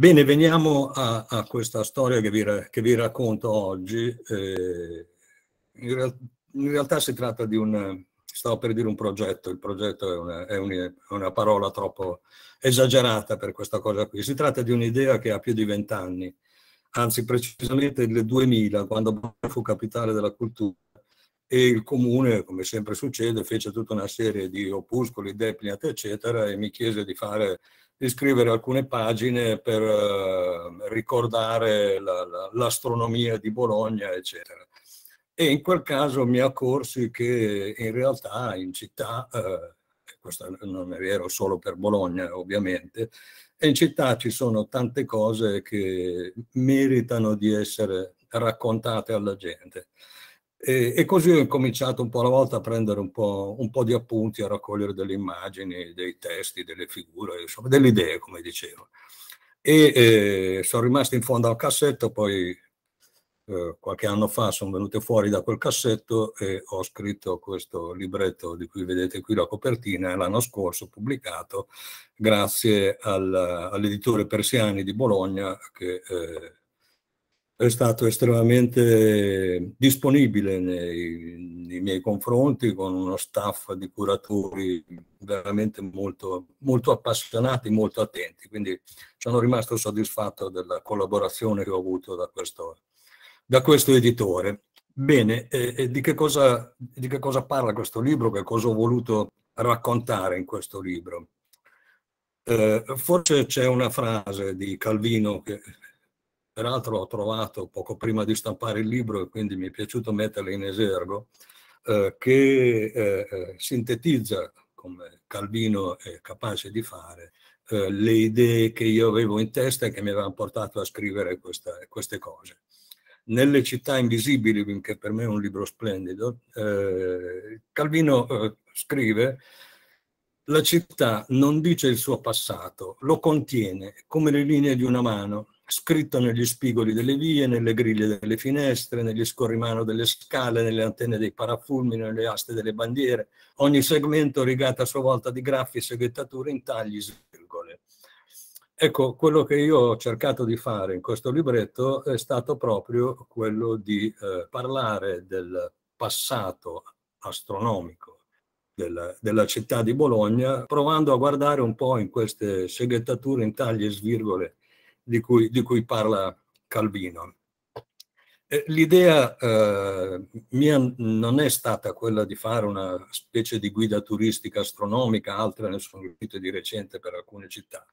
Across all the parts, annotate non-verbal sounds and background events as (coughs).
Bene, veniamo a, a questa storia che vi, che vi racconto oggi. Eh, in, real, in, realtà si tratta di un, stavo per dire un progetto, il progetto è una, è un, è una parola troppo esagerata per questa cosa qui. Si tratta di un'idea che ha più di vent'anni, anzi precisamente nel 2000, quando Bologna fu capitale della cultura e il comune, come sempre succede, fece tutta una serie di opuscoli, depliate, eccetera, e mi chiese di fare di scrivere alcune pagine per eh, ricordare la, la, l'astronomia di Bologna, eccetera. E in quel caso mi accorsi che in realtà in città, eh, questo non è vero solo per Bologna ovviamente, in città ci sono tante cose che meritano di essere raccontate alla gente. E, e, così ho incominciato un po' alla volta a prendere un po', un po', di appunti, a raccogliere delle immagini, dei testi, delle figure, insomma, delle idee, come dicevo. E eh, sono rimasto in fondo al cassetto, poi eh, qualche anno fa sono venuto fuori da quel cassetto e ho scritto questo libretto di cui vedete qui la copertina, l'anno scorso pubblicato, grazie al, all'editore Persiani di Bologna che... Eh, è stato estremamente disponibile nei, nei, miei confronti con uno staff di curatori veramente molto, molto appassionati, molto attenti. Quindi sono rimasto soddisfatto della collaborazione che ho avuto da questo, da questo editore. Bene, e, e di, che cosa, di che cosa parla questo libro? Che cosa ho voluto raccontare in questo libro? Eh, forse c'è una frase di Calvino che peraltro ho trovato poco prima di stampare il libro e quindi mi è piaciuto metterlo in esergo, eh, che eh, eh, sintetizza, come Calvino è capace di fare, eh, le idee che io avevo in testa e che mi avevano portato a scrivere questa, queste cose. Nelle città invisibili, che per me è un libro splendido, eh, Calvino eh, scrive la città non dice il suo passato, lo contiene come le linee di una mano scritto negli spigoli delle vie, nelle griglie delle finestre, negli scorrimano delle scale, nelle antenne dei parafulmini, nelle aste delle bandiere, ogni segmento rigato a sua volta di graffi, seghettature, intagli, svirgole. Ecco, quello che io ho cercato di fare in questo libretto è stato proprio quello di eh, parlare del passato astronomico della, della, città di Bologna, provando a guardare un po' in queste seghettature, intagli e svirgole di cui, di cui parla Calvino. L'idea eh, mia non è stata quella di fare una specie di guida turistica astronomica, altre ne sono riuscite di recente per alcune città,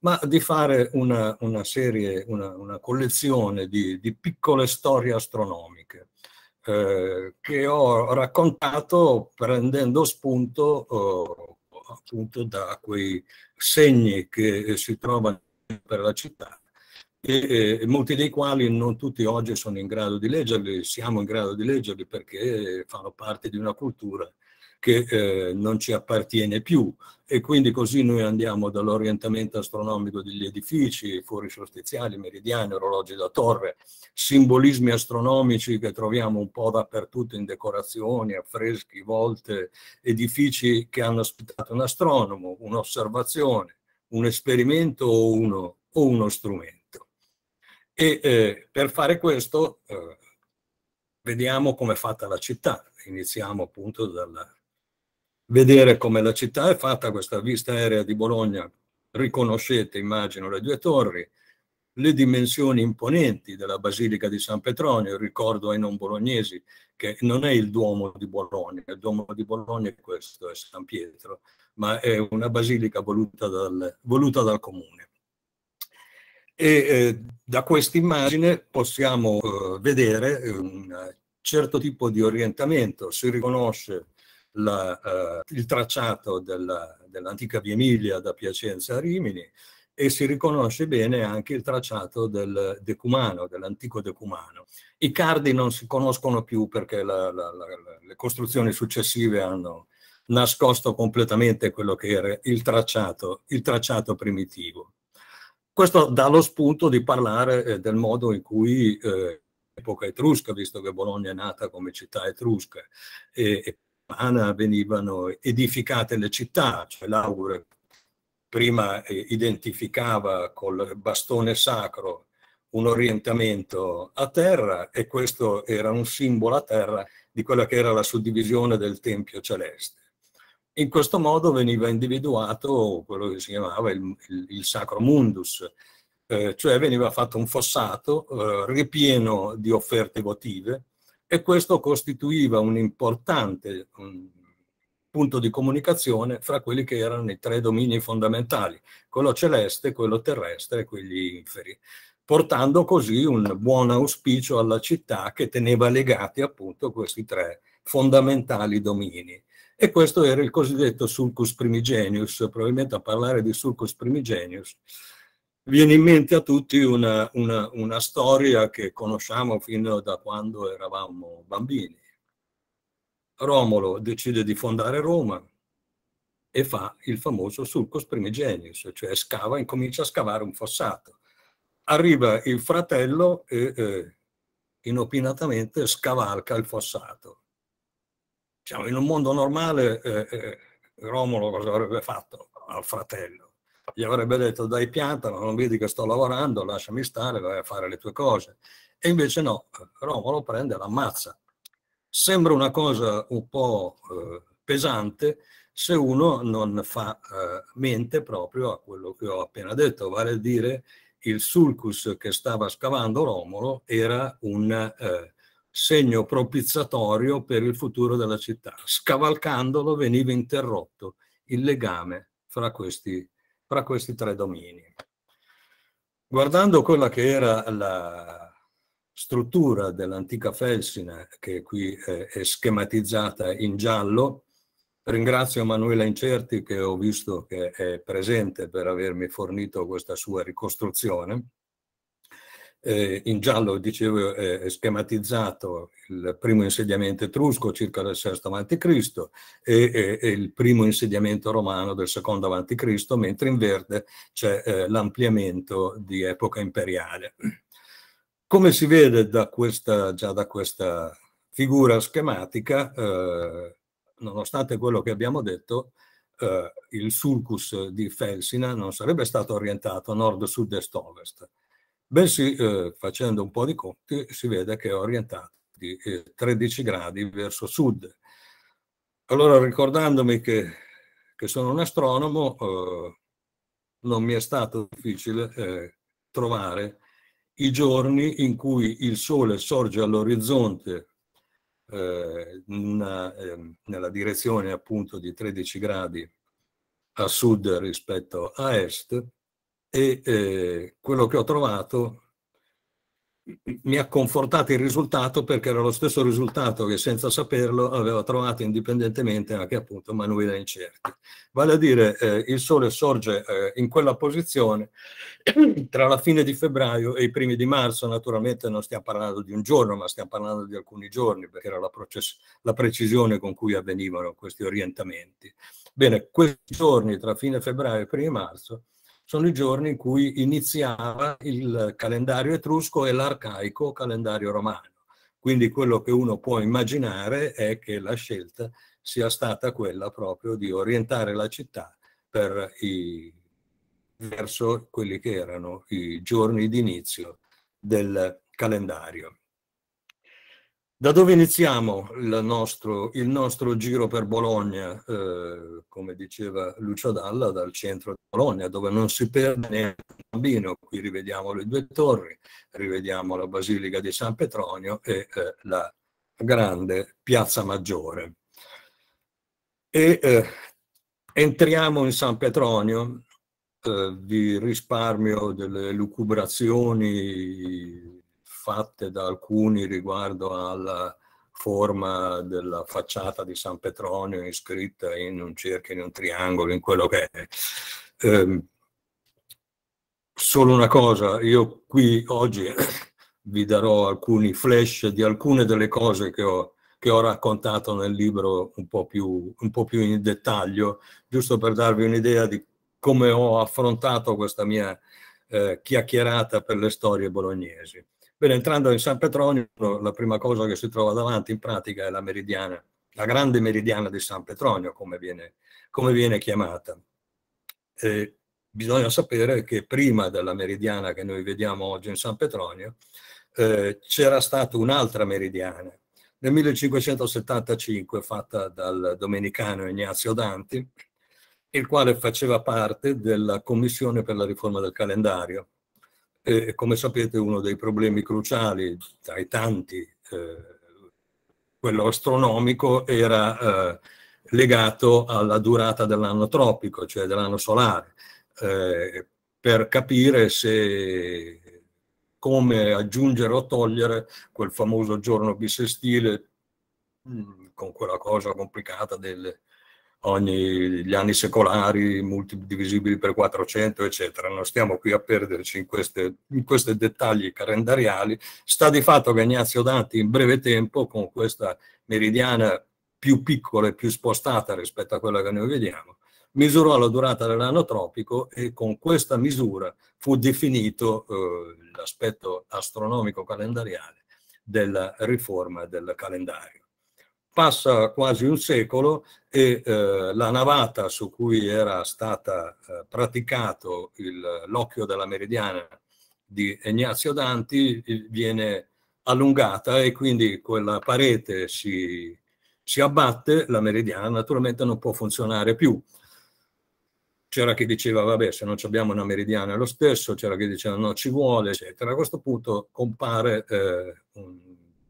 ma di fare una, una serie, una, una collezione di, di, piccole storie astronomiche eh, che ho raccontato prendendo spunto eh, appunto da quei segni che si trovano per la città e, e, molti dei quali non tutti oggi sono in grado di leggerli, siamo in grado di leggerli perché fanno parte di una cultura che eh, non ci appartiene più e quindi così noi andiamo dall'orientamento astronomico degli edifici, fuori solstiziali, meridiani, orologi da torre, simbolismi astronomici che troviamo un po' dappertutto in decorazioni, affreschi, volte, edifici che hanno aspettato un astronomo, un'osservazione, un esperimento o uno, o uno strumento. E eh, per fare questo eh, vediamo come è fatta la città. Iniziamo appunto dal vedere come la città è fatta, questa vista aerea di Bologna, riconoscete immagino le due torri, le dimensioni imponenti della Basilica di San Petronio, ricordo ai non bolognesi che non è il Duomo di Bologna, il Duomo di Bologna è questo, è San Pietro, ma è una basilica voluta dal, voluta dal comune. E eh, da questa immagine possiamo eh, vedere eh, un certo tipo di orientamento, si riconosce la, eh, il tracciato della, dell'antica Via Emilia da Piacenza a Rimini e si riconosce bene anche il tracciato del decumano, dell'antico decumano. I cardi non si conoscono più perché la, la, le costruzioni successive hanno nascosto completamente quello che era il tracciato, il tracciato primitivo. Questo dà lo spunto di parlare eh, del modo in cui eh, epoca etrusca, visto che Bologna è nata come città etrusca, e, e Ana venivano edificate le città, cioè l'augure prima eh, identificava col bastone sacro un orientamento a terra e questo era un simbolo a terra di quella che era la suddivisione del Tempio celeste. In questo modo veniva individuato quello che si chiamava il, il, il sacro mundus, eh, cioè veniva fatto un fossato eh, ripieno di offerte votive e questo costituiva un importante un punto di comunicazione fra quelli che erano i tre domini fondamentali, quello celeste, quello terrestre e quelli inferi portando così un buon auspicio alla città che teneva legati appunto questi tre fondamentali domini. E questo era il cosiddetto sulcus primigenius. Probabilmente a parlare di sulcus primigenius viene in mente a tutti una, una, una storia che conosciamo fino da quando eravamo bambini. Romolo decide di fondare Roma, e fa il famoso sulcus primigenius, cioè scava, incomincia a scavare un fossato. Arriva il fratello e eh, inopinatamente scavalca il fossato diciamo, in un mondo normale eh, eh Romolo cosa avrebbe fatto al fratello? Gli avrebbe detto dai pianta, non vedi che sto lavorando, lasciami stare, vai a fare le tue cose. E invece no, Romolo prende e l'ammazza. Sembra una cosa un po' eh, pesante se uno non fa eh, mente proprio a quello che ho appena detto, vale a dire il sulcus che stava scavando Romolo era un eh, segno propiziatorio per il futuro della città. Scavalcandolo veniva interrotto il legame fra questi, fra questi tre domini. Guardando quella che era la struttura dell'antica Felsina, che qui eh, è schematizzata in giallo, ringrazio Manuela Incerti che ho visto che è presente per avermi fornito questa sua ricostruzione, eh, in giallo, dicevo, è schematizzato il primo insediamento etrusco circa del VI a.C. E, e, e, il primo insediamento romano del secondo a.C., mentre in verde c'è eh, l'ampliamento di epoca imperiale. Come si vede da questa, già da questa figura schematica, eh, nonostante quello che abbiamo detto, eh, il sulcus di Felsina non sarebbe stato orientato nord, sud, est, ovest, bensì eh, facendo un po' di conti si vede che è orientato di eh, 13 gradi verso sud. Allora ricordandomi che, che sono un astronomo, eh, non mi è stato difficile eh, trovare i giorni in cui il Sole sorge all'orizzonte eh, una, ehm, nella direzione appunto di 13 gradi a sud rispetto a est e eh, quello che ho trovato mi ha confortato il risultato perché era lo stesso risultato che senza saperlo aveva trovato indipendentemente anche appunto Manuela Incerti. Vale a dire eh, il sole sorge eh, in quella posizione (clears throat) tra la fine di febbraio e i primi di marzo, naturalmente non stiamo parlando di un giorno ma stiamo parlando di alcuni giorni perché era la, la precisione con cui avvenivano questi orientamenti. Bene, questi giorni tra fine febbraio e primi marzo sono i giorni in cui iniziava il calendario etrusco e l'arcaico calendario romano. Quindi quello che uno può immaginare è che la scelta sia stata quella proprio di orientare la città i, verso quelli che erano i giorni d'inizio del calendario. Da dove iniziamo il nostro, il nostro giro per Bologna? Eh, come diceva Lucio Dalla, dal centro di Bologna, dove non si perde neanche un bambino. Qui rivediamo le due torri, rivediamo la Basilica di San Petronio e eh, la grande Piazza Maggiore. E eh, entriamo in San Petronio, eh, vi risparmio delle lucubrazioni fatte da alcuni riguardo alla forma della facciata di San Petronio iscritta in un cerchio, in un triangolo, in quello che è. Eh, solo una cosa, io qui oggi (coughs) vi darò alcuni flash di alcune delle cose che ho, che ho raccontato nel libro un po, più, un po' più in dettaglio, giusto per darvi un'idea di come ho affrontato questa mia eh, chiacchierata per le storie bolognesi. Bene, entrando in San Petronio, la prima cosa che si trova davanti in pratica è la meridiana, la grande meridiana di San Petronio, come viene, come viene chiamata. Eh, bisogna sapere che prima della meridiana che noi vediamo oggi in San Petronio, eh, c'era stata un'altra meridiana. Nel 1575, fatta dal domenicano Ignazio Danti, il quale faceva parte della Commissione per la riforma del calendario, eh, come sapete uno dei problemi cruciali tra i tanti, eh, quello astronomico, era eh, legato alla durata dell'anno tropico, cioè dell'anno solare, eh, per capire se come aggiungere o togliere quel famoso giorno bisestile mm, con quella cosa complicata del, ogni, gli anni secolari multidivisibili per 400, eccetera. Non stiamo qui a perderci in questi dettagli calendariali. Sta di fatto che Ignazio Danti in breve tempo, con questa meridiana più piccola e più spostata rispetto a quella che noi vediamo, misurò la durata dell'anno tropico e con questa misura fu definito eh, l'aspetto astronomico calendariale della riforma del calendario. Passa quasi un secolo e eh, la navata su cui era stata eh, praticato il, l'occhio della meridiana di Ignazio Danti eh, viene allungata e quindi quella parete si, si abbatte, la meridiana naturalmente non può funzionare più. C'era chi diceva, vabbè, se non abbiamo una meridiana è lo stesso, c'era chi diceva no, ci vuole, eccetera. A questo punto compare eh, un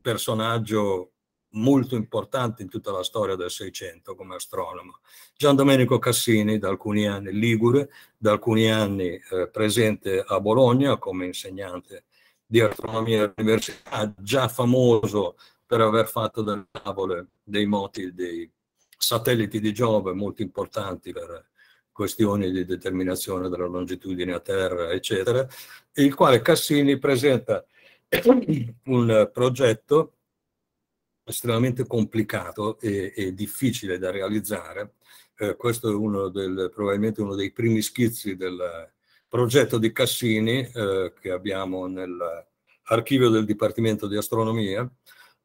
personaggio molto importante in tutta la storia del Seicento come astronomo. Gian Domenico Cassini, da alcuni anni Ligure, da alcuni anni eh, presente a Bologna come insegnante di astronomia all'università, già famoso per aver fatto delle tavole dei moti dei satelliti di Giove molto importanti per questioni di determinazione della longitudine a terra, eccetera, il quale Cassini presenta un progetto estremamente complicato e, e difficile da realizzare. Eh, questo è uno del, probabilmente uno dei primi schizzi del progetto di Cassini eh, che abbiamo nell'archivio del Dipartimento di Astronomia.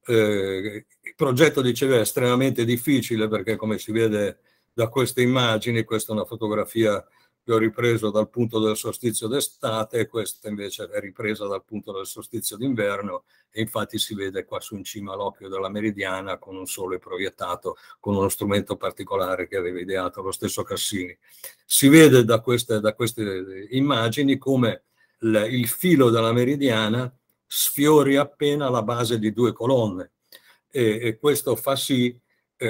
Eh, il progetto, dicevo, è estremamente difficile perché, come si vede da queste immagini, questa è una fotografia l'ho ripreso dal punto del solstizio d'estate questa invece è ripresa dal punto del solstizio d'inverno e infatti si vede qua su in cima l'occhio della meridiana con un sole proiettato con uno strumento particolare che aveva ideato lo stesso Cassini. Si vede da queste, da queste immagini come il filo della meridiana sfiori appena la base di due colonne e, e questo fa sì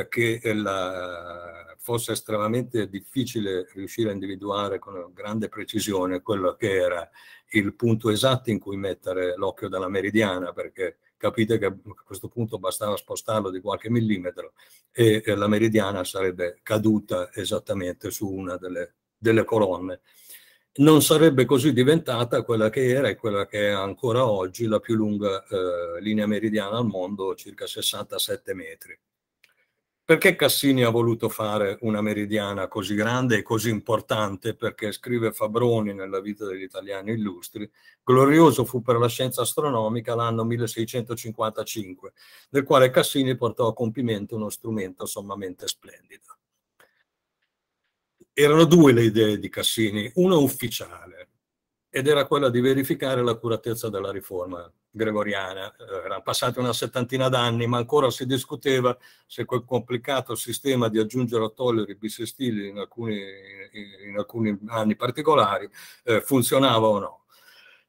che la, fosse estremamente difficile riuscire a individuare con grande precisione quello che era il punto esatto in cui mettere l'occhio della meridiana, perché capite che a questo punto bastava spostarlo di qualche millimetro e la meridiana sarebbe caduta esattamente su una delle, delle colonne. Non sarebbe così diventata quella che era e quella che è ancora oggi la più lunga eh, linea meridiana al mondo, circa 67 metri. Perché Cassini ha voluto fare una meridiana così grande e così importante? Perché scrive Fabroni nella vita degli italiani illustri, glorioso fu per la scienza astronomica l'anno 1655, nel quale Cassini portò a compimento uno strumento sommamente splendido. Erano due le idee di Cassini, una ufficiale, ed era quella di verificare l'accuratezza della riforma gregoriana. Eh, erano passati una settantina d'anni, ma ancora si discuteva se quel complicato sistema di aggiungere o togliere i bisestili in alcuni, in alcuni anni particolari eh, funzionava o no.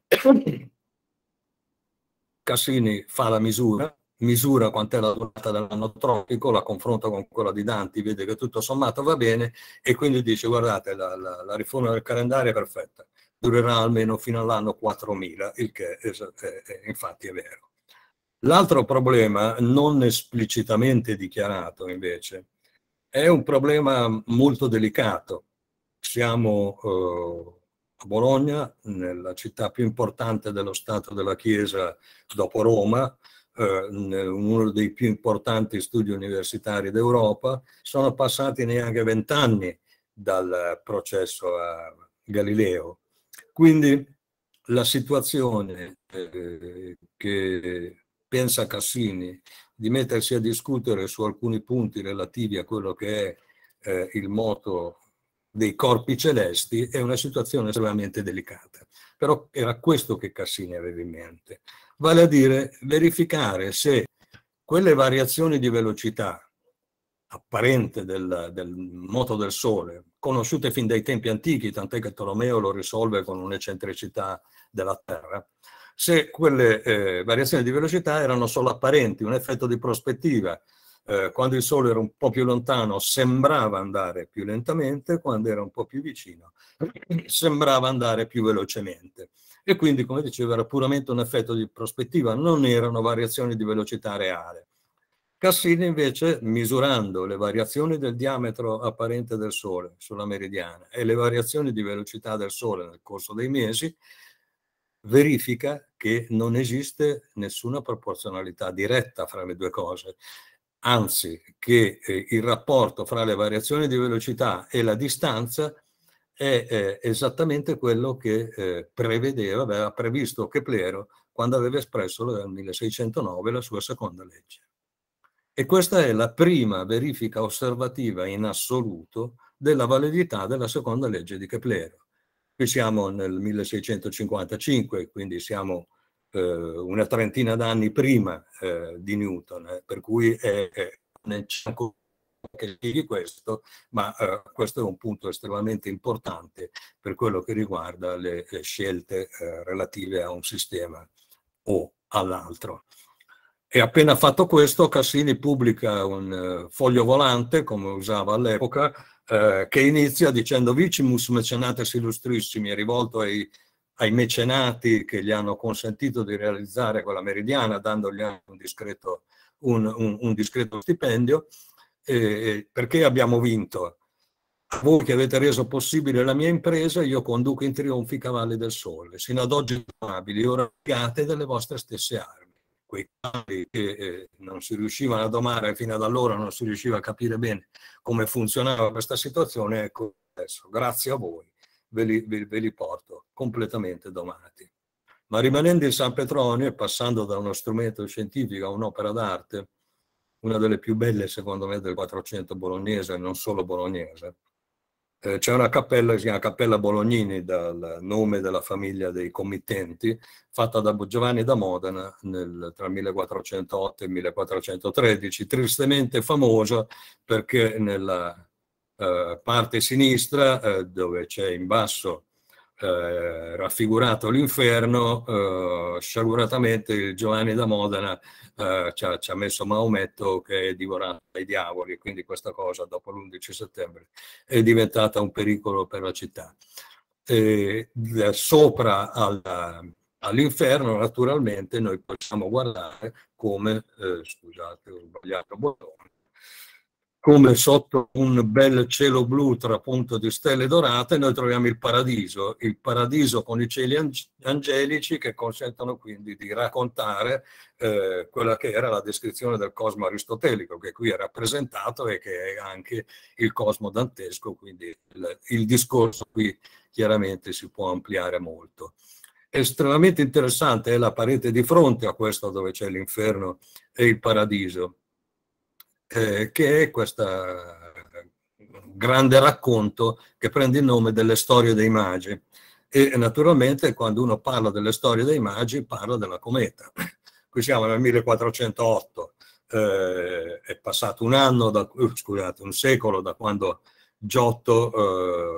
(coughs) Cassini fa la misura, misura quant'è la durata dell'anno tropico, la confronta con quella di Danti, vede che tutto sommato va bene e quindi dice guardate la, la, la riforma del calendario è perfetta durerà almeno fino all'anno 4000, il che è, è, infatti è vero. L'altro problema, non esplicitamente dichiarato invece, è un problema molto delicato. Siamo eh, a Bologna, nella città più importante dello Stato della Chiesa dopo Roma, eh, uno dei più importanti studi universitari d'Europa, sono passati neanche vent'anni dal processo a Galileo quindi la situazione eh, che pensa Cassini di mettersi a discutere su alcuni punti relativi a quello che è eh, il moto dei corpi celesti è una situazione estremamente delicata. Però era questo che Cassini aveva in mente, vale a dire verificare se quelle variazioni di velocità apparente del, del moto del sole, conosciute fin dai tempi antichi, tant'è che Tolomeo lo risolve con un'eccentricità della Terra, se quelle eh, variazioni di velocità erano solo apparenti, un effetto di prospettiva, eh, quando il Sole era un po' più lontano sembrava andare più lentamente, quando era un po' più vicino sembrava andare più velocemente. E quindi, come dicevo, era puramente un effetto di prospettiva, non erano variazioni di velocità reale. Cassini invece, misurando le variazioni del diametro apparente del Sole sulla meridiana e le variazioni di velocità del Sole nel corso dei mesi, verifica che non esiste nessuna proporzionalità diretta fra le due cose, anzi che eh, il rapporto fra le variazioni di velocità e la distanza è eh, esattamente quello che eh, prevedeva, aveva previsto Keplero quando aveva espresso nel 1609 la sua seconda legge. E questa è la prima verifica osservativa in assoluto della validità della seconda legge di Kepler. Qui siamo nel 1655, quindi siamo eh, una trentina d'anni prima eh, di Newton, eh, per cui è, è nel che spieghi questo, ma eh, questo è un punto estremamente importante per quello che riguarda le, le scelte eh, relative a un sistema o all'altro. E appena fatto questo, Cassini pubblica un eh, foglio volante, come usava all'epoca, eh, che inizia dicendo Vicimus mecenates illustrissimi, è rivolto ai, ai, mecenati che gli hanno consentito di realizzare quella meridiana, dandogli anche un discreto, un, un, un discreto stipendio, eh, perché abbiamo vinto. A voi che avete reso possibile la mia impresa, io conduco in trionfi i cavalli del sole, sino ad oggi amabili, ora pagate delle vostre stesse armi quei cambi che eh, non si riuscivano a domare fino ad allora, non si riusciva a capire bene come funzionava questa situazione, ecco adesso, grazie a voi, ve li, ve, ve li porto completamente domati. Ma rimanendo in San Petronio e passando da uno strumento scientifico a un'opera d'arte, una delle più belle secondo me del 400 bolognese, non solo bolognese, eh, c'è una cappella che si chiama Cappella Bolognini, dal nome della famiglia dei committenti, fatta da Giovanni da Modena nel, tra 1408 e 1413, tristemente famosa perché nella eh, parte sinistra, eh, dove c'è in basso eh, raffigurato l'inferno, eh, sciaguratamente il Giovanni da Modena eh, ci, ha, ci, ha, messo Maometto che è divorato dai diavoli, quindi questa cosa dopo l'11 settembre è diventata un pericolo per la città. E, sopra al, all'inferno naturalmente noi possiamo guardare come, eh, scusate ho sbagliato bottone, come sotto un bel cielo blu tra trapunto di stelle dorate, noi troviamo il paradiso, il paradiso con i cieli angelici che consentono quindi di raccontare eh, quella che era la descrizione del cosmo aristotelico, che qui è rappresentato e che è anche il cosmo dantesco, quindi il, il discorso qui chiaramente si può ampliare molto estremamente interessante è la parete di fronte a questo dove c'è l'inferno e il paradiso che è questo grande racconto che prende il nome delle storie dei magi. E naturalmente quando uno parla delle storie dei magi parla della cometa. (clears throat) Qui siamo nel 1408, eh, è passato un anno, da, eh, scusate, un secolo da quando Giotto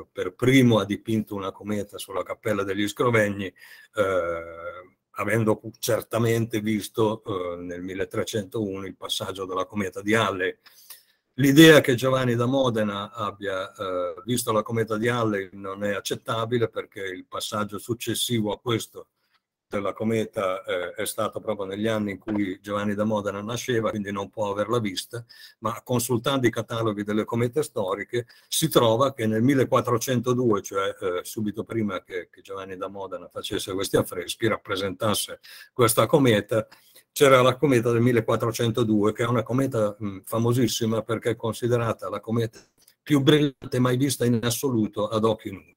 eh, per primo ha dipinto una cometa sulla cappella degli Scrovegni, eh, avendo certamente visto eh, nel 1301 il passaggio della cometa di Halley. L'idea che Giovanni da Modena abbia eh, visto la cometa di Halley non è accettabile perché il passaggio successivo a questo la cometa eh, è stata proprio negli anni in cui Giovanni da Modena nasceva, quindi non può averla vista, ma consultando i cataloghi delle comete storiche si trova che nel 1402, cioè eh, subito prima che, che Giovanni da Modena facesse questi affreschi, rappresentasse questa cometa, c'era la cometa del 1402, che è una cometa mh, famosissima perché è considerata la cometa più brillante mai vista in assoluto ad occhi nudi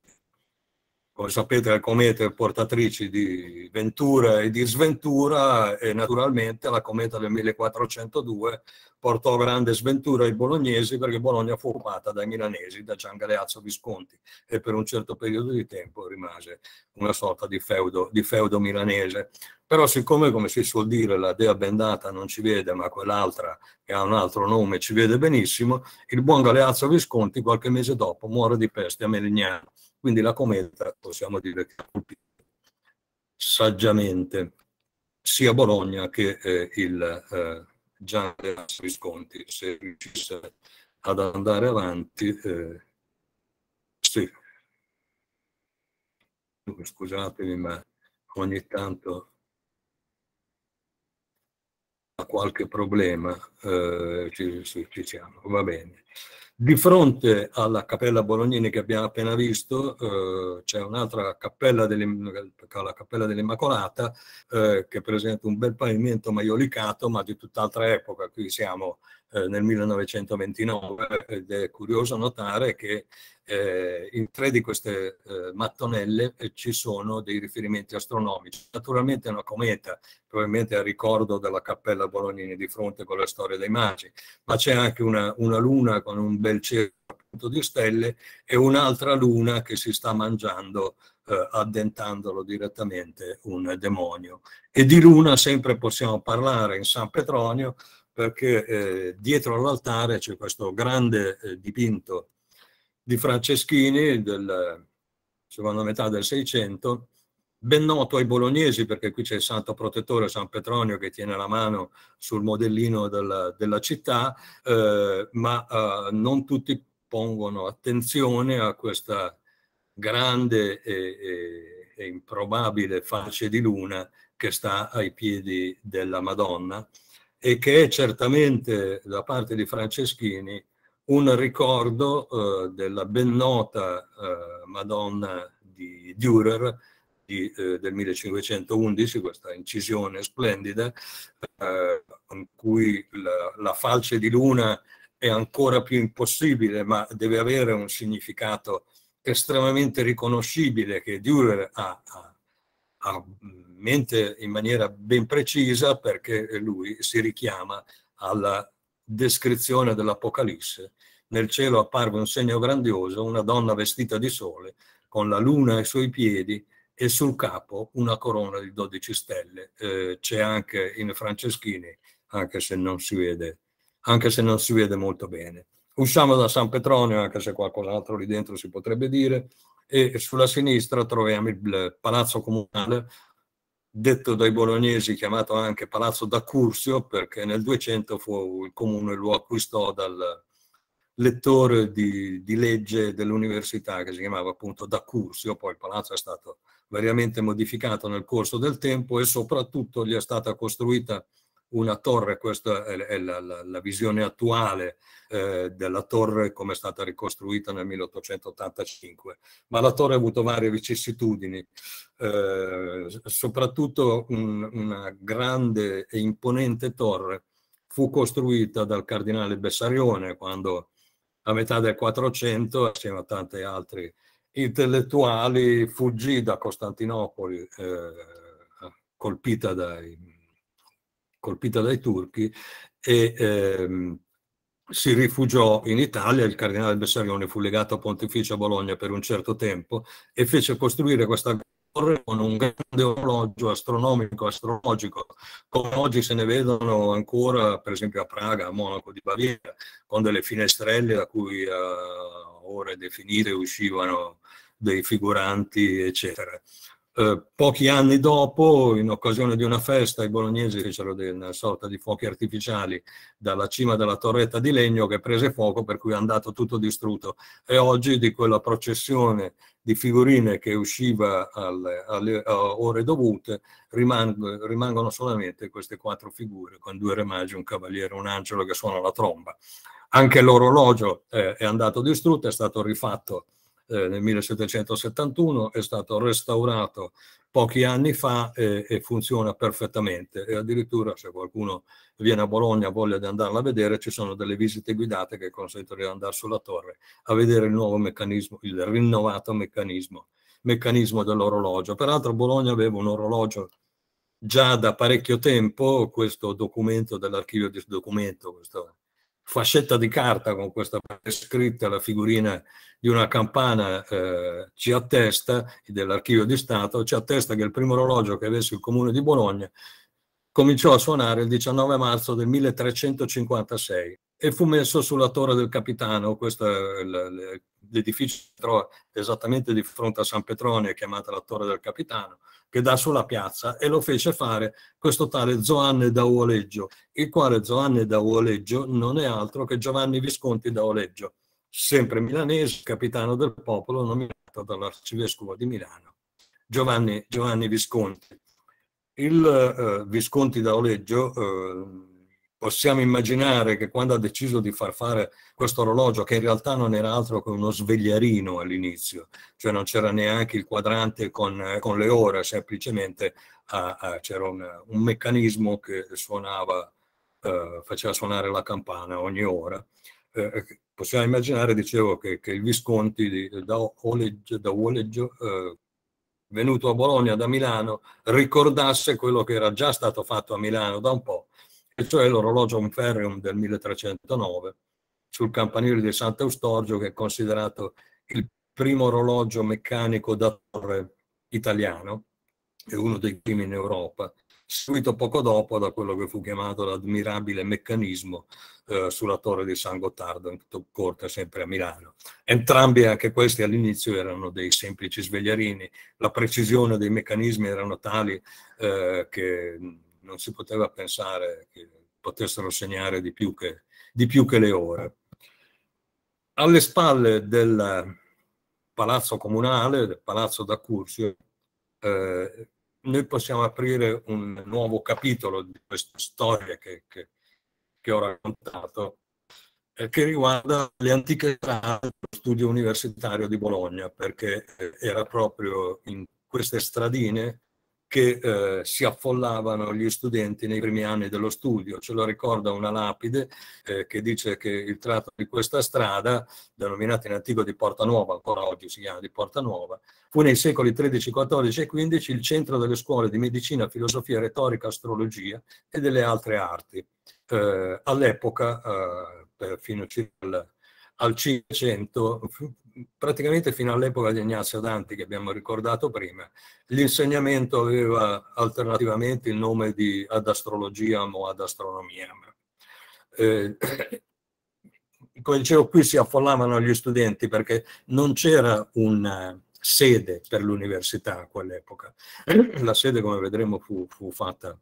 come sapete le comete portatrici di ventura e di sventura e naturalmente la cometa del 1402 portò grande sventura ai bolognesi perché Bologna fu occupata dai milanesi, da Gian Galeazzo Visconti e per un certo periodo di tempo rimase una sorta di feudo, di feudo milanese. Però siccome, come si suol dire, la dea bendata non ci vede ma quell'altra che ha un altro nome ci vede benissimo, il buon Galeazzo Visconti qualche mese dopo muore di peste a Melignano quindi la cometa, possiamo dire che ha colpito saggiamente sia Bologna che eh, il eh, Gian Delas Visconti, se riuscisse ad andare avanti, eh, sì. Scusatemi, ma ogni tanto qualche problema, eh, ci, ci, ci siamo, va bene. Di fronte alla Cappella Bolognini che abbiamo appena visto eh, c'è un'altra Cappella, delle, la Cappella dell'Immacolata eh, che presenta un bel pavimento maiolicato ma di tutt'altra epoca, qui siamo eh, nel 1929 ed è curioso notare che eh, in tre di queste eh, mattonelle eh, ci sono dei riferimenti astronomici. Naturalmente è una cometa, probabilmente a ricordo della cappella Bolognini di fronte con la storia dei magi, ma c'è anche una, una luna con un bel cerchio di stelle e un'altra luna che si sta mangiando eh, addentandolo direttamente un demonio. E di luna sempre possiamo parlare in San Petronio perché eh, dietro all'altare c'è questo grande eh, dipinto di Franceschini, del seconda metà del Seicento, ben noto ai bolognesi, perché qui c'è il santo protettore San Petronio che tiene la mano sul modellino della, della città, eh, ma eh, non tutti pongono attenzione a questa grande e, e, e improbabile face di luna che sta ai piedi della Madonna e che è certamente da parte di Franceschini un ricordo eh, della ben nota eh, Madonna di Dürer di, eh, del 1511, questa incisione splendida, eh, in cui la, la falce di luna è ancora più impossibile, ma deve avere un significato estremamente riconoscibile che Dürer ha, ha, ha mente in maniera ben precisa perché lui si richiama alla descrizione dell'Apocalisse. Nel cielo apparve un segno grandioso, una donna vestita di sole, con la luna ai suoi piedi e sul capo una corona di 12 stelle. Eh, c'è anche in Franceschini, anche se, vede, anche se non si vede molto bene. Usciamo da San Petronio, anche se qualcos'altro lì dentro si potrebbe dire, e sulla sinistra troviamo il palazzo comunale detto dai bolognesi chiamato anche Palazzo da Curzio perché nel 200 fu, il comune lo acquistò dal lettore di, di legge dell'università che si chiamava appunto da Curzio, poi il palazzo è stato variamente modificato nel corso del tempo e soprattutto gli è stata costruita una torre, questa è la, la, la visione attuale eh, della torre come è stata ricostruita nel 1885, ma la torre ha avuto varie vicissitudini, eh, soprattutto un, una grande e imponente torre fu costruita dal cardinale Bessarione quando a metà del 400, assieme a tanti altri intellettuali, fuggì da Costantinopoli eh, colpita, dai, colpita, dai, turchi e eh, si rifugiò in Italia, il cardinale Bessarione fu legato a Pontificio a Bologna per un certo tempo e fece costruire questa torre con un grande orologio astronomico, astrologico, come oggi se ne vedono ancora per esempio a Praga, a Monaco di Baviera, con delle finestrelle da cui a eh, ore definite uscivano dei figuranti, eccetera. Eh, pochi anni dopo, in occasione di una festa, i bolognesi fecero una sorta di fuochi artificiali dalla cima della torretta di legno che prese fuoco, per cui è andato tutto distrutto. E oggi di quella processione di figurine che usciva alle, alle ore dovute rimangono, rimangono solamente queste quattro figure, con due re un cavaliere, un angelo che suona la tromba. Anche l'orologio eh, è andato distrutto, è stato rifatto eh, nel 1771, è stato restaurato pochi anni fa eh, e funziona perfettamente e addirittura se qualcuno viene a Bologna voglia di andarla a vedere ci sono delle visite guidate che consentono di andare sulla torre a vedere il nuovo meccanismo, il rinnovato meccanismo, meccanismo dell'orologio. Peraltro Bologna aveva un orologio già da parecchio tempo, questo documento dell'archivio di documento, questa fascetta di carta con questa scritta, la figurina di una campana eh, ci attesta, dell'archivio di Stato, ci attesta che il primo orologio che avesse il comune di Bologna cominciò a suonare il 19 marzo del 1356 e fu messo sulla torre del Capitano, questo è l'edificio esattamente di fronte a San Petronio, chiamata la torre del Capitano, che dà sulla piazza e lo fece fare questo tale Zoanne da Uoleggio, il quale Zoanne da Uoleggio non è altro che Giovanni Visconti da Oleggio, sempre milanese, capitano del popolo nominato dall'arcivescovo di Milano, Giovanni, Giovanni Visconti. Il eh, Visconti da Oleggio, eh, possiamo immaginare che quando ha deciso di far fare questo orologio, che in realtà non era altro che uno svegliarino all'inizio, cioè non c'era neanche il quadrante con, con le ore, semplicemente ah, ah, c'era un, un, meccanismo che suonava, eh, faceva suonare la campana ogni ora eh, possiamo immaginare, dicevo, che, che il Visconti di, da, Oleggio, da Oleggio eh, venuto a Bologna da Milano, ricordasse quello che era già stato fatto a Milano da un po', e cioè l'orologio Ferrium del 1309 sul campanile di Sant'Eustorgio, che è considerato il primo orologio meccanico da torre italiano e uno dei primi in Europa seguito poco dopo da quello che fu chiamato l'admirabile meccanismo eh, sulla Torre di San Gottardo, in corte sempre a Milano. Entrambi, anche questi all'inizio, erano dei semplici svegliarini. La precisione dei meccanismi erano tali eh, che non si poteva pensare che potessero segnare di più che, di più che le ore. Alle spalle del palazzo comunale, del palazzo da Curzio, eh, noi possiamo aprire un nuovo capitolo di questa storia che, che, che ho raccontato, eh, che riguarda le antiche strade dello studio universitario di Bologna, perché eh, era proprio in queste stradine che eh, si affollavano gli studenti nei primi anni dello studio. Ce lo ricorda una lapide eh, che dice che il tratto di questa strada, denominata in antico di Porta Nuova, ancora oggi si chiama di Porta Nuova, fu nei secoli XIII, XIV e XV il centro delle scuole di medicina, filosofia, retorica, astrologia e delle altre arti. Eh, all'epoca, eh, fino circa al 500, praticamente fino all'epoca di Ignazio Danti che abbiamo ricordato prima, l'insegnamento aveva alternativamente il nome di ad astrologiam o ad astronomiam. Eh, come dicevo, qui si affollavano gli studenti perché non c'era una eh, sede per l'università a quell'epoca. La sede, come vedremo, fu, fu fatta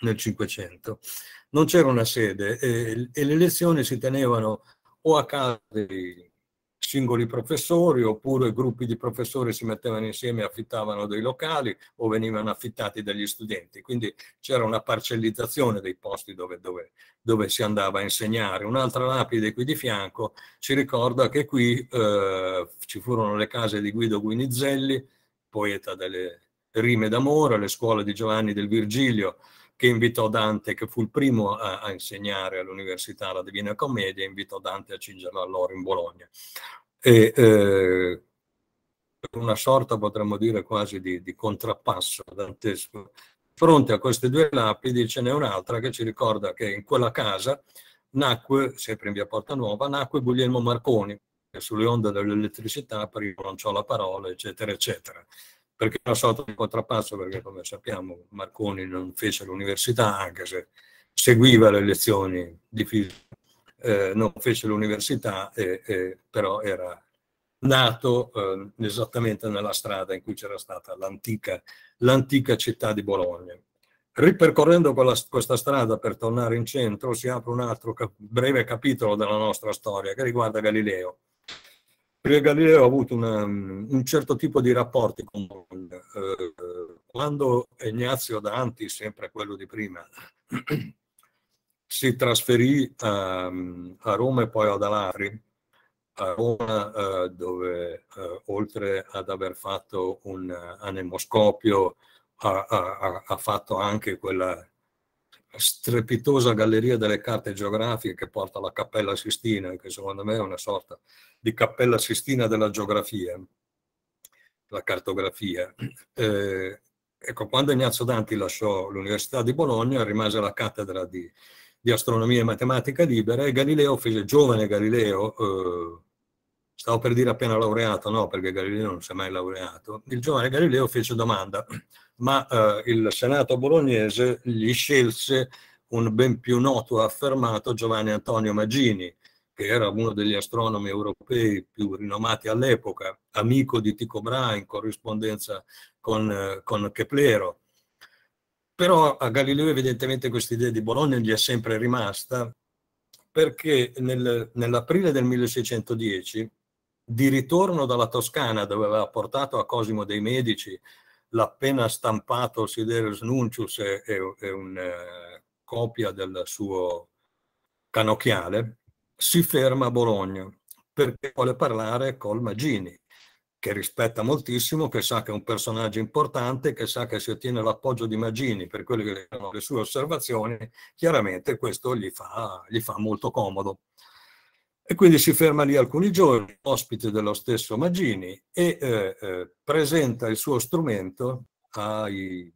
nel Cinquecento. Non c'era una sede eh, e le lezioni si tenevano o a casa dei singoli professori oppure gruppi di professori si mettevano insieme e affittavano dei locali o venivano affittati dagli studenti. Quindi c'era una parcellizzazione dei posti dove, dove, dove si andava a insegnare. Un'altra lapide qui di fianco ci ricorda che qui eh, ci furono le case di Guido Guinizelli, poeta delle rime d'amore, le scuole di Giovanni del Virgilio, che invitò Dante, che fu il primo a, a insegnare all'università la Divina Commedia, invitò Dante a cingerla all'oro in Bologna e eh, una sorta, potremmo dire, quasi di, di contrappasso dantesco. Fronte a queste due lapidi ce n'è un'altra che ci ricorda che in quella casa nacque, sempre in via Porta Nuova, nacque Guglielmo Marconi, che sulle onde dell'elettricità prima lanciò la parola, eccetera, eccetera. Perché una sorta di contrappasso, perché come sappiamo Marconi non fece l'università, anche se seguiva le lezioni di fisica eh, non fece l'università, e, e, però era nato eh, esattamente nella strada in cui c'era stata l'antica, l'antica città di Bologna. Ripercorrendo quella, questa strada per tornare in centro si apre un altro cap- breve capitolo della nostra storia che riguarda Galileo. Perché Galileo ha avuto una, un certo tipo di rapporti con Bologna. Eh, quando Ignazio Danti, sempre quello di prima, (clears throat) si trasferì a, ehm, a Roma e poi ad Alafri, a Roma eh, dove eh, oltre ad aver fatto un anemoscopio ha, ha, ha, fatto anche quella strepitosa galleria delle carte geografiche che porta alla Cappella Sistina, che secondo me è una sorta di Cappella Sistina della geografia, la cartografia. Eh, ecco, quando Ignazio Danti lasciò l'Università di Bologna rimase la cattedra di di astronomia e matematica libera e Galileo fece giovane Galileo, eh, stavo per dire appena laureato, no perché Galileo non si è mai laureato, il giovane Galileo fece domanda, ma eh, il Senato bolognese gli scelse un ben più noto affermato Giovanni Antonio Magini, che era uno degli astronomi europei più rinomati all'epoca, amico di Tycho Brahe in corrispondenza con, eh, con Keplero però a Galileo evidentemente questa idea di Bologna gli è sempre rimasta perché nel, nell'aprile del 1610, di ritorno dalla Toscana, dove aveva portato a Cosimo dei Medici l'appena stampato Siderius Nuncius e, e, e una eh, copia del suo canocchiale, si ferma a Bologna perché vuole parlare col Magini, che rispetta moltissimo, che sa che è un personaggio importante, che sa che si ottiene l'appoggio di Magini per quelle che sono le sue osservazioni, chiaramente questo gli fa, gli fa molto comodo. E quindi si ferma lì alcuni giorni, ospite dello stesso Magini, e eh, eh, presenta il suo strumento ai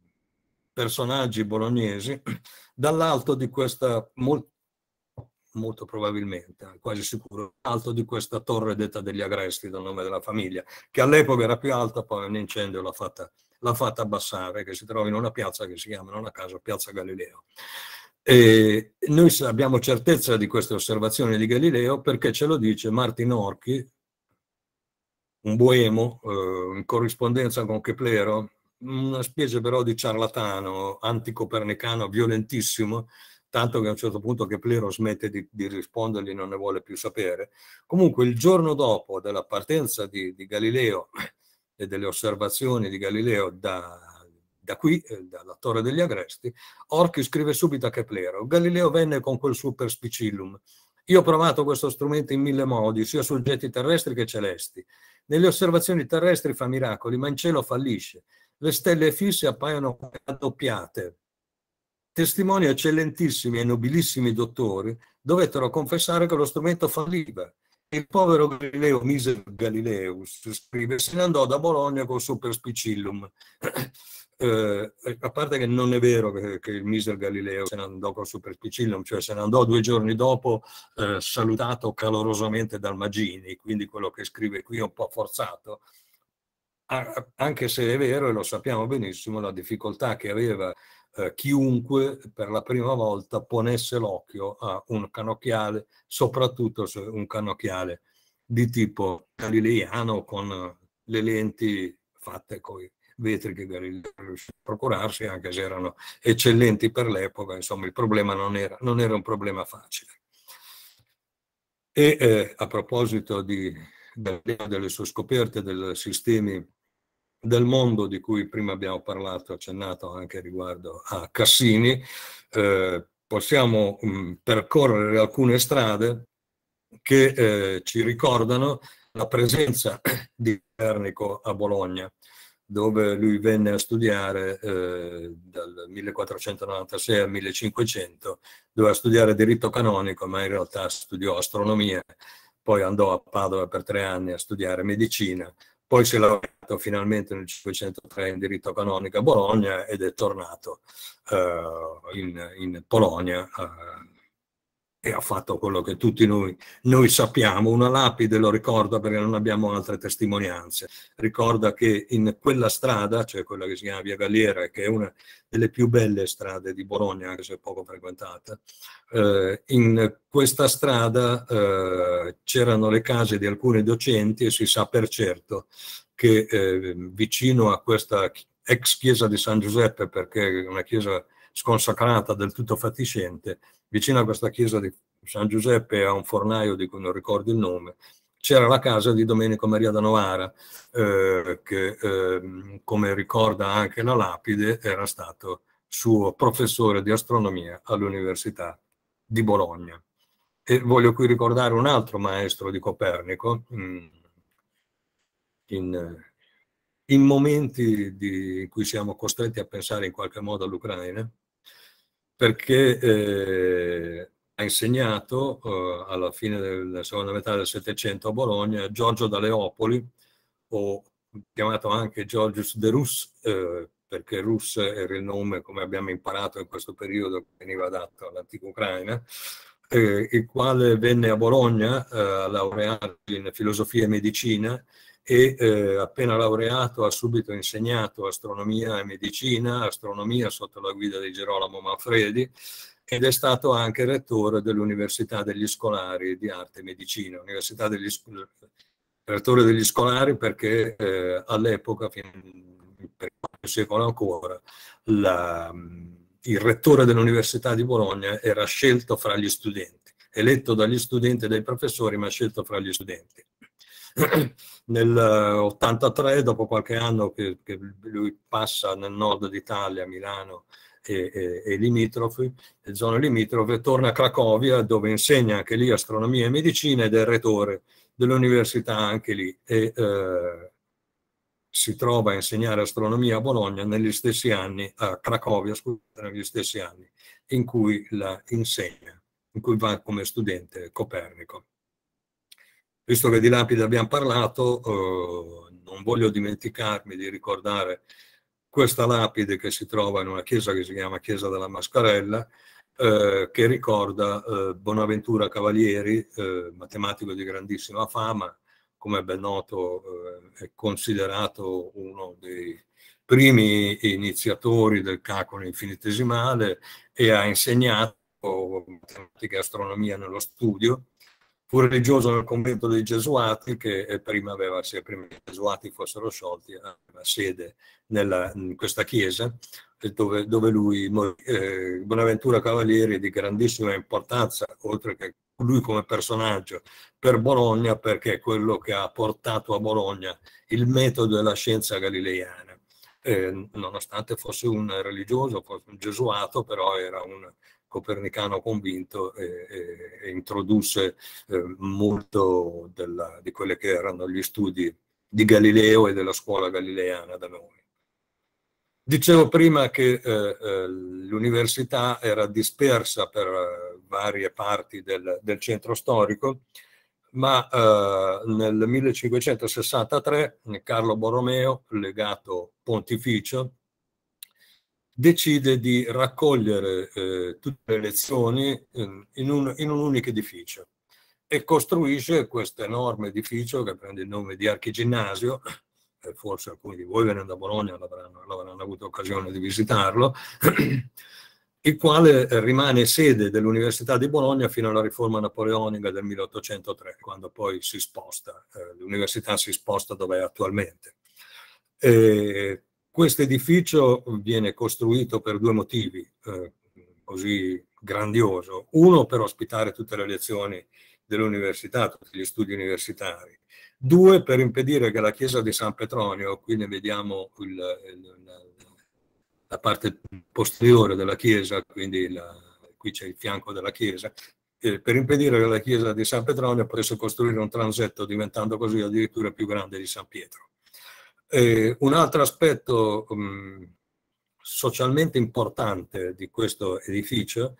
personaggi bolognesi (clears throat) dall'alto di questa molto probabilmente, eh, quasi sicuro, alto di questa torre detta degli agresti dal nome della famiglia, che all'epoca era più alta, poi un incendio l'ha fatta, l'ha fatta abbassare, che si trova in una piazza che si chiama, non a caso, Piazza Galileo. E noi abbiamo certezza di queste osservazioni di Galileo perché ce lo dice Martin Orchi, un boemo eh, in corrispondenza con Keplero, una specie però di ciarlatano anticopernicano violentissimo, tanto che a un certo punto che Plero smette di, di rispondergli, non ne vuole più sapere. Comunque il giorno dopo della partenza di, di Galileo (clears throat) e delle osservazioni di Galileo da, da qui, eh, dalla Torre degli Agresti, Orchi scrive subito a Keplero, Galileo venne con quel suo perspicillum. Io ho provato questo strumento in mille modi, sia su oggetti terrestri che celesti. Nelle osservazioni terrestri fa miracoli, ma in cielo fallisce. Le stelle fisse appaiono raddoppiate, testimoni eccellentissimi e nobilissimi dottori dovettero confessare che lo strumento falliva. Il povero Galileo, miser Galileus, scrive, se ne andò da Bologna col suo perspicillum. (clears throat) Eh, a parte che non è vero che, che il miser Galileo se ne andò col superspicillum, cioè se ne andò due giorni dopo eh, salutato calorosamente dal Magini, quindi quello che scrive qui è un po' forzato, anche se è vero e lo sappiamo benissimo, la difficoltà che aveva eh, chiunque per la prima volta ponesse l'occhio a un canocchiale, soprattutto se un canocchiale di tipo galileiano con le lenti fatte con i vetri che Galileo riuscì a procurarsi, anche se erano eccellenti per l'epoca, insomma il problema non era, non era un problema facile. E eh, a proposito di, delle sue scoperte, dei sistemi del mondo di cui prima abbiamo parlato, accennato anche riguardo a Cassini, eh, possiamo mh, mm, percorrere alcune strade che eh, ci ricordano la presenza di Pernico a Bologna, dove lui venne a studiare eh, dal 1496 al 1500, doveva studiare diritto canonico, ma in realtà studiò astronomia, poi andò a Padova per tre anni a studiare medicina, poi si è laureato finalmente nel 503 in diritto canonico a Bologna ed è tornato eh, in, in, Polonia eh, e ha fatto quello che tutti noi, noi, sappiamo. Una lapide lo ricorda perché non abbiamo altre testimonianze. Ricorda che in quella strada, cioè quella che si chiama Via Galliera, che è una delle più belle strade di Bologna, anche se poco frequentata, eh, in questa strada eh, c'erano le case di alcuni docenti e si sa per certo che eh, vicino a questa ex chiesa di San Giuseppe, perché è una chiesa sconsacrata del tutto fatiscente, vicino a questa chiesa di San Giuseppe, a un fornaio di cui non ricordo il nome, c'era la casa di Domenico Maria da Novara, eh, che eh, come ricorda anche la lapide era stato suo professore di astronomia all'Università di Bologna. E voglio qui ricordare un altro maestro di Copernico, mm, in, in, momenti di, in cui siamo costretti a pensare in qualche modo all'Ucraina, perché eh, ha insegnato eh, alla fine della seconda metà del Settecento a Bologna Giorgio da Leopoli, o chiamato anche Georgius de Rus, eh, perché Rus era il nome, come abbiamo imparato in questo periodo, che veniva dato all'antica Ucraina, eh, il quale venne a Bologna eh, a laurearsi in filosofia e medicina e eh, appena laureato ha subito insegnato astronomia e medicina, astronomia sotto la guida di Gerolamo Manfredi ed è stato anche rettore dell'Università degli Scolari di Arte e Medicina, Università degli Scolari rettore degli scolari perché eh, all'epoca, per qualche secolo ancora, la, il rettore dell'Università di Bologna era scelto fra gli studenti, eletto dagli studenti e dai professori, ma scelto fra gli studenti. (clears throat) nel 83, eh, dopo qualche anno che, che lui passa nel nord d'Italia, Milano e, e, e limitrofi, e zone limitrofe, torna a Cracovia dove insegna anche lì astronomia e medicina ed è retore dell'università anche lì. E, eh, si trova a insegnare astronomia a Bologna negli stessi anni, a Cracovia, scusate, negli stessi anni in cui la insegna, in cui va come studente Copernico. Visto che di lapide abbiamo parlato, eh, non voglio dimenticarmi di ricordare questa lapide che si trova in una chiesa che si chiama Chiesa della Mascarella, eh, che ricorda eh, Bonaventura Cavalieri, eh, matematico di grandissima fama, come ben noto eh, è considerato uno dei primi iniziatori del calcolo infinitesimale e ha insegnato matematica e astronomia nello studio fu religioso nel convento dei Gesuati che eh, prima aveva, se prima i Gesuati fossero sciolti, aveva sede nella, in questa chiesa eh, dove, dove lui, eh, Bonaventura Cavalieri, di grandissima importanza, oltre che lui come personaggio, per Bologna perché è quello che ha portato a Bologna il metodo della scienza galileiana. Eh, nonostante fosse un religioso, fosse un gesuato, però era un, copernicano convinto e, e introdusse eh, molto della, di quelli che erano gli studi di Galileo e della scuola galileana da noi. Dicevo prima che eh, eh l'università era dispersa per eh, varie parti del, del centro storico, ma eh, nel 1563 Carlo Borromeo, legato pontificio, decide di raccogliere eh, tutte le lezioni in, un, in un unico edificio e costruisce questo enorme edificio che prende il nome di Archiginnasio, e eh, forse alcuni di voi venendo a Bologna l'avranno, l'avranno avuto occasione di visitarlo, (clears throat) il quale rimane sede dell'Università di Bologna fino alla riforma napoleonica del 1803, quando poi si sposta, eh, l'università si sposta dove è attualmente. E questo edificio viene costruito per due motivi eh, così grandioso. Uno, per ospitare tutte le lezioni dell'università, tutti gli studi universitari. Due, per impedire che la chiesa di San Petronio, qui ne vediamo il, il, la, la, parte posteriore della chiesa, quindi la, qui c'è il fianco della chiesa, eh, per impedire che la chiesa di San Petronio potesse costruire un transetto diventando così addirittura più grande di San Pietro. E un altro aspetto mh, mm, socialmente importante di questo edificio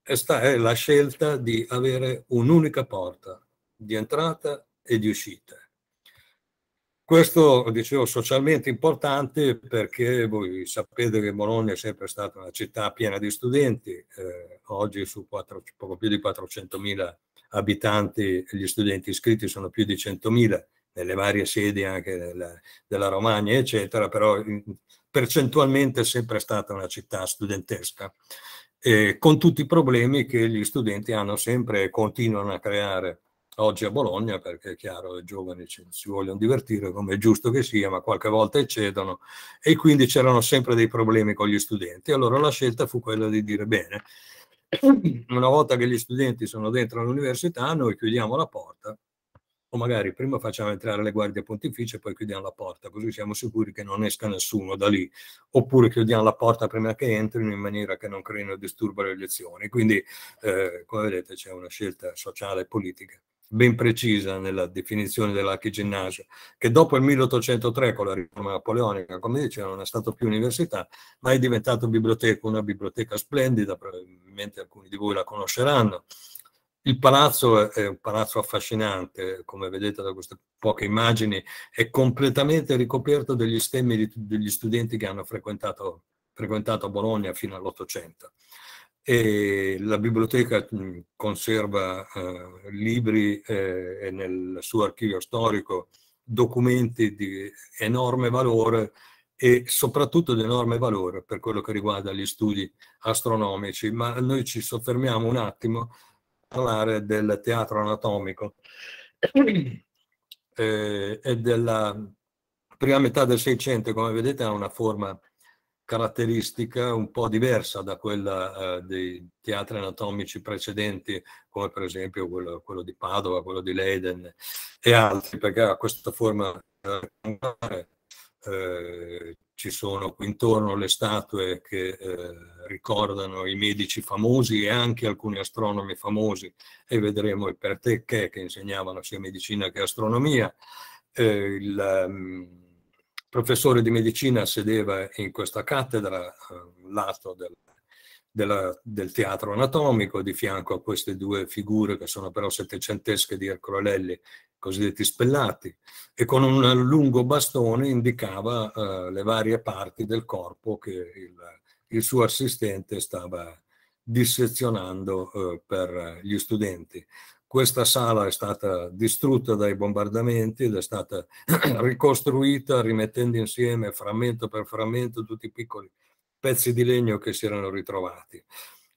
è, sta, è la scelta di avere un'unica porta di entrata e di uscita. Questo, dicevo, socialmente importante perché voi sapete che Bologna è sempre stata una città piena di studenti, eh, oggi su 4, poco più di 400.000 abitanti gli studenti iscritti sono più di 100.000 nelle varie sedi anche della, della Romagna, eccetera, però percentualmente è sempre stata una città studentesca, eh, con tutti i problemi che gli studenti hanno sempre e continuano a creare oggi a Bologna, perché è chiaro i giovani ci, si vogliono divertire come è giusto che sia, ma qualche volta eccedono e quindi c'erano sempre dei problemi con gli studenti. Allora la scelta fu quella di dire bene, (clears throat) una volta che gli studenti sono dentro l'università, noi chiudiamo la porta o magari prima facciamo entrare le guardie pontificie e poi chiudiamo la porta, così siamo sicuri che non esca nessuno da lì, oppure chiudiamo la porta prima che entrino in maniera che non creino disturbo alle elezioni. Quindi, eh, come vedete, c'è una scelta sociale e politica ben precisa nella definizione dell'archiginnasio, che dopo il 1803 con la riforma napoleonica, come dicevo, non è stato più università, ma è diventato biblioteca, una biblioteca splendida, probabilmente alcuni di voi la conosceranno, il palazzo è un palazzo affascinante, come vedete da queste poche immagini, è completamente ricoperto degli stemmi di, degli studenti che hanno frequentato, frequentato Bologna fino all'Ottocento. E la biblioteca mm, conserva eh, libri eh, e nel suo archivio storico documenti di enorme valore e soprattutto di enorme valore per quello che riguarda gli studi astronomici, ma noi ci soffermiamo un attimo parlare del teatro anatomico (clears throat) eh, e della prima metà del Seicento, come vedete, ha una forma caratteristica un po' diversa da quella eh, dei teatri anatomici precedenti, come per esempio quello, quello, di Padova, quello di Leiden e altri, perché ha questa forma eh, eh ci sono qui intorno le statue che eh, ricordano i medici famosi e anche alcuni astronomi famosi e vedremo il perché che insegnavano sia medicina che astronomia. Eh, il um, professore di medicina sedeva in questa cattedra, a eh, lato della della, del teatro anatomico, di fianco a queste due figure che sono però settecentesche di Ercole Lelli, cosiddetti spellati, e con un lungo bastone indicava eh, le varie parti del corpo che il, il suo assistente stava dissezionando eh, per gli studenti. Questa sala è stata distrutta dai bombardamenti ed è stata (clears throat) ricostruita rimettendo insieme frammento per frammento tutti i piccoli pezzi di legno che si erano ritrovati.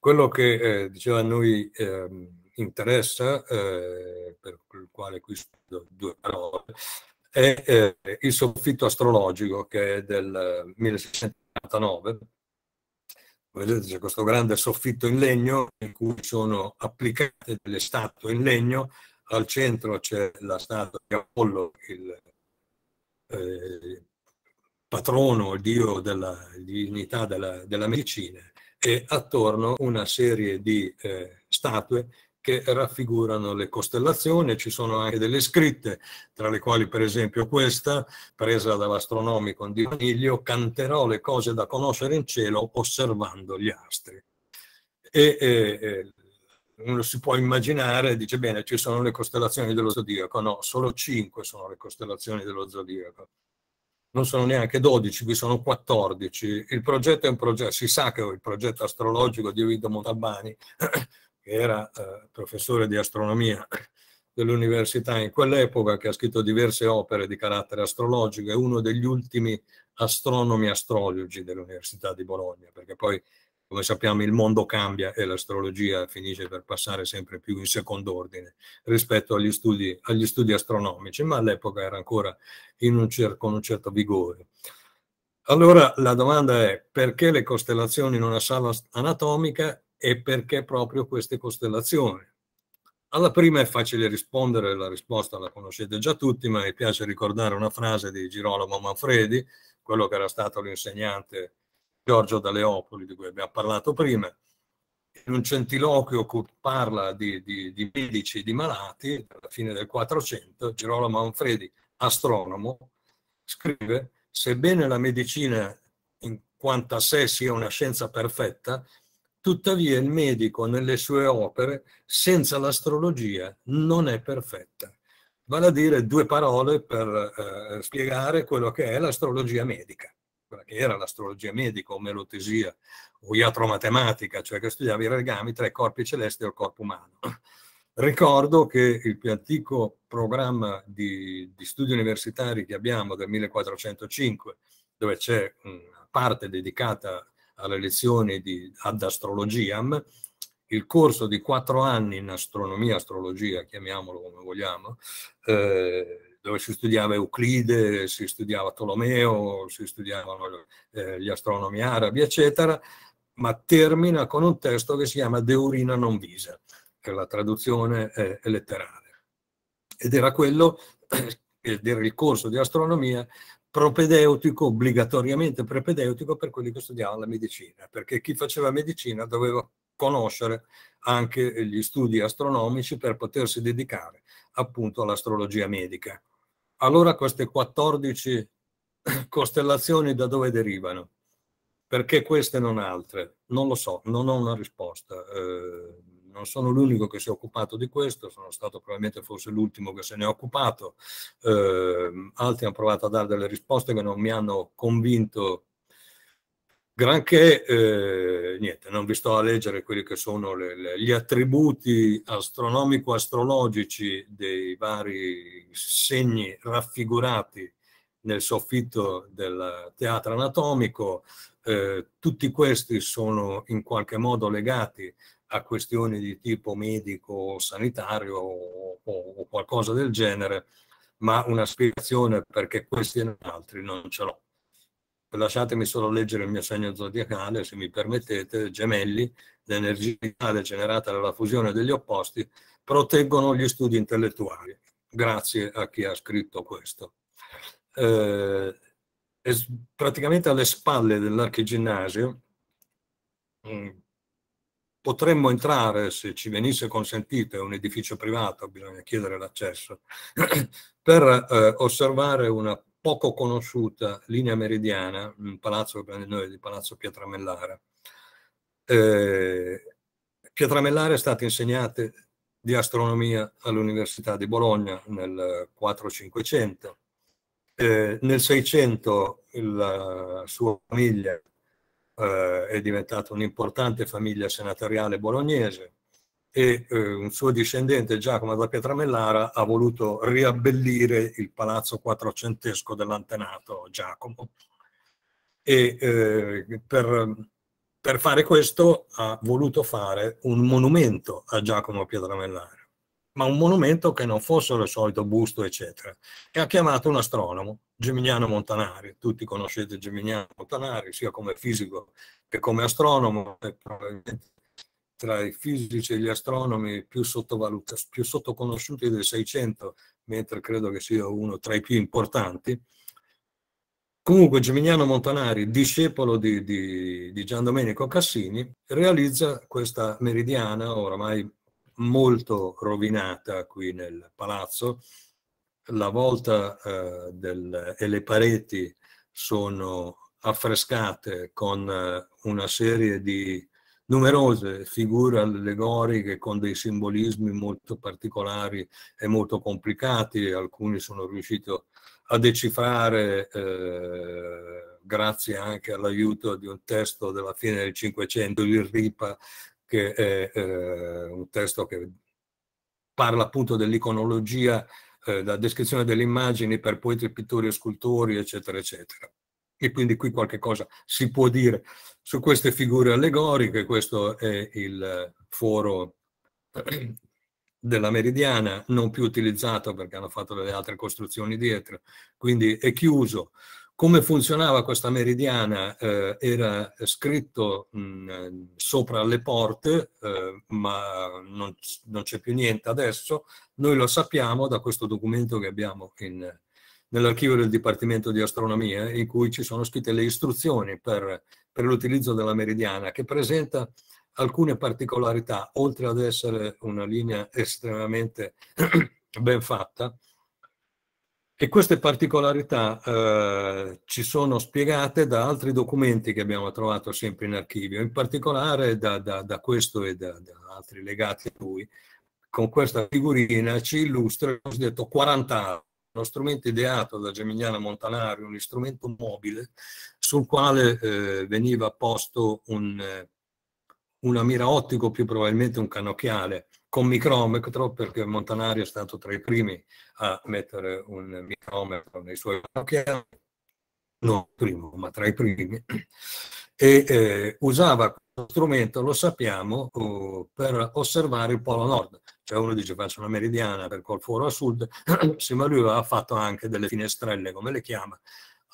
Quello che eh, diceva a noi eh, interessa, eh, per il quale qui do due parole, è eh, il soffitto astrologico che è del 1689. Eh, Vedete c'è questo grande soffitto in legno in cui sono applicate delle statue in legno, al centro c'è la statua di Apollo, il, eh, patrono, il dio della divinità della, della medicina, e attorno una serie di eh, statue che raffigurano le costellazioni, ci sono anche delle scritte, tra le quali per esempio questa, presa dall'astronomico di Maniglio, canterò le cose da conoscere in cielo osservando gli astri. E, eh, uno si può immaginare, dice bene, ci sono le costellazioni dello zodiaco, no, solo cinque sono le costellazioni dello zodiaco non sono neanche 12, vi sono 14. Il progetto è un progetto, si sa che il progetto astrologico di Vito Montalbani, (coughs) che era eh, professore di astronomia (coughs) dell'università in quell'epoca, che ha scritto diverse opere di carattere astrologico, è uno degli ultimi astronomi astrologi dell'Università di Bologna, perché poi come sappiamo il mondo cambia e l'astrologia finisce per passare sempre più in secondo ordine rispetto agli studi, agli studi astronomici, ma all'epoca era ancora un con un certo vigore. Allora la domanda è perché le costellazioni in una sala anatomica e perché proprio queste costellazioni? Alla prima è facile rispondere, la risposta la conoscete già tutti, ma mi piace ricordare una frase di Girolamo Manfredi, quello che era stato l'insegnante Giorgio D'Aleopoli, di cui abbiamo parlato prima, in un centiloquio che parla di, di, di medici e di malati, alla fine del 400, Girolamo Manfredi, astronomo, scrive, sebbene la medicina in quanto a sé sia una scienza perfetta, tuttavia il medico nelle sue opere, senza l'astrologia, non è perfetta. Vale a dire due parole per eh, spiegare quello che è l'astrologia medica quella che era l'astrologia medica o melotesia o iatromatematica, cioè che studiava i legami tra i corpi celesti e il corpo umano. (clears throat) Ricordo che il più antico programma di, di studi universitari che abbiamo del 1405, dove c'è una parte dedicata alle lezioni di, ad astrologiam, il corso di quattro anni in astronomia, astrologia, chiamiamolo come vogliamo, eh, dove si studiava Euclide, si studiava Tolomeo, si studiavano eh, gli astronomi arabi, eccetera, ma termina con un testo che si chiama Deurina non visa, che la traduzione è letterale. Ed era quello, eh, ed era il corso di astronomia propedeutico, obbligatoriamente propedeutico per quelli che studiavano la medicina, perché chi faceva medicina doveva conoscere anche gli studi astronomici per potersi dedicare appunto all'astrologia medica allora queste 14 (coughs) costellazioni da dove derivano? Perché queste non altre? Non lo so, non ho una risposta. Eh, non sono l'unico che si è occupato di questo, sono stato probabilmente forse l'ultimo che se ne è occupato. Eh, altri hanno provato a dare delle risposte che non mi hanno convinto Granché, eh, niente, non vi sto a leggere quelli che sono le, le, gli attributi astronomico-astrologici dei vari segni raffigurati nel soffitto del teatro anatomico. Eh, tutti questi sono in qualche modo legati a questioni di tipo medico, sanitario o, o qualcosa del genere, ma una spiegazione perché questi e altri non ce l'ho lasciatemi solo leggere il mio segno zodiacale, se mi permettete, gemelli, l'energia generata dalla fusione degli opposti proteggono gli studi intellettuali. Grazie a chi ha scritto questo. Eh, praticamente alle spalle dell'archiginnasio mm, potremmo entrare, se ci venisse consentito, è un edificio privato, bisogna chiedere l'accesso, (clears throat) per eh, osservare una poco conosciuta linea meridiana, un palazzo che prende il nome di Palazzo Pietramellare. Eh, Pietramellare è stata insegnata di astronomia all'Università di Bologna nel 4500. Eh, nel 600 la eh, sua famiglia eh, è diventata un'importante famiglia senatoriale bolognese e eh, un suo discendente Giacomo da Pietramellara ha voluto riabbellire il palazzo quattrocentesco dell'antenato Giacomo. E eh, per, per fare questo ha voluto fare un monumento a Giacomo Pietramellara, ma un monumento che non fosse il solito busto, eccetera. E ha chiamato un astronomo, Geminiano Montanari. Tutti conoscete Geminiano Montanari, sia come fisico che come astronomo, e probabilmente tra i fisici e gli astronomi più, più sottoconosciuti del Seicento, mentre credo che sia uno tra i più importanti. Comunque Geminiano Montanari, discepolo di, di, di Gian Domenico Cassini, realizza questa meridiana oramai molto rovinata qui nel palazzo. La volta eh, del, e le pareti sono affrescate con eh, una serie di numerose figure allegoriche con dei simbolismi molto particolari e molto complicati, alcuni sono riuscito a decifrare eh, grazie anche all'aiuto di un testo della fine del Cinquecento, il Ripa, che è eh, un testo che parla appunto dell'iconologia, eh, la descrizione delle immagini per poeti, pittori e scultori, eccetera, eccetera e quindi qui qualche cosa si può dire su queste figure allegoriche, questo è il foro (clears throat) della Meridiana, non più utilizzato perché hanno fatto delle altre costruzioni dietro, quindi è chiuso. Come funzionava questa meridiana? Eh, era scritto mh, sopra le porte, eh, ma non, non c'è più niente adesso. Noi lo sappiamo da questo documento che abbiamo in, nell'archivio del Dipartimento di Astronomia, in cui ci sono scritte le istruzioni per, per l'utilizzo della meridiana, che presenta alcune particolarità, oltre ad essere una linea estremamente (clears throat) ben fatta. E queste particolarità eh, ci sono spiegate da altri documenti che abbiamo trovato sempre in archivio, in particolare da, da, da questo e da, da, altri legati a lui. Con questa figurina ci illustra il cosiddetto quarantale, uno strumento ideato da Geminiano Montanari, un strumento mobile sul quale eh, veniva posto un, eh, una mira ottico, più probabilmente un cannocchiale, con micrometro, perché Montanari è stato tra i primi a mettere un micrometro nei suoi cannocchiali, non primo, ma tra i primi, e eh, usava questo strumento, lo sappiamo, oh, per osservare il Polo Nord cioè uno dice faccio una meridiana per col foro a sud, sì, (clears throat) ma lui aveva fatto anche delle finestrelle, come le chiama,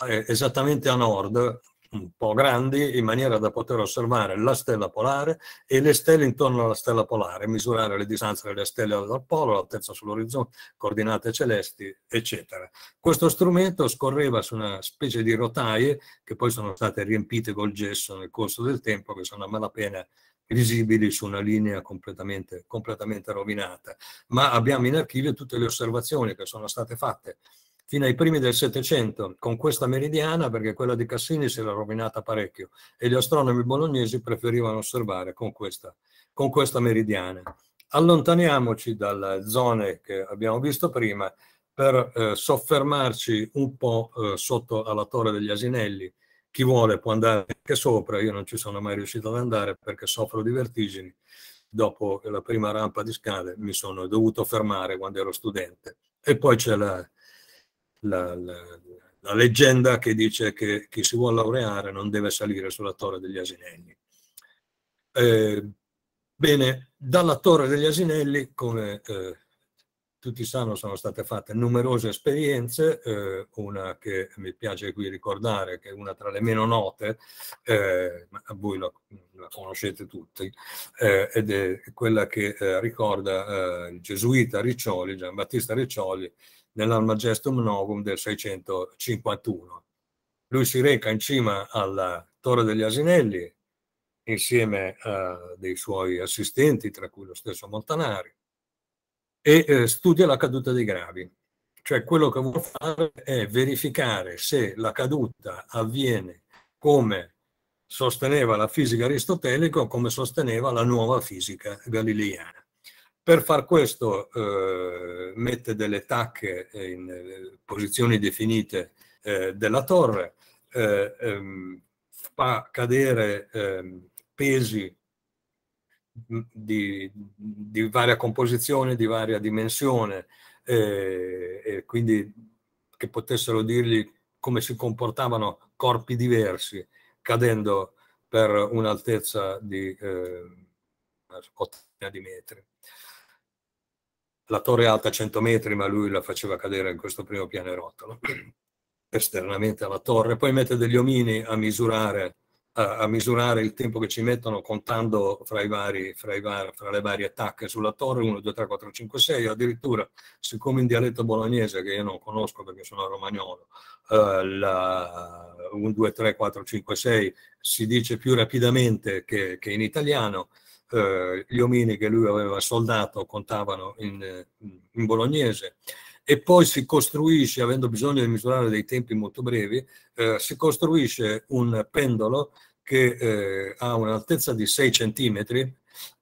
eh, esattamente a nord, un po' grandi, in maniera da poter osservare la stella polare e le stelle intorno alla stella polare, misurare le distanze delle stelle dal polo, l'altezza sull'orizzonte, coordinate celesti, eccetera. Questo strumento scorreva su una specie di rotaie che poi sono state riempite col gesso nel corso del tempo, che sono a malapena visibili su una linea completamente, completamente rovinata, ma abbiamo in archivio tutte le osservazioni che sono state fatte fino ai primi del Settecento con questa meridiana perché quella di Cassini si era rovinata parecchio e gli astronomi bolognesi preferivano osservare con questa, con questa meridiana. Allontaniamoci dalle zone che abbiamo visto prima per eh, soffermarci un po' eh, sotto alla Torre degli Asinelli chi vuole può andare anche sopra, io non ci sono mai riuscito ad andare perché soffro di vertigini. Dopo la prima rampa di scale mi sono dovuto fermare quando ero studente. E poi c'è la, la, la, la leggenda che dice che chi si vuole laureare non deve salire sulla torre degli asinelli. Eh, bene, dalla torre degli asinelli, come eh, tutti sanno sono state fatte numerose esperienze, eh, una che mi piace qui ricordare, che è una tra le meno note, eh, voi la, la conoscete tutti, eh, ed è quella che eh, ricorda eh, il gesuita Riccioli, Gian Battista Riccioli, nell'Almagestum Novum del 651. Lui si reca in cima alla Torre degli Asinelli insieme a dei suoi assistenti, tra cui lo stesso Montanari, e eh, studia la caduta dei gravi. Cioè quello che vuole fare è verificare se la caduta avviene come sosteneva la fisica aristotelica o come sosteneva la nuova fisica galileiana. Per far questo eh, mette delle tacche eh, in eh, posizioni definite eh, della torre, ehm, fa cadere ehm, pesi di, di varia composizione, di varia dimensione, eh, e quindi che potessero dirgli come si comportavano corpi diversi cadendo per un'altezza di eh, una di metri. La torre è alta 100 metri, ma lui la faceva cadere in questo primo pianerottolo (clears throat) esternamente alla torre. Poi mette degli omini a misurare a, a, misurare il tempo che ci mettono contando fra, vari, fra, var, fra, le varie attacche sulla torre, 1, 2, 3, 4, 5, 6, addirittura siccome in dialetto bolognese, che io non conosco perché sono romagnolo, eh, la 1, 2, 3, 4, 5, 6 si dice più rapidamente che, che in italiano, eh, gli omini che lui aveva soldato contavano in, in bolognese e poi si costruisce, avendo bisogno di misurare dei tempi molto brevi, eh, si costruisce un pendolo che eh, ha un'altezza di 6 cm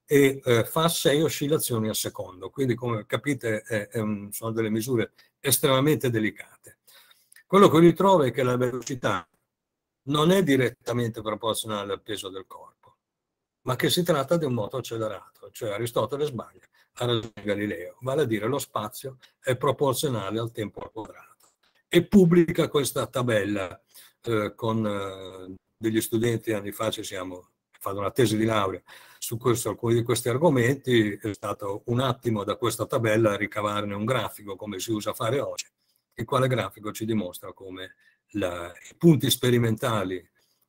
e eh, fa 6 oscillazioni al secondo. Quindi, come capite, è, è un, sono delle misure estremamente delicate. Quello che ritrova è che la velocità non è direttamente proporzionale al peso del corpo, ma che si tratta di un moto accelerato, cioè Aristotele sbaglia a ragione Galileo, vale a dire lo spazio è proporzionale al tempo al quadrato. E pubblica questa tabella eh, con eh, degli studenti anni fa, ci siamo fatto una tesi di laurea su questo, alcuni di questi argomenti, è stato un attimo da questa tabella ricavarne un grafico come si usa a fare oggi, il quale grafico ci dimostra come la, i punti sperimentali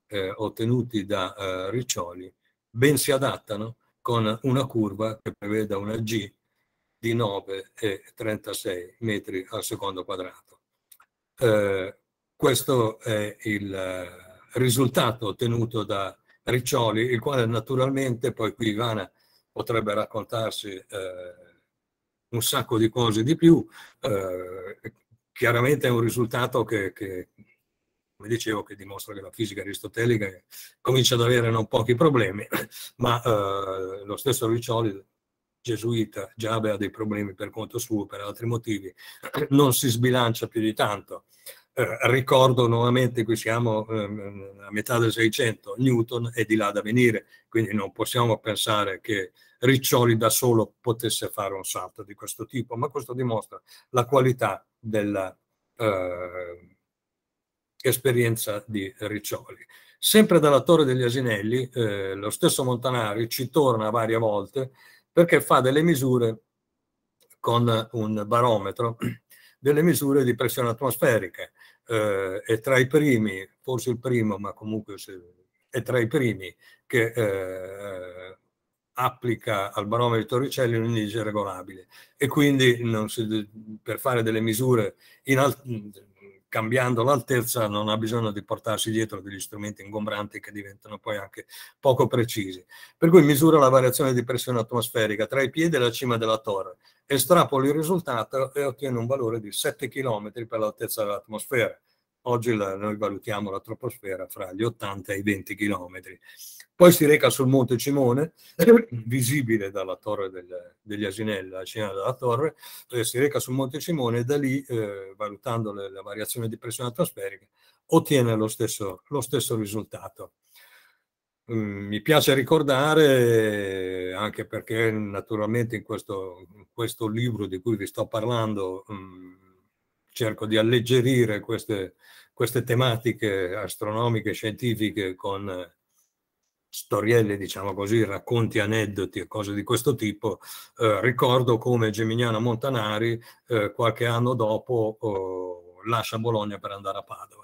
eh, ottenuti da eh, Riccioli ben si adattano con una curva che preveda una G di 9,36 metri al secondo quadrato. Eh, questo è il eh, risultato ottenuto da Riccioli, il quale naturalmente, poi qui Ivana potrebbe raccontarsi eh, un sacco di cose di più, eh, chiaramente è un risultato che, che come dicevo, che dimostra che la fisica aristotelica comincia ad avere non pochi problemi, (coughs) ma eh, lo stesso Riccioli, gesuita, già aveva dei problemi per conto suo, per altri motivi, (coughs) non si sbilancia più di tanto. Eh, ricordo nuovamente qui siamo eh, a metà del 600, Newton è di là da venire, quindi non possiamo pensare che Riccioli da solo potesse fare un salto di questo tipo, ma questo dimostra la qualità della, eh, esperienza di Riccioli. Sempre dalla Torre degli Asinelli, eh, lo stesso Montanari ci torna varie volte perché fa delle misure con un barometro, (clears throat) delle misure di pressione atmosferica. Eh, è tra i primi, forse il primo, ma comunque è tra i primi che eh, applica al barometro di Torricelli un indice regolabile e quindi si, per fare delle misure in alto cambiando l'altezza non ha bisogno di portarsi dietro degli strumenti ingombranti che diventano poi anche poco precisi. Per cui misura la variazione di pressione atmosferica tra i piedi e la cima della torre. estrapoli il risultato e ottiene un valore di 7 km per l'altezza dell'atmosfera. Oggi la, noi valutiamo la troposfera fra gli 80 e i 20 km. Poi si reca sul Monte Cimone, (clears throat) visibile dalla torre del, degli Asinelli, la cima della torre, eh, si reca sul Monte Cimone e da lì, eh, valutando le, la variazione di pressione atmosferica, ottiene lo stesso, lo stesso risultato. Mm, mi piace ricordare, anche perché naturalmente in questo, in questo, libro di cui vi sto parlando, mm, cerco di alleggerire queste, queste tematiche astronomiche, scientifiche con eh, storielle, diciamo così, racconti, aneddoti e cose di questo tipo, eh, ricordo come Geminiano Montanari eh, qualche anno dopo oh, lascia Bologna per andare a Padova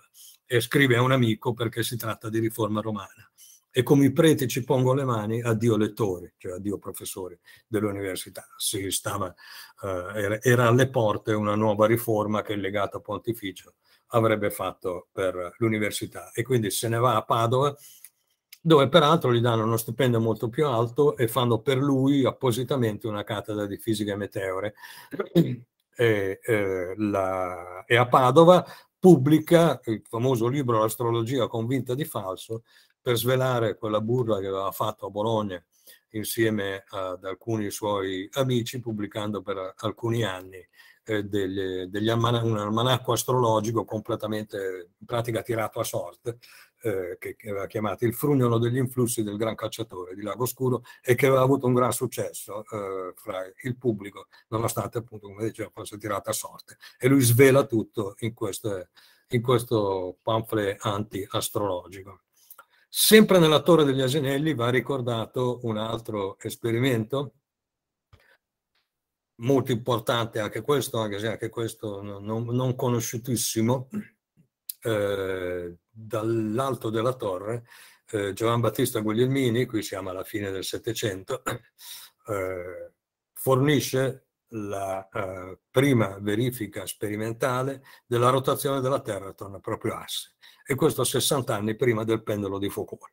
e scrive a un amico perché si tratta di riforma romana e come i preti ci pongo le mani, addio lettori, cioè addio professori dell'università. Si stava, eh, era alle porte una nuova riforma che il legato pontificio avrebbe fatto per l'università e quindi se ne va a Padova dove peraltro gli danno uno stipendio molto più alto e fanno per lui appositamente una cattedra di fisica e meteore. (clears throat) E, eh, la, e a Padova pubblica il famoso libro L'astrologia convinta di falso, per svelare quella burla che aveva fatto a Bologna insieme ad alcuni suoi amici, pubblicando per alcuni anni eh, degli, degli alman- un almanacco astrologico completamente in pratica tirato a sorte, eh, che, che, aveva chiamato Il frugnolo degli influssi del gran cacciatore di Lago Scuro e che aveva avuto un gran successo eh, fra il pubblico, nonostante appunto, come dicevo, fosse tirato a sorte. E lui svela tutto in, queste, in questo pamphlet anti-astrologico. Sempre nella Torre degli Asinelli va ricordato un altro esperimento, molto importante anche questo, anche se anche questo non, non conosciutissimo, eh, dall'alto della torre, eh, Giovan Battista Guglielmini, qui siamo alla fine del Settecento, eh, fornisce la eh, prima verifica sperimentale della rotazione della Terra attorno al proprio asse, e questo 60 anni prima del pendolo di Foucault.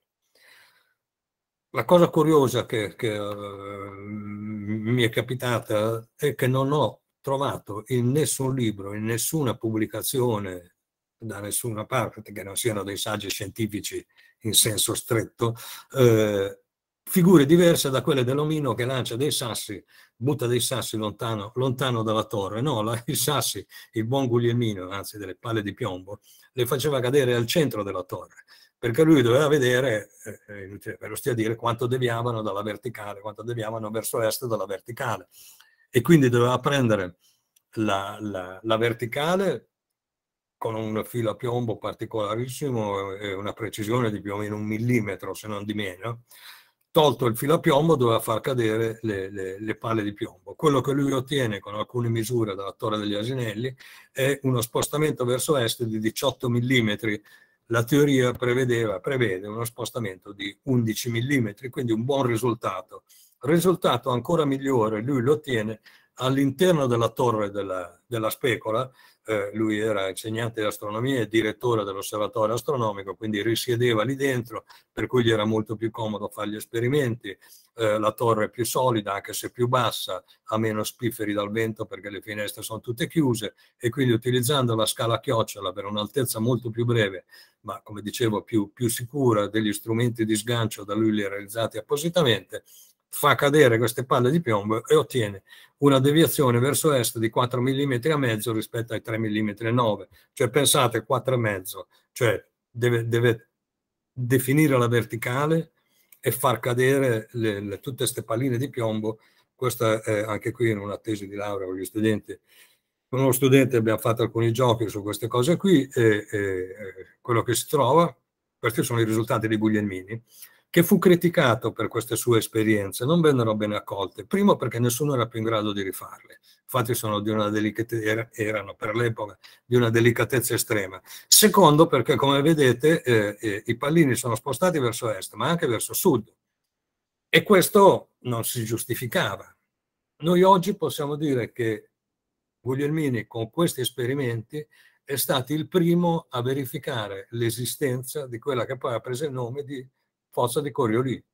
La cosa curiosa che, che eh, mi è capitata è che non ho trovato in nessun libro, in nessuna pubblicazione, da nessuna parte, che non siano dei saggi scientifici in senso stretto, eh, figure diverse da quelle dell'omino che lancia dei sassi, butta dei sassi lontano, lontano dalla torre. No, la, i sassi, il buon Guglielmino, anzi delle palle di piombo, le faceva cadere al centro della torre, perché lui doveva vedere, eh, per eh, ostia dire, quanto deviavano dalla verticale, quanto deviavano verso est dalla verticale. E quindi doveva prendere la, la, la verticale con un filo a piombo particolarissimo e una precisione di più o meno un millimetro, se non di meno, tolto il filo a piombo doveva far cadere le, le, le, palle di piombo. Quello che lui ottiene con alcune misure dalla Torre degli Asinelli è uno spostamento verso est di 18 mm. La teoria prevedeva, prevede uno spostamento di 11 mm, quindi un buon risultato. Risultato ancora migliore lui lo ottiene all'interno della torre della, della specola eh, lui era insegnante di astronomia e direttore dell'osservatorio astronomico, quindi risiedeva lì dentro, per cui gli era molto più comodo fare gli esperimenti. Eh, la torre è più solida, anche se più bassa, ha meno spifferi dal vento perché le finestre sono tutte chiuse e quindi utilizzando la scala chiocciola per un'altezza molto più breve, ma come dicevo più, più sicura degli strumenti di sgancio da lui realizzati appositamente, fa cadere queste palle di piombo e ottiene una deviazione verso est di 4 mm e mezzo rispetto ai 3 mm 9. Cioè pensate 4 e mezzo, cioè deve, deve definire la verticale e far cadere le, le, tutte queste palline di piombo. Questa è anche qui in una tesi di laurea con gli studenti. Con uno studente abbiamo fatto alcuni giochi su queste cose qui e, e quello che si trova, questi sono i risultati di Guglielmini che fu criticato per queste sue esperienze, non vennero bene accolte, primo perché nessuno era più in grado di rifarle, infatti sono di una erano per l'epoca di una delicatezza estrema, secondo perché come vedete eh, eh, i pallini sono spostati verso est ma anche verso sud e questo non si giustificava. Noi oggi possiamo dire che Guglielmini con questi esperimenti è stato il primo a verificare l'esistenza di quella che poi ha preso il nome di fossa di Coriolì,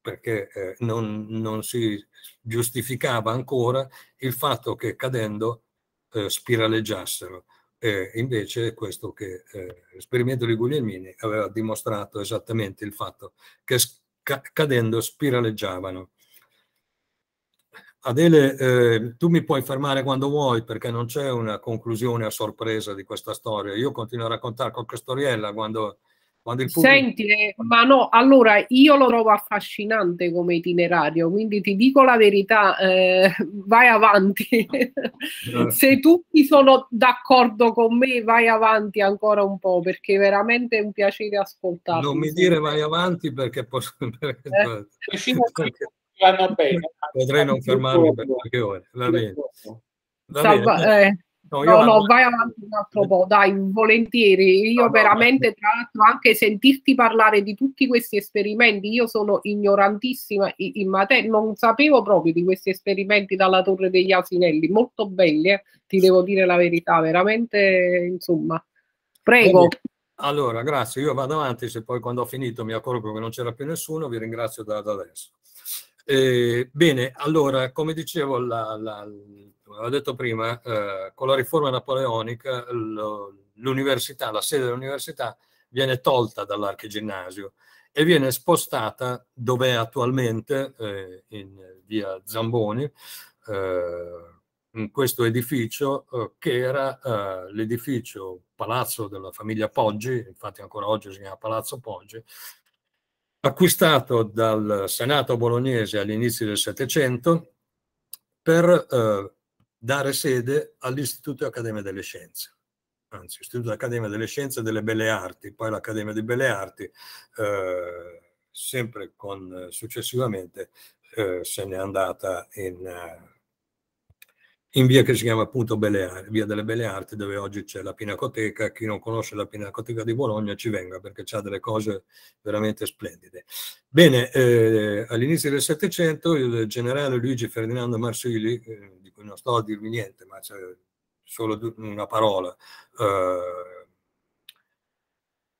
perché eh, non, non, si giustificava ancora il fatto che cadendo eh, spiraleggiassero. Eh, invece questo che eh, l'esperimento di Guglielmini aveva dimostrato esattamente il fatto che sca- cadendo spiraleggiavano. Adele, eh, tu mi puoi fermare quando vuoi perché non c'è una conclusione a sorpresa di questa storia. Io continuo a raccontare qualche storiella quando Pubblico... Senti, eh, ma no, allora io lo trovo affascinante come itinerario, quindi ti dico la verità, eh, vai avanti. Se tutti sono d'accordo con me, vai avanti ancora un po', perché veramente è un piacere ascoltarlo. Non mi dire vai avanti perché posso... (laughs) Eh. perché... Potrei non fermarmi per qualche ora, va bene. Va bene. Salva, eh, No, no, no, vai avanti un altro po', dai, volentieri. Io no, veramente, no, tra l'altro, anche sentirti parlare di tutti questi esperimenti, io sono ignorantissima in materia, non sapevo proprio di questi esperimenti dalla Torre degli Asinelli, molto belli, eh, ti devo dire la verità, veramente, insomma. Prego. Allora, grazie, io vado avanti, se poi quando ho finito mi accorgo che non c'era più nessuno, vi ringrazio da, da adesso. Eh, bene, allora, come dicevo, la, la come ho detto prima, eh, con la riforma napoleonica l'università, la sede dell'università viene tolta dall'archiginnasio e viene spostata dove è attualmente, eh, in via Zamboni, eh, in questo edificio eh, che era eh, l'edificio palazzo della famiglia Poggi, infatti ancora oggi si chiama Palazzo Poggi, acquistato dal Senato bolognese all'inizio del Settecento per eh, dare sede all'Istituto Accademia delle Scienze anzi Istituto Accademia delle Scienze e delle Belle Arti, poi l'Accademia di Belle Arti, eh, sempre con eh, successivamente eh, se n'è andata in, eh, in, via che si chiama appunto Belle Arti, via delle Belle Arti, dove oggi c'è la Pinacoteca. Chi non conosce la Pinacoteca di Bologna ci venga perché c'ha delle cose veramente splendide. Bene, eh, all'inizio del Settecento il generale Luigi Ferdinando Marsili, eh, non sto a dirvi niente, ma c'è solo una parola. Eh,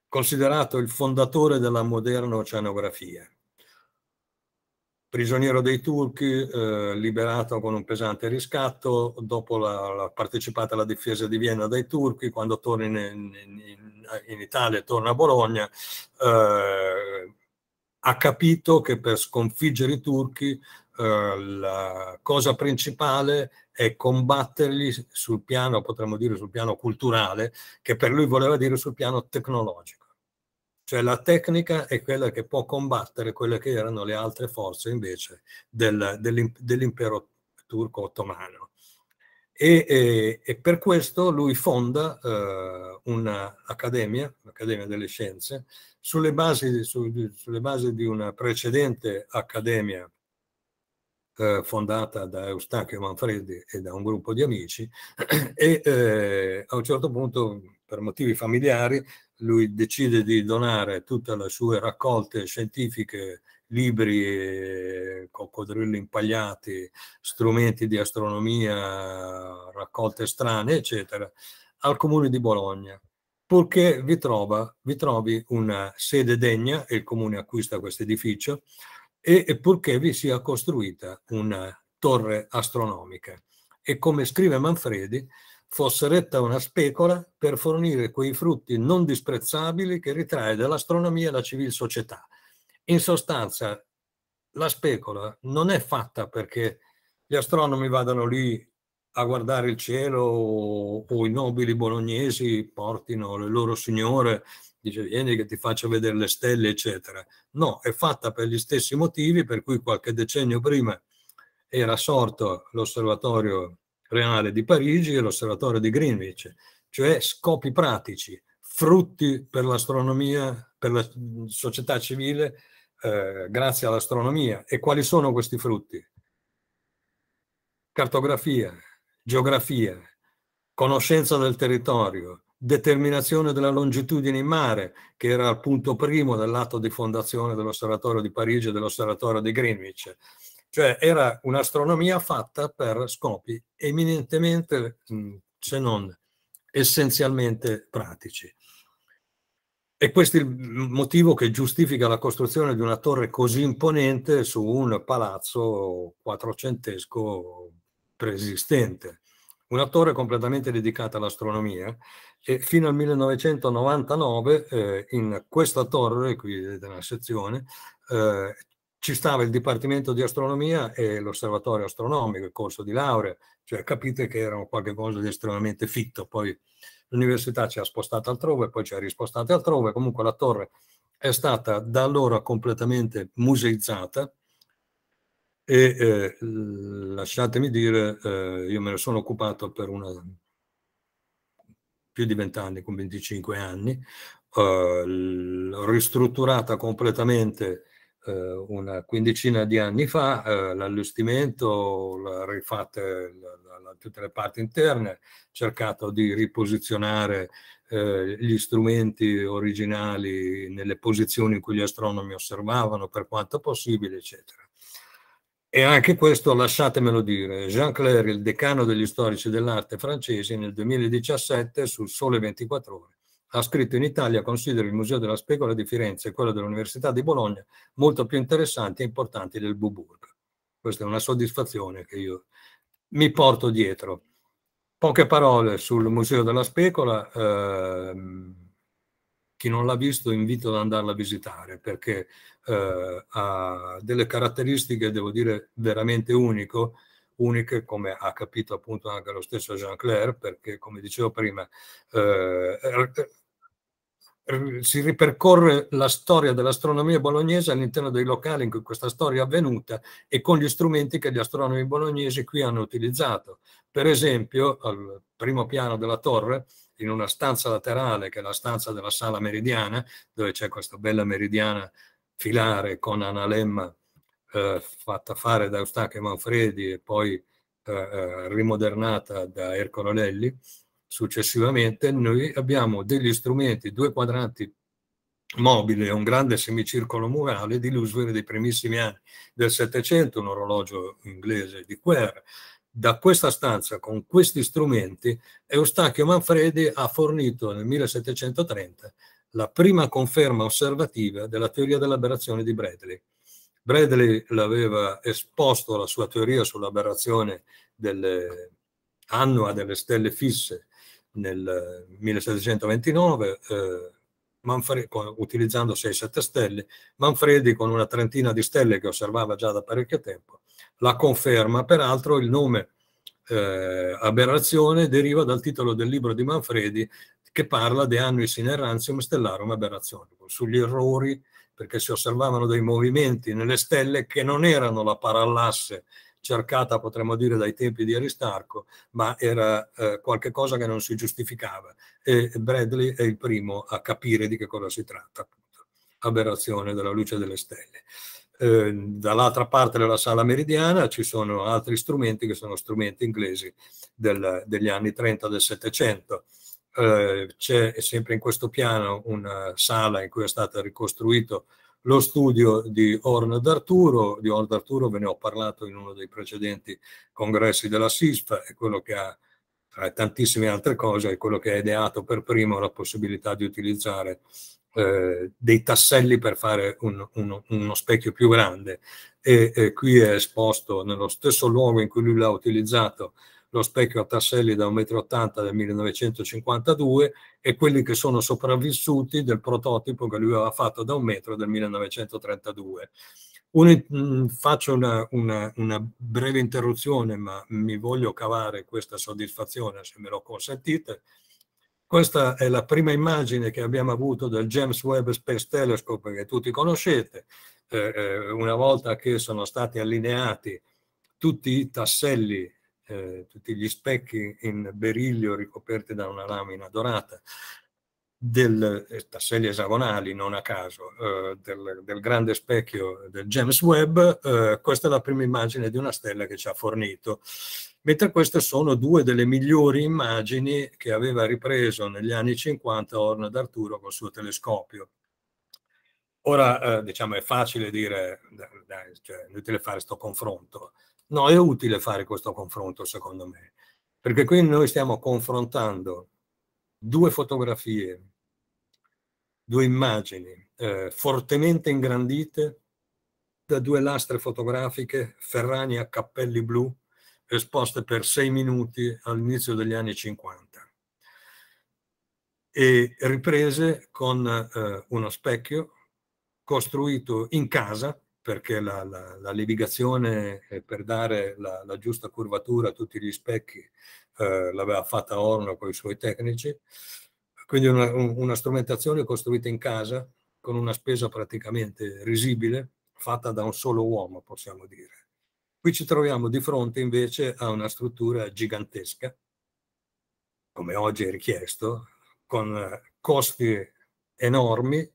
considerato il fondatore della moderna oceanografia, prigioniero dei turchi, eh, liberato con un pesante riscatto dopo la, la, partecipata alla difesa di Vienna dai turchi, quando torna in, in, in Italia e torna a Bologna, eh, ha capito che per sconfiggere i turchi la cosa principale è combatterli sul piano, potremmo dire sul piano culturale, che per lui voleva dire sul piano tecnologico. Cioè la tecnica è quella che può combattere quelle che erano le altre forze invece del, dell'impero turco ottomano. E, e, e, per questo lui fonda eh, un'accademia, l'Accademia delle Scienze, sulle basi, su, sulle basi, di una precedente accademia eh, fondata da Eustachio Manfredi e da un gruppo di amici (clears throat) e eh, a un certo punto per motivi familiari lui decide di donare tutte le sue raccolte scientifiche libri, eh, coccodrilli impagliati, strumenti di astronomia, raccolte strane, eccetera, al comune di Bologna, purché vi, trova, vi trovi una sede degna, e il comune acquista questo edificio, e, purché vi sia costruita una torre astronomica. E come scrive Manfredi, fosse retta una specola per fornire quei frutti non disprezzabili che ritrae dall'astronomia la civil società. In sostanza, la specola non è fatta perché gli astronomi vadano lì a guardare il cielo o, o i nobili bolognesi portino le loro signore dice vieni che ti faccio vedere le stelle, eccetera. No, è fatta per gli stessi motivi per cui qualche decennio prima era sorto l'osservatorio reale di Parigi e l'osservatorio di Greenwich, cioè scopi pratici, frutti per l'astronomia, per la società civile, eh, grazie all'astronomia. E quali sono questi frutti? Cartografia, geografia, conoscenza del territorio, determinazione della longitudine in mare, che era il punto primo dell'atto di fondazione dell'osservatorio di Parigi e dell'osservatorio di Greenwich. Cioè era un'astronomia fatta per scopi eminentemente, se non essenzialmente pratici. E questo è il motivo che giustifica la costruzione di una torre così imponente su un palazzo quattrocentesco preesistente una torre completamente dedicata all'astronomia e fino al 1999 eh, in questa torre, qui vedete nella sezione, eh, ci stava il Dipartimento di Astronomia e l'Osservatorio Astronomico, il corso di laurea, cioè capite che era qualcosa di estremamente fitto, poi l'università ci ha spostato altrove, poi ci ha rispostato altrove, comunque la torre è stata da allora completamente museizzata, e eh, lasciatemi dire, eh, io me ne sono occupato per una, più di vent'anni, con 25 anni, eh, ho ristrutturata completamente eh, una quindicina di anni fa eh, l'allestimento, la rifatte la, la, tutte le parti interne, cercato di riposizionare eh, gli strumenti originali nelle posizioni in cui gli astronomi osservavano per quanto possibile, eccetera. E anche questo, lasciatemelo dire, Jean Clair, il decano degli storici dell'arte francesi, nel 2017 sul Sole 24 ore, ha scritto in Italia considero il Museo della Specola di Firenze e quello dell'Università di Bologna molto più interessanti e importanti del Buburg. Questa è una soddisfazione che io mi porto dietro. Poche parole sul Museo della Specola. Ehm, chi non l'ha visto invito ad andarla a visitare perché eh, ha delle caratteristiche, devo dire, veramente unico, uniche, come ha capito appunto anche lo stesso Jean Claire, perché come dicevo prima, eh, si ripercorre la storia dell'astronomia bolognese all'interno dei locali in cui questa storia è avvenuta e con gli strumenti che gli astronomi bolognesi qui hanno utilizzato. Per esempio, al primo piano della torre in una stanza laterale, che è la stanza della sala meridiana, dove c'è questa bella meridiana filare con analemma eh, fatta fare da Eustachio Manfredi e poi eh, eh rimodernata da Ercole Lelli, successivamente noi abbiamo degli strumenti, due quadranti mobili e un grande semicircolo murale di Luswell dei primissimi anni del Settecento, un orologio inglese di Quer, da questa stanza con questi strumenti, Eustachio Manfredi ha fornito nel 1730 la prima conferma osservativa della teoria dell'aberrazione di Bradley. Bradley l'aveva esposto la sua teoria sull'aberrazione dell'annua delle stelle fisse nel 1729, eh, utilizzando 6-7 stelle, Manfredi con una trentina di stelle che osservava già da parecchio tempo la conferma, peraltro, il nome eh, aberrazione deriva dal titolo del libro di Manfredi che parla de annuis inerrantium stellarum aberrazione, sugli errori perché si osservavano dei movimenti nelle stelle che non erano la parallasse cercata, potremmo dire, dai tempi di Aristarco, ma era eh, qualcosa che non si giustificava. E Bradley è il primo a capire di che cosa si tratta, appunto, aberrazione della luce delle stelle. Ehm, dall'altra parte della sala meridiana ci sono altri strumenti che sono strumenti inglesi del, degli anni 30 del Settecento. Ehm, c'è sempre in questo piano una sala in cui è stato ricostruito lo studio di Horn d'Arturo. Di Horn d'Arturo ve ne ho parlato in uno dei precedenti congressi della SISP, è quello che ha, tra tantissime altre cose, è quello che ha ideato per primo la possibilità di utilizzare eh, dei tasselli per fare un, uno, uno, specchio più grande e, e qui è esposto nello stesso luogo in cui lui l'ha utilizzato lo specchio a tasselli da 1,80 m del 1952 e quelli che sono sopravvissuti del prototipo che lui aveva fatto da un metro del 1932. Un, mm, faccio una, una, una, breve interruzione, ma mi voglio cavare questa soddisfazione, se me lo consentite, questa è la prima immagine che abbiamo avuto del James Webb Space Telescope che tutti conoscete, eh, eh, una volta che sono stati allineati tutti i tasselli, eh, tutti gli specchi in beriglio ricoperti da una lamina dorata, del, eh, tasselli esagonali non a caso, eh, del, del, grande specchio del James Webb, questa è la prima immagine di una stella che ci ha fornito mentre queste sono due delle migliori immagini che aveva ripreso negli anni 50 Orne d'Arturo col suo telescopio. Ora, eh, diciamo, è facile dire, dai, cioè, è inutile fare questo confronto. No, è utile fare questo confronto, secondo me, perché qui noi stiamo confrontando due fotografie, due immagini eh, fortemente ingrandite da due lastre fotografiche, Ferrani a cappelli blu, esposte per sei minuti all'inizio degli anni 50 e riprese con eh, uno specchio costruito in casa perché la, la, la levigazione eh, per dare la, la, giusta curvatura a tutti gli specchi eh, l'aveva fatta Orno con i suoi tecnici, quindi una, una strumentazione costruita in casa con una spesa praticamente risibile fatta da un solo uomo, possiamo dire. Qui ci troviamo di fronte invece a una struttura gigantesca, come oggi è richiesto, con eh, costi enormi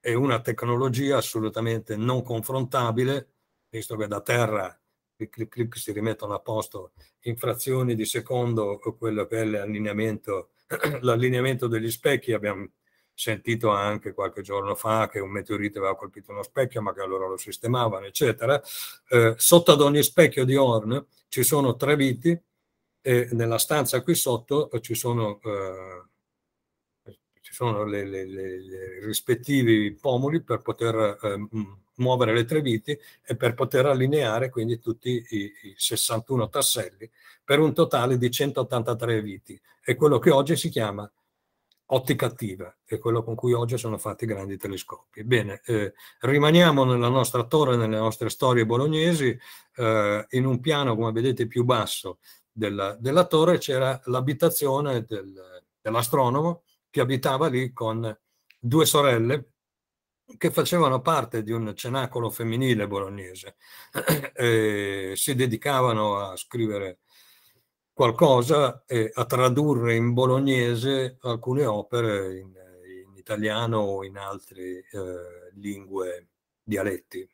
e una tecnologia assolutamente non confrontabile, visto che da terra clic, clic, clic, si rimettono a posto in frazioni di secondo quello che è l'allineamento, (clears throat) l'allineamento degli specchi, abbiamo sentito anche qualche giorno fa che un meteorite aveva colpito uno specchio, ma che allora lo sistemavano, eccetera. Eh, sotto ad ogni specchio di Horn ci sono tre viti e nella stanza qui sotto ci sono, eh, ci sono le, le, le, le, rispettivi pomoli per poter eh, muovere le tre viti e per poter allineare quindi tutti i, i, 61 tasselli per un totale di 183 viti. È quello che oggi si chiama ottica attiva, è quello con cui oggi sono fatti i grandi telescopi. Bene, eh, rimaniamo nella nostra torre, nelle nostre storie bolognesi, eh, in un piano, come vedete, più basso della, della torre c'era l'abitazione del, dell'astronomo che abitava lì con due sorelle che facevano parte di un cenacolo femminile bolognese. Eh, (clears throat) si dedicavano a scrivere qualcosa e a tradurre in bolognese alcune opere in, in italiano o in altre eh, lingue, dialetti.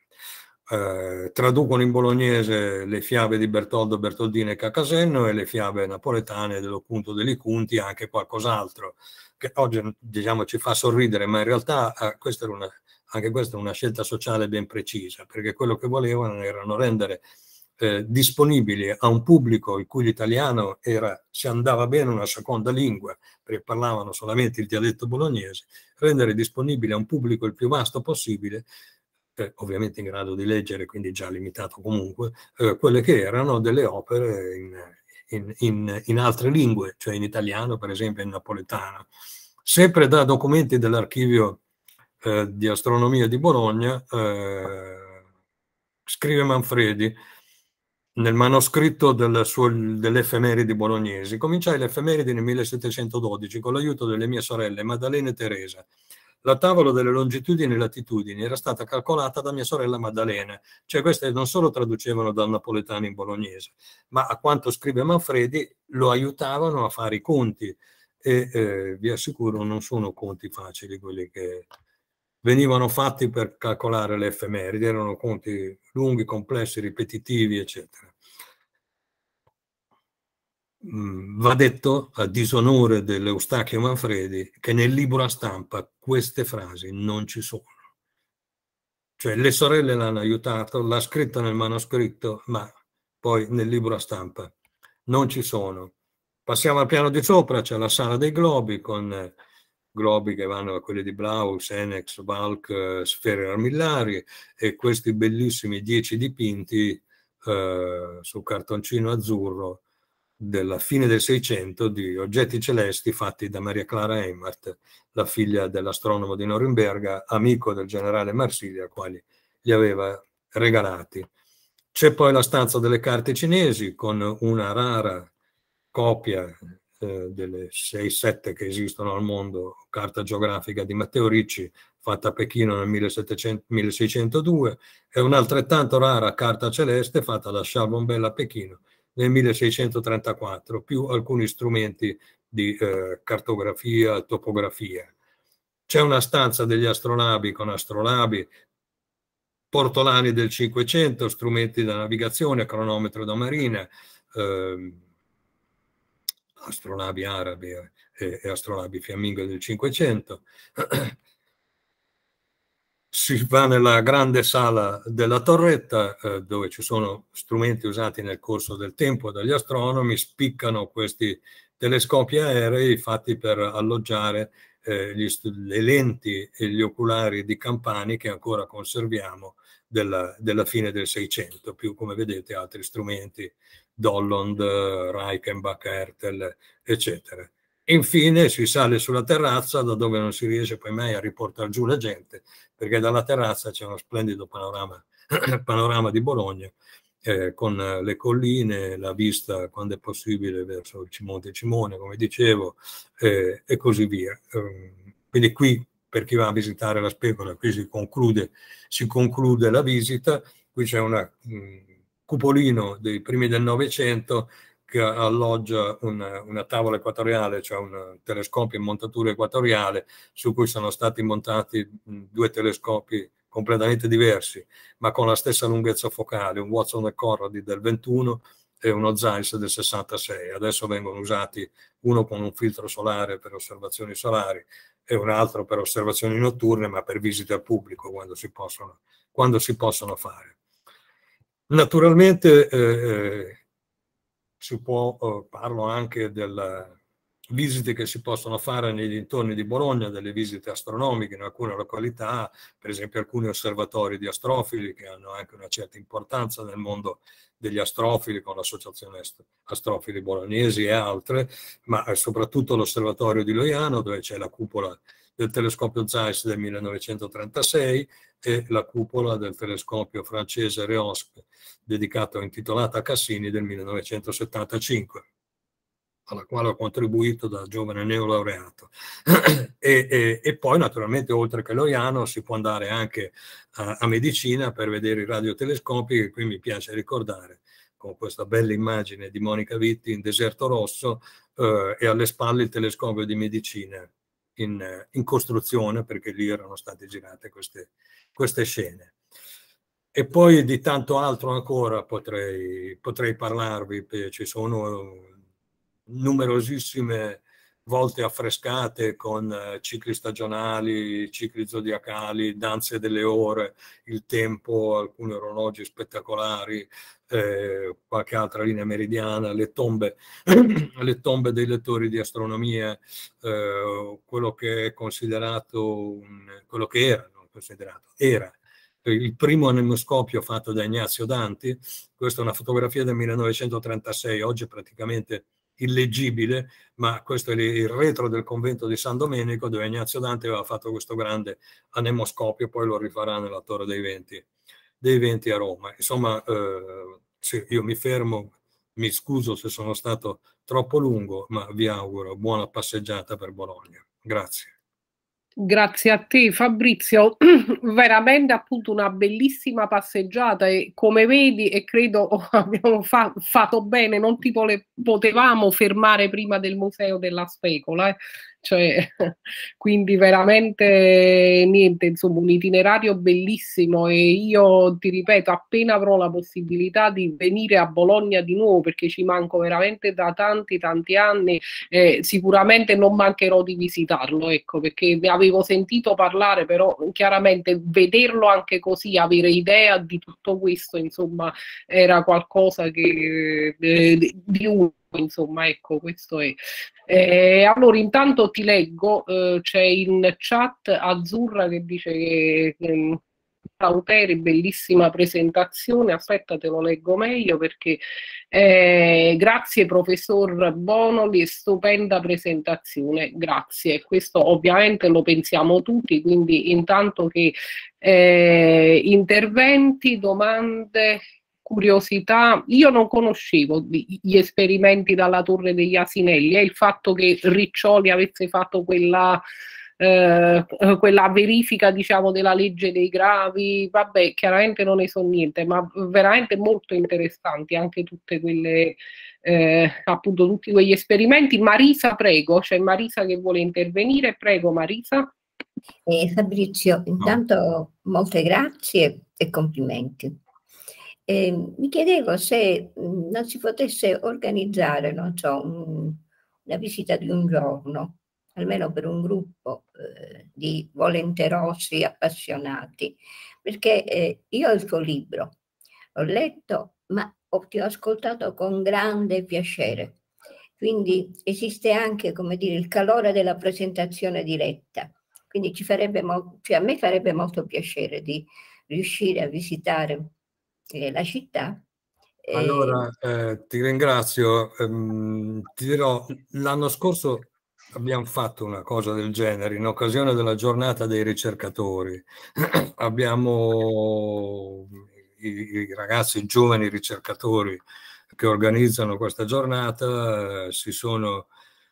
Eh, traducono in bolognese le fiabe di Bertoldo Bertoldini e Cacasenno e le fiabe napoletane dell'Occunto degli Cunti e anche qualcos'altro, che oggi diciamo, ci fa sorridere, ma in realtà eh, era una, anche questa è una scelta sociale ben precisa, perché quello che volevano erano rendere eh, disponibili a un pubblico in cui l'italiano era, si andava bene una seconda lingua, perché parlavano solamente il dialetto bolognese, rendere disponibile a un pubblico il più vasto possibile, eh, ovviamente in grado di leggere, quindi già limitato comunque, eh, quelle che erano delle opere in, in, in, in, altre lingue, cioè in italiano, per esempio in napoletano. Sempre da documenti dell'archivio eh, di astronomia di Bologna, eh, scrive Manfredi, nel manoscritto del suo, bolognesi. Cominciai l'Effemeridi nel 1712 con l'aiuto delle mie sorelle Maddalena e Teresa. La tavola delle longitudini e latitudini era stata calcolata da mia sorella Maddalena, cioè queste non solo traducevano dal napoletano in bolognese, ma a quanto scrive Manfredi lo aiutavano a fare i conti e eh, vi assicuro non sono conti facili quelli che venivano fatti per calcolare le effemeridi, erano conti lunghi, complessi, ripetitivi, eccetera. Mm, va detto a disonore dell'Eustachio Manfredi che nel libro a stampa queste frasi non ci sono. Cioè le sorelle l'hanno aiutato, l'ha scritto nel manoscritto, ma poi nel libro a stampa non ci sono. Passiamo al piano di sopra, c'è la sala dei globi con eh, globi che vanno a quelli di Blau, Senex, Valk, eh, Sfere Armillari e questi bellissimi dieci dipinti eh, su cartoncino azzurro della fine del Seicento di oggetti celesti fatti da Maria Clara Eimert, la figlia dell'astronomo di Norimberga, amico del generale Marsiglia, quali li aveva regalati. C'è poi la stanza delle carte cinesi con una rara copia eh, delle 6-7 che esistono al mondo, carta geografica di Matteo Ricci, fatta a Pechino nel 1700, 1602, e un'altrettanto rara carta celeste fatta da Charles Bombella a Pechino nel 1634, più alcuni strumenti di eh, cartografia, topografia. C'è una stanza degli astrolabi con astrolabi, portolani del 500, strumenti da navigazione, cronometro da marina, ehm, eh, astrolabi arabi e, e astrolabi fiammingo del Cinquecento. (clears throat) si va nella grande sala della torretta eh, dove ci sono strumenti usati nel corso del tempo dagli astronomi, spiccano questi telescopi aerei fatti per alloggiare eh, le lenti e gli oculari di Campani che ancora conserviamo della, della fine del Seicento, più come vedete altri strumenti, Dollond, eh, Reichenbach, Hertel, eccetera infine si sale sulla terrazza da dove non si riesce poi mai a riportare giù la gente, perché dalla terrazza c'è uno splendido panorama, (clears throat) panorama di Bologna eh, con le colline, la vista quando è possibile verso il Monte Cimone, come dicevo, eh, e così via. Ehm, quindi qui per chi va a visitare la specola, qui si conclude, si conclude la visita, qui c'è un mm, cupolino dei primi del Novecento che alloggia una, una tavola equatoriale, cioè un telescopio in montatura equatoriale, su cui sono stati montati due telescopi completamente diversi, ma con la stessa lunghezza focale, un Watson e Corradi del 21 e uno Zeiss del 66. Adesso vengono usati uno con un filtro solare per osservazioni solari e un altro per osservazioni notturne, ma per visite al pubblico quando si possono, quando si possono fare. Naturalmente eh, eh si può, eh, parlo anche delle eh, visite che si possono fare nei dintorni di Bologna, delle visite astronomiche in alcune località, per esempio alcuni osservatori di astrofili che hanno anche una certa importanza nel mondo degli astrofili con l'associazione astrofili bolognesi e altre, ma eh, soprattutto l'osservatorio di Loiano dove c'è la cupola del telescopio Zeiss del 1936 e la cupola del telescopio francese REOSC, dedicato e intitolata a Cassini del 1975 alla quale ho contribuito da giovane neolaureato. (clears throat) e, e, e, poi naturalmente oltre che Loiano si può andare anche a, a, medicina per vedere i radiotelescopi che qui mi piace ricordare con questa bella immagine di Monica Vitti in deserto rosso eh, e alle spalle il telescopio di medicina in, in costruzione perché lì erano state girate queste, queste scene. E poi di tanto altro ancora potrei, potrei parlarvi, ci sono numerosissime volte affrescate con eh, cicli stagionali, cicli zodiacali, danze delle ore, il tempo, alcuni orologi spettacolari, eh, qualche altra linea meridiana, le tombe, (clears throat) le tombe dei lettori di astronomia, eh, quello che è considerato, quello che era, non considerato, era il primo anemoscopio fatto da Ignazio Danti, questa è una fotografia del 1936, oggi praticamente illeggibile, ma questo è il retro del convento di San Domenico dove Ignazio Dante aveva fatto questo grande anemoscopio, poi lo rifarà nella Torre dei Venti, dei Venti a Roma. Insomma, eh, sì, io mi fermo, mi scuso se sono stato troppo lungo, ma vi auguro buona passeggiata per Bologna. Grazie. Grazie a te Fabrizio, (clears throat) veramente appunto una bellissima passeggiata e come vedi e credo (laughs) abbiamo fa fatto bene, non ti potevamo fermare prima del museo della specola, eh cioè, (laughs) quindi veramente niente, insomma un itinerario bellissimo e io ti ripeto, appena avrò la possibilità di venire a Bologna di nuovo perché ci manco veramente da tanti tanti anni, eh, sicuramente non mancherò di visitarlo, ecco perché ne avevo sentito parlare, però chiaramente vederlo anche così, avere idea di tutto questo, insomma, era qualcosa che, eh, di un insomma, ecco, questo è. Eh, allora, intanto ti leggo, eh, c'è in chat Azzurra che dice che... Eh, Pauteri, bellissima presentazione, aspetta te lo leggo meglio perché eh, grazie professor Bonoli, stupenda presentazione, grazie. Questo ovviamente lo pensiamo tutti, quindi intanto che eh, interventi, domande, curiosità, io non conoscevo gli esperimenti dalla Torre degli Asinelli e il fatto che Riccioli avesse fatto quella, eh, quella verifica diciamo, della legge dei gravi, vabbè chiaramente non ne so niente, ma veramente molto interessanti anche tutte quelle... Eh, appunto tutti quegli esperimenti. Marisa, prego, c'è Marisa che vuole intervenire, prego Marisa. Eh, Fabrizio, intanto molte grazie e complimenti. E ehm, mi chiedevo se mm, non si potesse organizzare, non so, un, una visita di un giorno, almeno per un gruppo eh, di volenterosi appassionati, perché eh, io ho il suo libro, l'ho letto, ma ho, ti ho ascoltato con grande piacere. Quindi esiste anche, come dire, il calore della presentazione diretta. Quindi ci farebbe mo- cioè a me farebbe molto piacere di riuscire a visitare un eh, la città. Allora, ehm, eh, ti ringrazio. Um, ti dirò, l'anno scorso abbiamo fatto una cosa del genere in occasione della giornata dei ricercatori. (clears throat) abbiamo i, i, ragazzi i giovani ricercatori che organizzano questa giornata, eh, si sono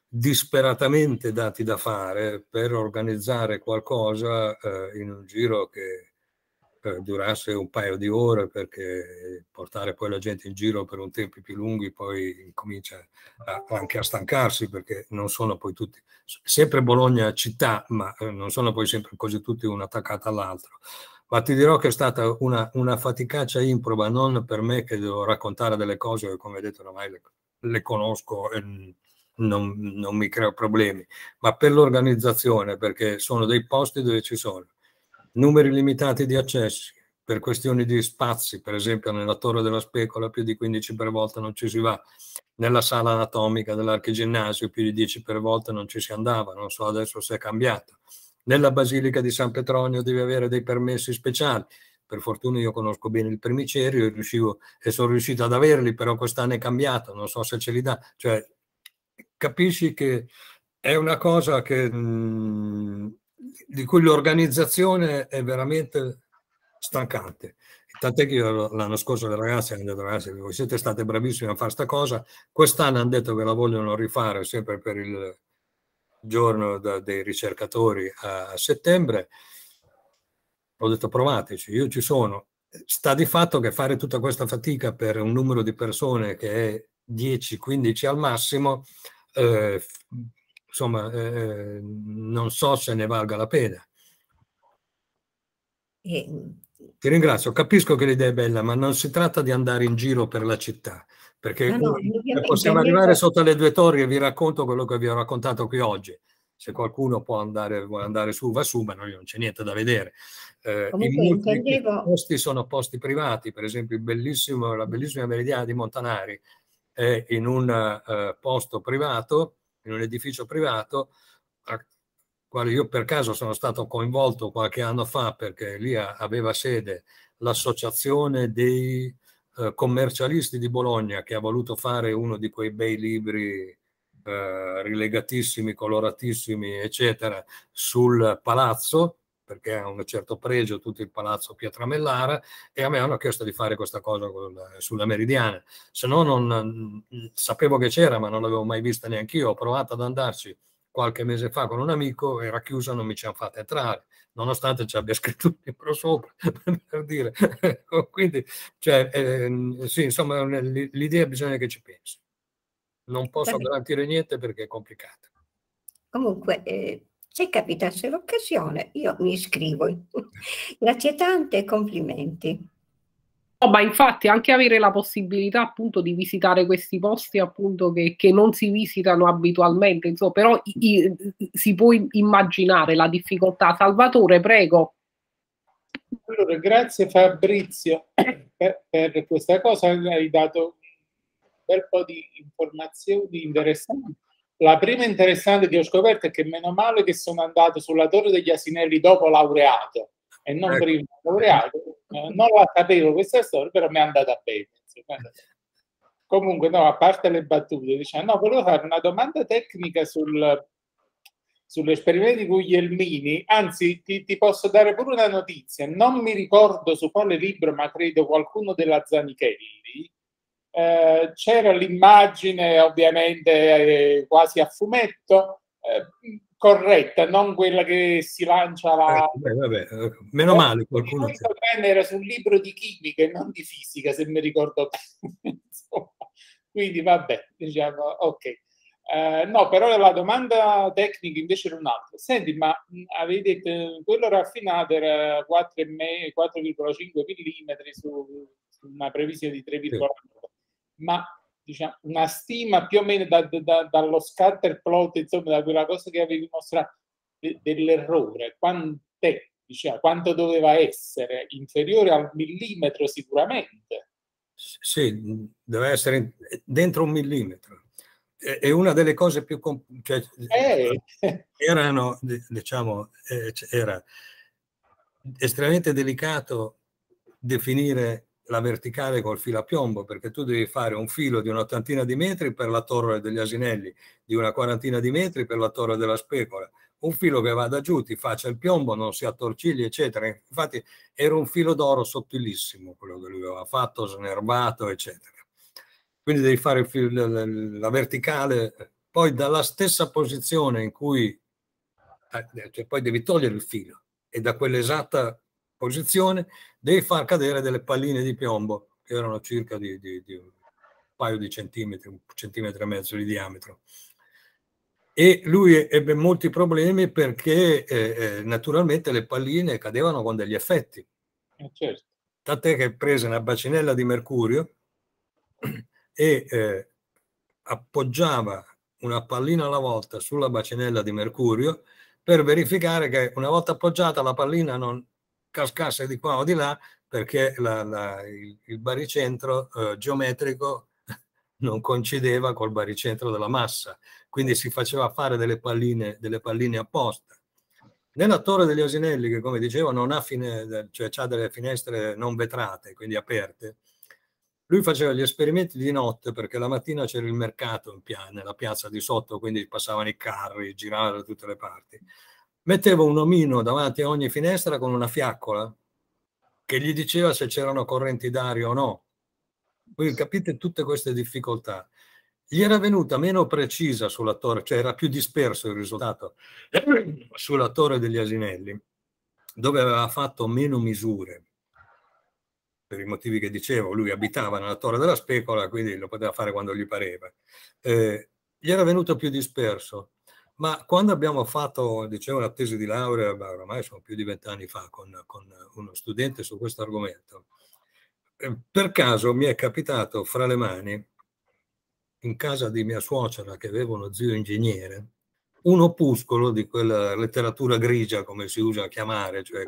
disperatamente dati da fare per organizzare qualcosa eh, in un giro che eh, durasse un paio di ore perché portare poi la gente in giro per un tempo più lunghi poi comincia a, anche a stancarsi perché non sono poi tutti, sempre Bologna città, ma eh, non sono poi sempre così tutti una attaccata all'altro ma ti dirò che è stata una, una, faticaccia improba, non per me che devo raccontare delle cose che come detto ormai le, le conosco e non, non, mi creo problemi, ma per l'organizzazione, perché sono dei posti dove ci sono numeri limitati di accessi per questioni di spazi, per esempio nella torre della specola più di 15 per volta non ci si va, nella sala anatomica dell'archiginnasio più di 10 per volta non ci si andava, non so adesso se è cambiato, nella basilica di San Petronio devi avere dei permessi speciali, per fortuna io conosco bene il primicerio e, riuscivo, e sono riuscito ad averli, però quest'anno è cambiato, non so se ce li dà, cioè capisci che è una cosa che mh, mm, di cui l'organizzazione è veramente stancante. Tant'è che io l'anno scorso le ragazze hanno detto, ragazzi, voi siete state bravissime a fare questa cosa, quest'anno hanno detto che la vogliono rifare sempre per il giorno da, dei ricercatori a, a settembre. Ho detto provateci, io ci sono. Sta di fatto che fare tutta questa fatica per un numero di persone che è 10-15 al massimo eh, insomma, eh, eh, non so se ne valga la pena. E... Ti ringrazio, capisco che l'idea è bella, ma non si tratta di andare in giro per la città, perché no, no, possiamo arrivare io... sotto le due torri e vi racconto quello che vi ho raccontato qui oggi. Se qualcuno può andare, vuole andare su, va su, ma noi non c'è niente da vedere. Eh, Comunque, intendevo... posti sono posti privati, per esempio la bellissima meridiana di Montanari è in un uh, posto privato in un edificio privato, a quale io per caso sono stato coinvolto qualche anno fa perché lì aveva sede l'associazione dei eh, commercialisti di Bologna che ha voluto fare uno di quei bei libri eh, rilegatissimi, coloratissimi, eccetera, sul palazzo perché ha un certo pregio tutto il palazzo Pietramellara e a me hanno chiesto di fare questa cosa sulla Meridiana. Se no non mm, sapevo che c'era, ma non l'avevo mai vista neanche io. Ho provato ad andarci qualche mese fa con un amico, era chiusa, non mi ci hanno fatto entrare, nonostante ci abbia (laughs) scritto un libro sopra, per dire. Ecco, quindi, cioè, eh, sì, insomma, l'idea bisogna che ci pensi. Non posso garantire niente perché è complicato. Comunque, eh se capitasse l'occasione, io mi iscrivo. (laughs) Grazie tante e complimenti. No, ma infatti anche avere la possibilità appunto di visitare questi posti appunto che, che non si visitano abitualmente, insomma, però i, i, si può immaginare la difficoltà. Salvatore, prego. Allora, grazie Fabrizio per, per questa cosa, hai dato un bel po' di informazioni interessanti la prima interessante che ho scoperto è che meno male che sono andato sulla Torre degli Asinelli dopo laureato e non ecco. prima laureato. Eh, non la sapevo questa storia, però mi è andata bene. Comunque, no, a parte le battute, diciamo, no, volevo fare una domanda tecnica sul, sull'esperimento di Guglielmini, anzi ti, ti, posso dare pure una notizia, non mi ricordo su quale libro, ma credo qualcuno della Zanichelli, eh, c'era l'immagine ovviamente eh, quasi a fumetto, eh, corretta, non quella che si lancia la... Eh, vabbè, vabbè. Meno male qualcuno... Questo trend era sul libro di chimica e non di fisica, se mi ricordo bene. (laughs) Quindi vabbè, diciamo, ok. Uh, no, però la domanda tecnica invece era un'altra. Senti, ma mm, avete detto, quello raffinato era 4,5 mm su, una previsione di 3,9. Sì ma diciamo, una stima più o meno da, da, dallo scatter plot, insomma, da quella cosa che avevi mostrato de, dell'errore, quant'è, diciamo, quanto doveva essere, inferiore al millimetro sicuramente. Sì, deve essere dentro un millimetro. E una delle cose più cioè, eh. (laughs) erano, diciamo, eh, era estremamente delicato definire la verticale col filo a piombo, perché tu devi fare un filo di un'ottantina di metri per la torre degli asinelli, di una quarantina di metri per la torre della specola, un filo che vada giù, ti faccia il piombo, non si attorcigli, eccetera. Infatti era un filo d'oro sottilissimo quello che lui aveva fatto, snervato, eccetera. Quindi devi fare filo, la verticale, poi dalla stessa posizione in cui, eh, cioè poi devi togliere il filo e da quell'esatta posizione, devi far cadere delle palline di piombo che erano circa di, di, di un paio di centimetri, un centimetro e mezzo di diametro. E lui ebbe molti problemi perché eh, eh naturalmente le palline cadevano con degli effetti. Eh, certo. Tant'è che prese una bacinella di mercurio (clears throat) e eh, appoggiava una pallina alla volta sulla bacinella di mercurio per verificare che una volta appoggiata la pallina non, cascasse di qua o di là perché la, la, il, il, baricentro eh, geometrico (laughs) non coincideva col baricentro della massa, quindi si faceva fare delle palline, delle palline apposta. Nella torre degli Osinelli, che come dicevo non ha fine, cioè ha delle finestre non vetrate, quindi aperte, lui faceva gli esperimenti di notte perché la mattina c'era il mercato pia nella piazza di sotto, quindi passavano i carri, giravano da tutte le parti metteva un omino davanti a ogni finestra con una fiaccola che gli diceva se c'erano correnti d'aria o no. Quindi capite tutte queste difficoltà. Gli era venuta meno precisa sulla torre, cioè era più disperso il risultato sulla torre degli asinelli, dove aveva fatto meno misure. Per i motivi che dicevo, lui abitava nella torre della specola, quindi lo poteva fare quando gli pareva. Eh, gli era venuto più disperso ma quando abbiamo fatto dicevo, la tesi di laurea, oramai sono più di vent'anni fa, con, con uno studente su questo argomento, eh, per caso mi è capitato fra le mani, in casa di mia suocera, che aveva uno zio ingegnere, un opuscolo di quella letteratura grigia, come si usa a chiamare, cioè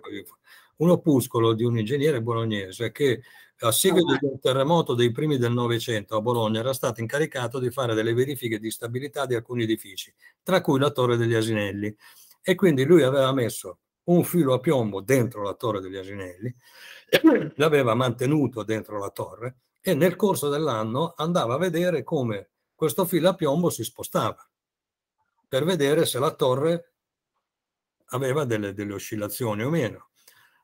un opuscolo di un ingegnere bolognese che a seguito di un terremoto dei primi del Novecento a Bologna, era stato incaricato di fare delle verifiche di stabilità di alcuni edifici, tra cui la Torre degli Asinelli. E quindi lui aveva messo un filo a piombo dentro la Torre degli Asinelli, (clears throat) l'aveva mantenuto dentro la torre e nel corso dell'anno andava a vedere come questo filo a piombo si spostava per vedere se la torre aveva delle, delle oscillazioni o meno.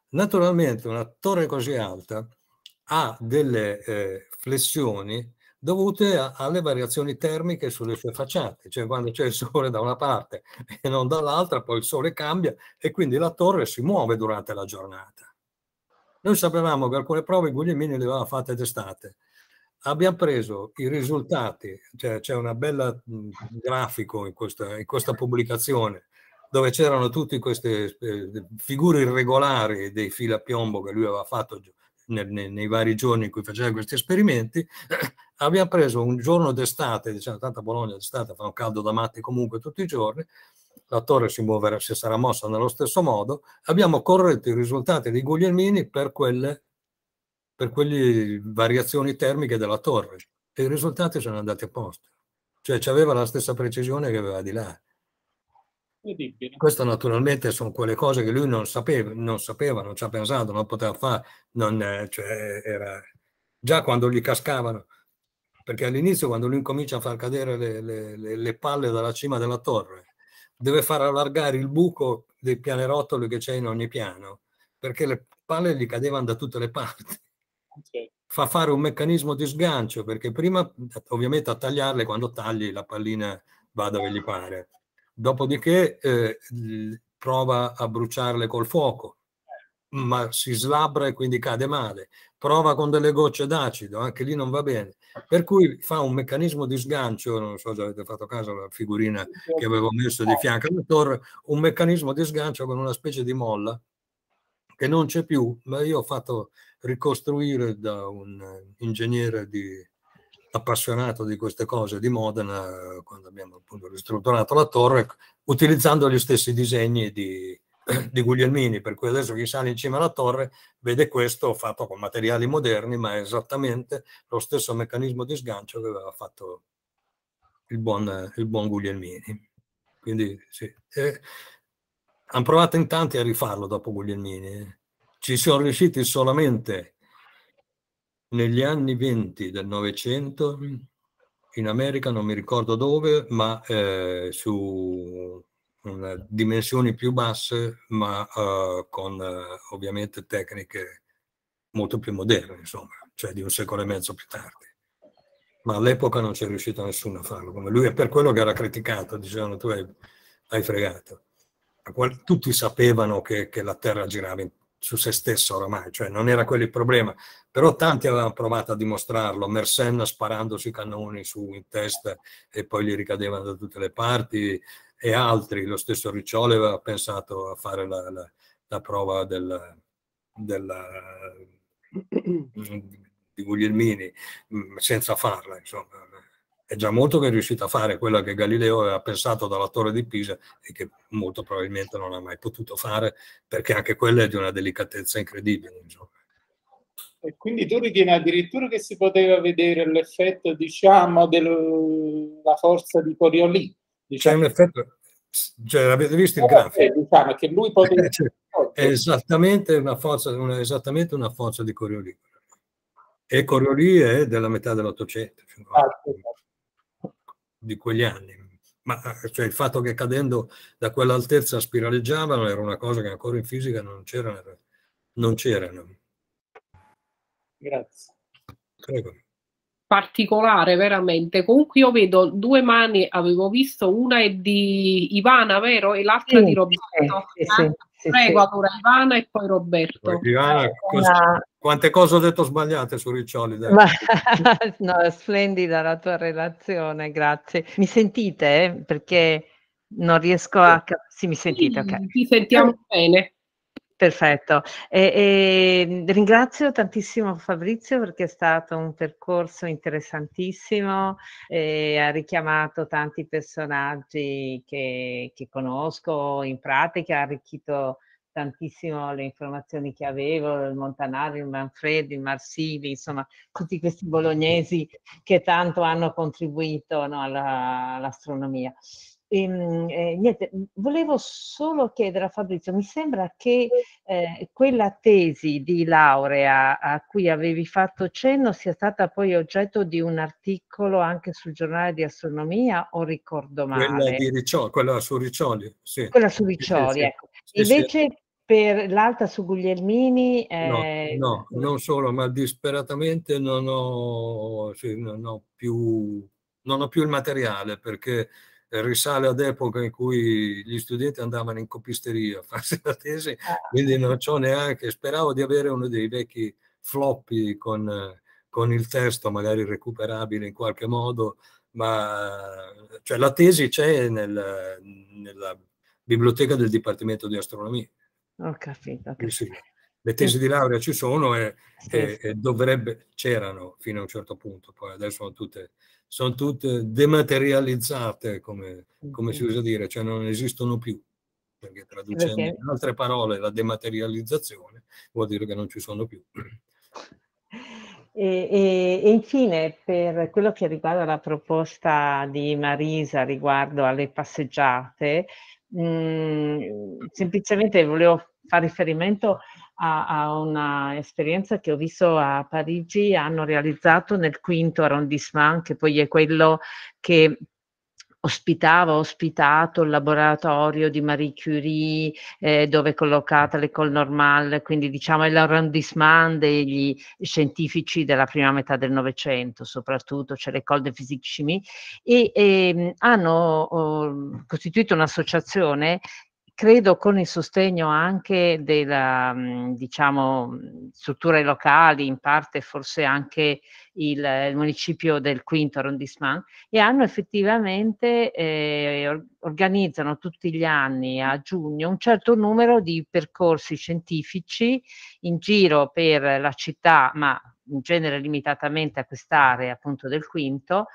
Naturalmente una torre così alta ha delle eh, flessioni dovute a, alle variazioni termiche sulle sue facciate, cioè quando c'è il sole da una parte e non dall'altra, poi il sole cambia e quindi la torre si muove durante la giornata. Noi sapevamo che alcune prove Guglielmini le aveva fatte d'estate. Abbiamo preso i risultati, cioè c'è una bella mh, mm, grafico in questa, in questa pubblicazione dove c'erano tutte queste eh, figure irregolari dei fili a piombo che lui aveva fatto nel, nei, nei, vari giorni in cui faceva questi esperimenti, (clears throat) abbiamo preso un giorno d'estate, diciamo, tanta Bologna d'estate fa un caldo da matti comunque tutti i giorni, la torre si muoverà, si sarà mossa nello stesso modo, abbiamo corretto i risultati di Guglielmini per quelle, per quelle variazioni termiche della torre e i risultati sono andati a posto. Cioè aveva la stessa precisione che aveva di là. Questo naturalmente sono quelle cose che lui non sapeva, non, sapeva, non ci ha pensato, non poteva fare, non, eh, cioè, era già quando gli cascavano, perché all'inizio quando lui incomincia a far cadere le, le, le, palle dalla cima della torre, deve far allargare il buco dei pianerottoli che c'è in ogni piano, perché le palle gli cadevano da tutte le parti. Okay. Certo. Fa fare un meccanismo di sgancio, perché prima ovviamente a tagliarle quando tagli la pallina va dove gli pare dopodiché eh, prova a bruciarle col fuoco, ma si slabra e quindi cade male, prova con delle gocce d'acido, anche lì non va bene, per cui fa un meccanismo di sgancio, non so se avete fatto caso alla figurina che avevo messo di eh. fianco alla torre, un meccanismo di sgancio con una specie di molla che non c'è più, ma io ho fatto ricostruire da un eh, ingegnere di appassionato di queste cose di Modena, quando abbiamo appunto ristrutturato la torre, utilizzando gli stessi disegni di, (clears throat) di Guglielmini, per cui adesso chi sale in cima alla torre vede questo fatto con materiali moderni, ma è esattamente lo stesso meccanismo di sgancio che aveva fatto il buon, il buon Guglielmini. Quindi sì. hanno provato in tanti a rifarlo dopo Guglielmini. Ci sono riusciti solamente negli anni 20 del Novecento, in America non mi ricordo dove, ma eh, su dimensioni più basse, ma eh, con eh, ovviamente tecniche molto più moderne, insomma, cioè di un secolo e mezzo più tardi. Ma all'epoca non c'è riuscito nessuno a farlo come lui, è per quello che era criticato, dicevano tu hai, hai fregato. Tutti sapevano che, che la Terra girava in, su se stesso oramai, cioè non era quello il problema, però tanti avevano provato a dimostrarlo, Mersenne sparando sui cannoni su in testa e poi li ricadevano da tutte le parti e altri, lo stesso Riccioli aveva pensato a fare la, la, la prova del, della, (clears throat) di Guglielmini mm, senza farla, insomma, è già molto che è riuscito a fare, quella che Galileo aveva pensato dalla torre di Pisa e che molto probabilmente non ha mai potuto fare, perché anche quella è di una delicatezza incredibile. Insomma. E quindi tu ritieni addirittura che si poteva vedere l'effetto, diciamo, della forza di Coriolì? Diciamo. C'è un effetto, cioè, l'avete visto il eh, eh, Diciamo che lui poteva... Cioè, è esattamente una forza, una, esattamente una forza di Coriolì. E Coriolì è della metà dell'Ottocento. Ah, certo di quegli anni. Ma eh, cioè, il fatto che cadendo da quell'altezza spiraleggiavano era una cosa che ancora in fisica non c'era. Non c'erano. Grazie. Prego. Particolare veramente. Comunque io vedo due mani, avevo visto, una è di Ivana, vero? E l'altra sì, di Roberto. Sì, sì, Prego allora Ivana e poi Roberto. Ivana, cosa... Quante cose ho detto sbagliate su Riccioli? Ma, (laughs) no, splendida la tua relazione, grazie. Mi sentite? Perché non riesco a Sì, mi sentite, ok. Ti sentiamo bene. Perfetto, e, e ringrazio tantissimo Fabrizio perché è stato un percorso interessantissimo, e ha richiamato tanti personaggi che, che conosco in pratica, ha arricchito tantissimo le informazioni che avevo, il Montanari, il Manfredi, il Marsili, insomma tutti questi bolognesi che tanto hanno contribuito no, all'astronomia. E, ehm, eh, niente, volevo solo chiedere a Fabrizio, mi sembra che eh, quella tesi di laurea a cui avevi fatto cenno sia stata poi oggetto di un articolo anche sul giornale di astronomia o ricordo male? Quella, di Riccioli, quella su Riccioli, sì. Quella su Riccioli, sì, ecco. Sì, Invece per l'alta su Guglielmini... Eh... No, no, non solo, ma disperatamente non ho, sì, non, ho più, non ho, più, il materiale perché risale ad epoca in cui gli studenti andavano in copisteria a (laughs) farsi la tesi, ah. quindi non ho neanche, speravo di avere uno dei vecchi floppy con, con il testo magari recuperabile in qualche modo, ma cioè, la tesi c'è nel, nella biblioteca del Dipartimento di Astronomia. Ho capito. Ho Sì, le tesi di laurea ci sono e, sì, e, sì. e, dovrebbe, c'erano fino a un certo punto, poi adesso sono tutte, sono tutte dematerializzate, come, come si usa dire, cioè non esistono più, perché traducendo perché? in altre parole la dematerializzazione vuol dire che non ci sono più. E, e, e, infine, per quello che riguarda la proposta di Marisa riguardo alle passeggiate, Mhmm, semplicemente volevo fare riferimento a, a una che ho visto a Parigi, hanno realizzato nel quinto arrondissement, che poi è quello che ospitava, ospitato il laboratorio di Marie Curie, eh, dove è collocata l'École Normale, quindi diciamo è l'arrondissement degli scientifici della prima metà del Novecento, soprattutto c'è cioè l'École de Physique Chimie, e, e ehm, hanno oh, costituito un'associazione credo con il sostegno anche delle mhmm, diciamo, strutture locali, in parte forse anche il, il municipio del Quinto Arrondissement, e hanno effettivamente, eh, organizzano tutti gli anni a giugno un certo numero di percorsi scientifici in giro per la città, ma in genere limitatamente a quest'area appunto del Quinto,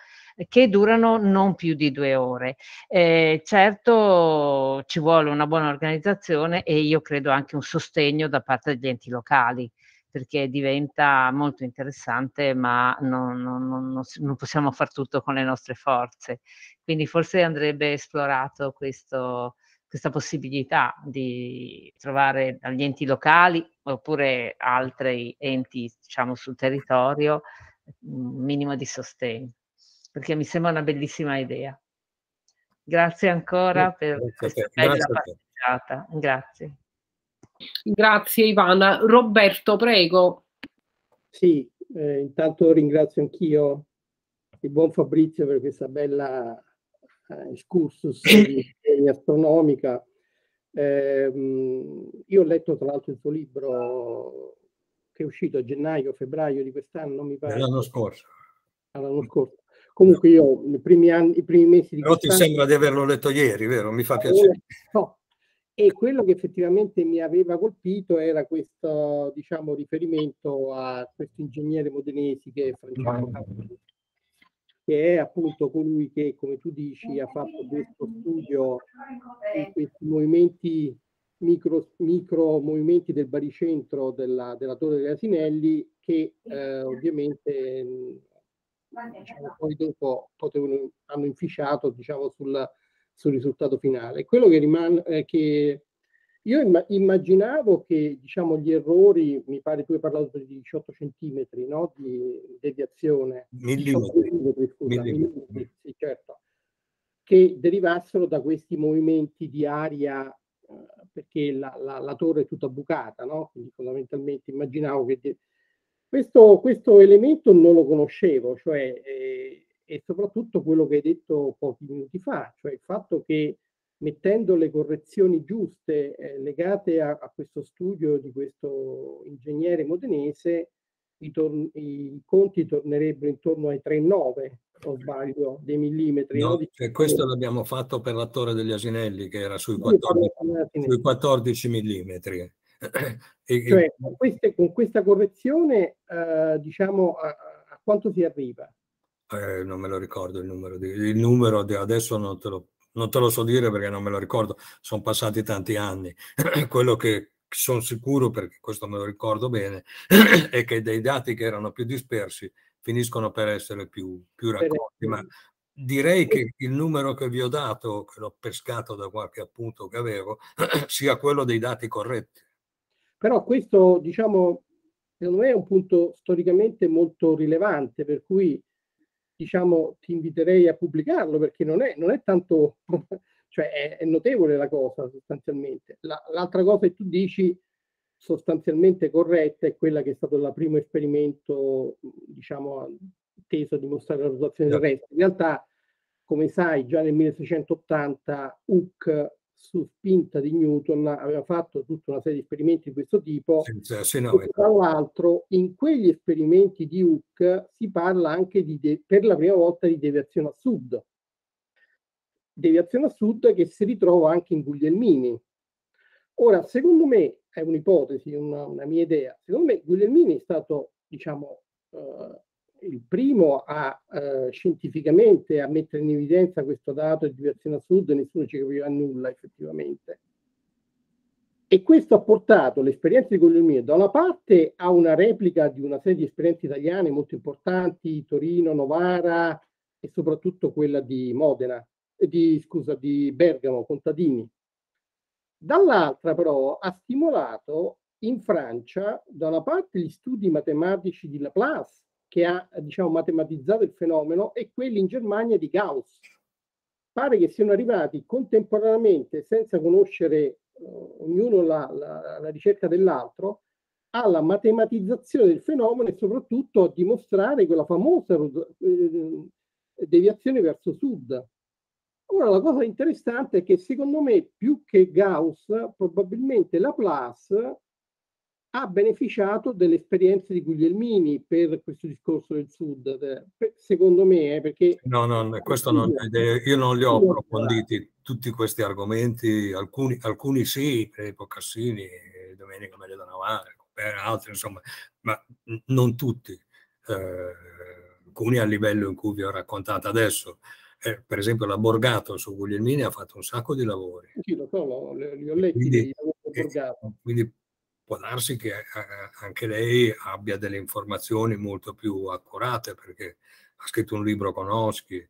che durano non più di due ore. Eh, certo ci vuole una buona organizzazione e io credo anche un sostegno da parte degli enti locali perché diventa molto interessante, ma non, non, non, non, possiamo far tutto con le nostre forze. Quindi forse andrebbe esplorato questo, questa possibilità di trovare dagli enti locali oppure altri enti diciamo, sul territorio un minimo di sostegno perché mi sembra una bellissima idea. Grazie ancora per questa te, bella passeggiata. Grazie. Grazie Ivana. Roberto, prego. Sì, eh, intanto ringrazio anch'io il buon Fabrizio per questa bella eh, excursus di (coughs) astronomica. Eh, io ho letto tra l'altro il tuo libro che è uscito a gennaio, febbraio di quest'anno, mi pare. L'anno scorso. All'anno scorso. Comunque io nei primi anni, i primi mesi di... Però ti sembra di averlo letto ieri, vero? Mi fa eh, piacere. No. E quello che effettivamente mi aveva colpito era questo, diciamo, riferimento a questo ingegnere modenesi che è Francesco Cavalli, che è appunto colui che, come tu dici, ha fatto questo studio di questi movimenti, micro, micro movimenti del baricentro della, della Torre degli Asinelli, che eh, ovviamente diciamo, poi dopo potevano, hanno inficiato diciamo, sul, sul, risultato finale. Quello che rimane eh, è che io imm- immaginavo che diciamo, gli errori, mi pare tu hai parlato di 18 centimetri no? di deviazione, millimetri, scusa, millimetri. sì, certo, che derivassero da questi movimenti di aria eh, perché la, la, la, torre è tutta bucata, no? quindi fondamentalmente immaginavo che de- questo, questo elemento non lo conoscevo, cioè, eh, e soprattutto quello che hai detto pochi minuti fa, cioè il fatto che mettendo le correzioni giuste eh, legate a, a, questo studio di questo ingegnere modenese, i, tor- i conti tornerebbero intorno ai 3,9, o sbaglio, dei millimetri. No, cioè questo l'abbiamo fatto per la torre degli asinelli, che era sui 14, sui 14 millimetri. (clears throat) e, cioè, con, queste, con, questa correzione, eh, diciamo, a, a, quanto si arriva? Eh, non me lo ricordo il numero, di, il numero di, adesso non te, lo, non te lo so dire perché non me lo ricordo, sono passati tanti anni. (clears throat) Quello che sono sicuro, perché questo me lo ricordo bene, (clears throat) è che dei dati che erano più dispersi finiscono per essere più, più raccolti, ma direi che il numero che vi ho dato, che l'ho pescato da qualche appunto che avevo, sia quello dei dati corretti. Però questo, diciamo, secondo me è un punto storicamente molto rilevante, per cui diciamo ti inviterei a pubblicarlo perché non è, non è tanto, (laughs) cioè è, è, notevole la cosa sostanzialmente. La, l'altra cosa che tu dici sostanzialmente corretta è quella che è stato il primo esperimento, diciamo, teso a dimostrare la rotazione terrestre. Certo. In realtà, come sai, già nel 1680 Hooke su spinta di Newton, aveva fatto tutta una serie di esperimenti di questo tipo. Senza, se no, tra l'altro, in quegli esperimenti di Hooke si parla anche di de- per la prima volta di deviazione a sud. Deviazione a sud che si ritrova anche in Guglielmini. Ora, secondo me, è un'ipotesi, una, una mia idea, secondo me Guglielmini è stato, diciamo, eh, il primo a eh, scientificamente a mettere in evidenza questo dato di deviazione a sud, nessuno ci capiva nulla effettivamente. E questo ha portato l'esperienza di Guglielmino da una parte a una replica di una serie di esperienze italiane molto importanti, Torino, Novara e soprattutto quella di Modena, eh, di, scusa, di Bergamo, Contadini. Dall'altra però ha stimolato in Francia da una parte gli studi matematici di Laplace, che ha diciamo, matematizzato il fenomeno e quelli in Germania di Gauss. Pare che siano arrivati contemporaneamente, senza conoscere eh, ognuno la, la, la ricerca dell'altro, alla matematizzazione del fenomeno e soprattutto a dimostrare quella famosa eh, deviazione verso sud. Ora la cosa interessante è che secondo me più che Gauss probabilmente Laplace ha beneficiato delle esperienze di Guglielmini per questo discorso del Sud, eh, secondo me, eh, perché... No, no, questo non, io non li ho approfonditi, tutti questi argomenti, alcuni, alcuni sì, Cassini, Domenica Maria da Navare, altri insomma, ma non tutti, eh, alcuni a livello in cui vi ho raccontato adesso. Eh, per esempio la Borgato su Guglielmini ha fatto un sacco di lavori. Sì, lo so, li ho letti. Quindi, quindi può darsi che eh, eh, anche lei abbia delle informazioni molto più accurate perché ha scritto un libro con Oschi. Eh,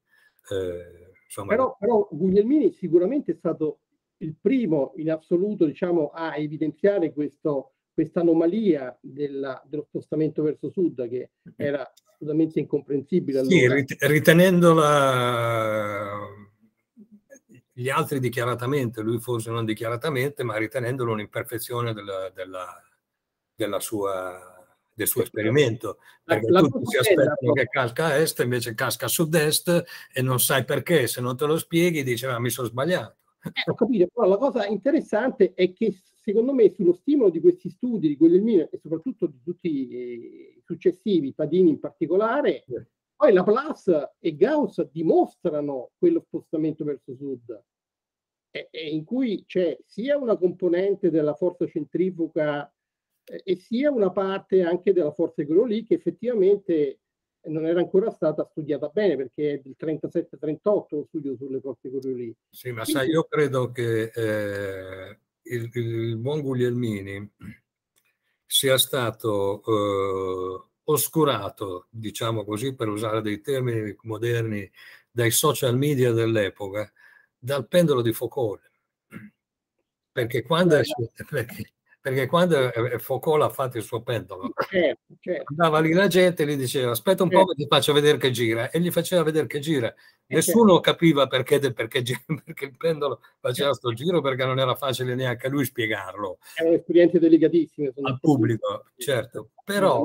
insomma... però, però Guglielmini sicuramente è stato il primo in assoluto diciamo, a evidenziare questo, questa anomalia della, dello spostamento verso sud che mm. era assolutamente incomprensibile. Allora. Sì, ritenendola gli altri dichiaratamente, lui forse non dichiaratamente, ma ritenendolo un'imperfezione della, della, della sua del suo esperimento. Perché la, la tutti si aspettano che casca a est, invece casca a sud-est e non sai perché, se non te lo spieghi dici ah, mi sono sbagliato. Eh, ho capito, però la cosa interessante è che secondo me sullo stimolo di questi studi, di quelli del mio e soprattutto di tutti i successivi, Padini in particolare, eh. Poi Laplace e Gauss dimostrano quello spostamento verso sud, e, e in cui c'è sia una componente della forza centrifuga e sia una parte anche della forza lì che effettivamente non era ancora stata studiata bene perché è del 37-38 lo studio sulle forze lì. Sì, ma Quindi... sai, io credo che eh, il, il, buon Guglielmini sia stato eh, oscurato, diciamo così, per usare dei termini moderni, dai social media dell'epoca, dal pendolo di Foucault. Perché quando, è, certo. perché, perché quando eh, eh, Foucault ha fatto il suo pendolo, certo, certo. andava lì la gente e gli diceva aspetta un certo. po' che ti faccio vedere che gira, e gli faceva vedere che gira. Eh, certo. Nessuno capiva perché, perché, (laughs) perché il pendolo faceva questo giro, perché non era facile neanche a lui spiegarlo. Erano esperienze delicatissime. Al pubblico, certo. Però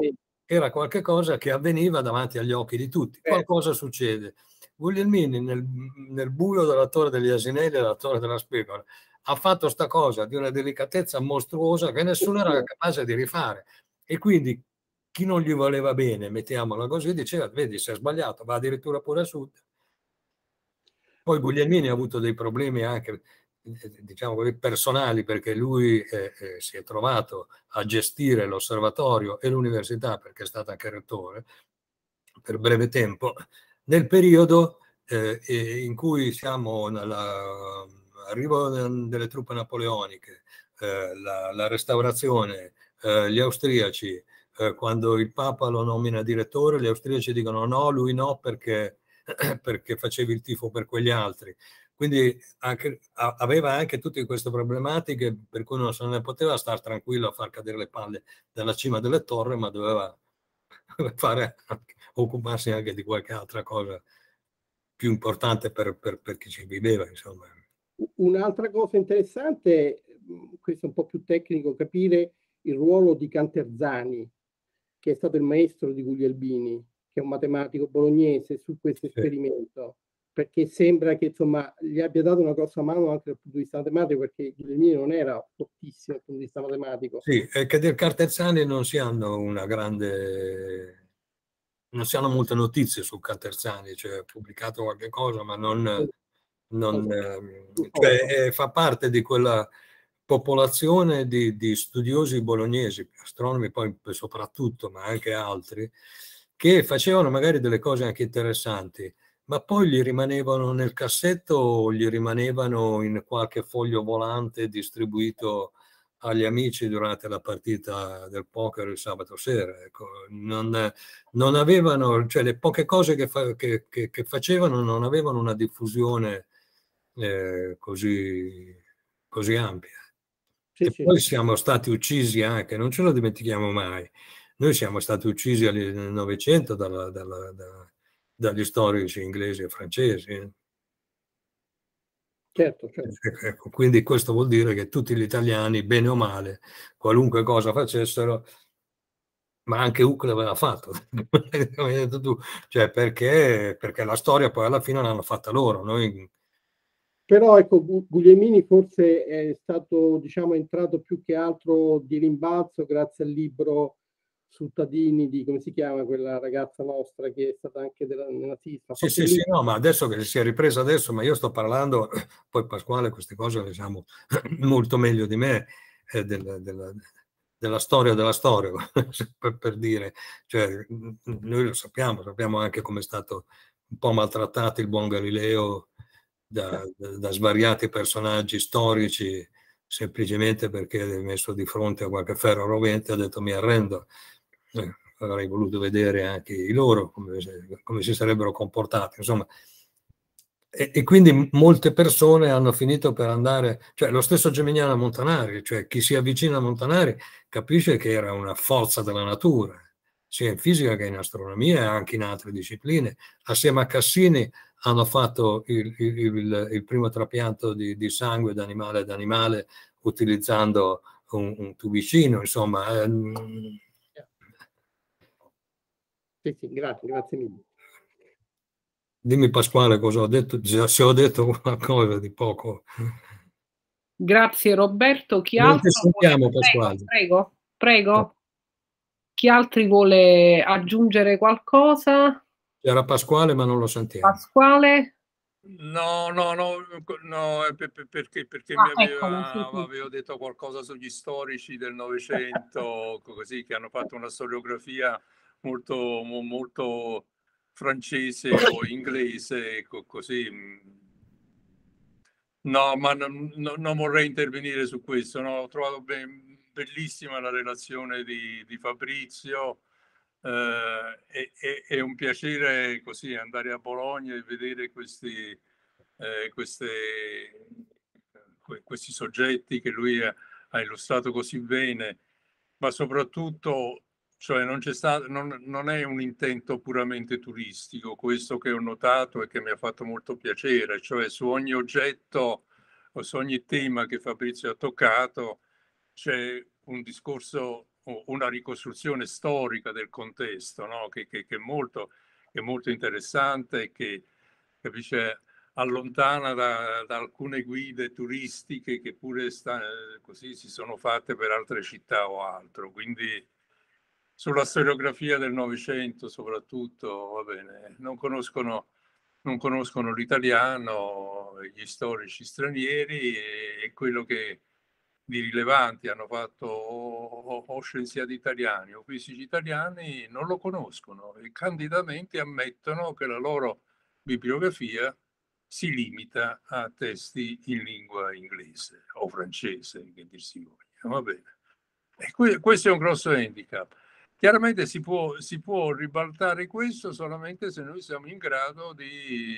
era qualcosa che avveniva davanti agli occhi di tutti. Certo. Qualcosa eh. succede. Guglielmini nel, nel, buio della Torre degli Asinelli e della Torre della spigola ha fatto sta cosa di una delicatezza mostruosa che nessuno era capace di rifare. E quindi chi non gli voleva bene, mettiamola così, diceva, vedi, si è sbagliato, va addirittura pure a sud. Poi Guglielmini ha avuto dei problemi anche eh, diciamo così, personali perché lui eh, eh, si è trovato a gestire l'osservatorio e l'università perché è stato anche rettore per breve tempo, nel periodo eh, in cui siamo all'arrivo delle truppe napoleoniche, eh, la, la, restaurazione, gli austriaci, quando il Papa lo nomina direttore, gli austriaci dicono no, lui no perché, (clears throat) perché facevi il tifo per quegli altri. Quindi anche, a, aveva anche tutte queste problematiche per cui non se ne poteva stare tranquillo a far cadere le palle dalla cima delle torri, ma doveva (laughs) fare, occuparsi anche di qualche altra cosa più importante per, per, per chi ci viveva. Insomma. Un'altra cosa interessante, mhmm, questo è un po' più tecnico, capire il ruolo di Canterzani, che è stato il maestro di Guglielbini, che è un matematico bolognese, su questo sì. esperimento perché sembra che insomma, gli abbia dato una grossa mano anche dal punto di vista matematico, perché Guglielmini non era fortissimo dal punto di vista matematico. Sì, è che del Carterzani non si hanno una grande... non si hanno molte notizie su Carterzani, cioè ha pubblicato qualche cosa, ma non... non ehm, cioè, eh, fa parte di quella popolazione di, di studiosi bolognesi, astronomi poi soprattutto, ma anche altri, che facevano magari delle cose anche interessanti, ma poi gli rimanevano nel cassetto o gli rimanevano in qualche foglio volante distribuito agli amici durante la partita del poker il sabato sera. Ecco, non, non, avevano, cioè le poche cose che, fa, che, che, che facevano non avevano una diffusione eh, così, così, ampia. Sì, e sì. poi siamo stati uccisi anche, non ce lo dimentichiamo mai. Noi siamo stati uccisi nel Novecento dalla, dalla, dalla dagli storici inglesi e francesi. Eh. Certo, certo. Ecco, ecco, quindi questo vuol dire che tutti gli italiani, bene o male, qualunque cosa facessero, ma anche Huck l'aveva fatto. (laughs) cioè, perché, perché la storia poi alla fine l'hanno fatta loro. Noi... Però ecco, Guglielmini forse è stato, diciamo, entrato più che altro di rimbalzo grazie al libro su Tadini di come si chiama quella ragazza nostra che è stata anche della, nella FIFA. Sì, sì, sì, no, ma adesso che si è ripresa adesso, ma io sto parlando, (clears throat) poi Pasquale queste cose le diciamo (clears throat) molto meglio di me, eh, della, della, della, storia della storia, (laughs) per, per, dire, cioè, noi lo sappiamo, sappiamo anche come è stato un po' maltrattato il buon Galileo da, da, da svariati personaggi storici semplicemente perché è messo di fronte a qualche ferro rovente e ha detto mi arrendo eh, avrei voluto vedere anche i loro, come, come si sarebbero comportati, insomma. E, e, quindi molte persone hanno finito per andare, cioè lo stesso Geminiano Montanari, cioè chi si avvicina a Montanari capisce che era una forza della natura, sia in fisica che in astronomia e anche in altre discipline. Assieme a Cassini hanno fatto il, il, il, il primo trapianto di, di sangue da animale ad animale utilizzando un, un tubicino, insomma. Ehm, sì, sì, grazie, grazie mille. Dimmi Pasquale cosa ho detto, se ho detto qualcosa di poco. Grazie Roberto, chi non altro? Sentiamo, vuole... Pasquale. Prego, prego. Chi altri vuole aggiungere qualcosa? Era Pasquale ma non lo sentiamo. Pasquale? No, no, no, no eh, perché, perché ah, mi aveva, ecco, sì, sì. avevo detto qualcosa sugli storici del Novecento, (laughs) così che hanno fatto una storiografia molto, molto francese o inglese, ecco, così. Mhmm, no, ma non, no, non vorrei intervenire su questo, no? ho trovato ben, bellissima la relazione di, di Fabrizio, eh, è, è, è, un piacere così andare a Bologna e vedere questi, eh, queste, questi soggetti che lui ha, ha illustrato così bene, ma soprattutto cioè non, stato, non, non, è un intento puramente turistico, questo che ho notato e che mi ha fatto molto piacere, cioè su ogni oggetto o su ogni tema che Fabrizio ha toccato c'è un discorso, una ricostruzione storica del contesto, no? che, che, che, è molto, che, è molto, interessante che capisce, allontana da, da, alcune guide turistiche che pure sta, così si sono fatte per altre città o altro. Quindi sulla storiografia del Novecento soprattutto, va bene, non conoscono, non conoscono l'italiano, gli storici stranieri e, e quello che di rilevanti hanno fatto o, o, scienziati italiani o fisici italiani non lo conoscono e candidamente ammettono che la loro bibliografia si limita a testi in lingua inglese o francese, che dir si voglia. Va bene. E que- questo è un grosso handicap. Chiaramente si può, si può ribaltare questo solamente se noi siamo in grado di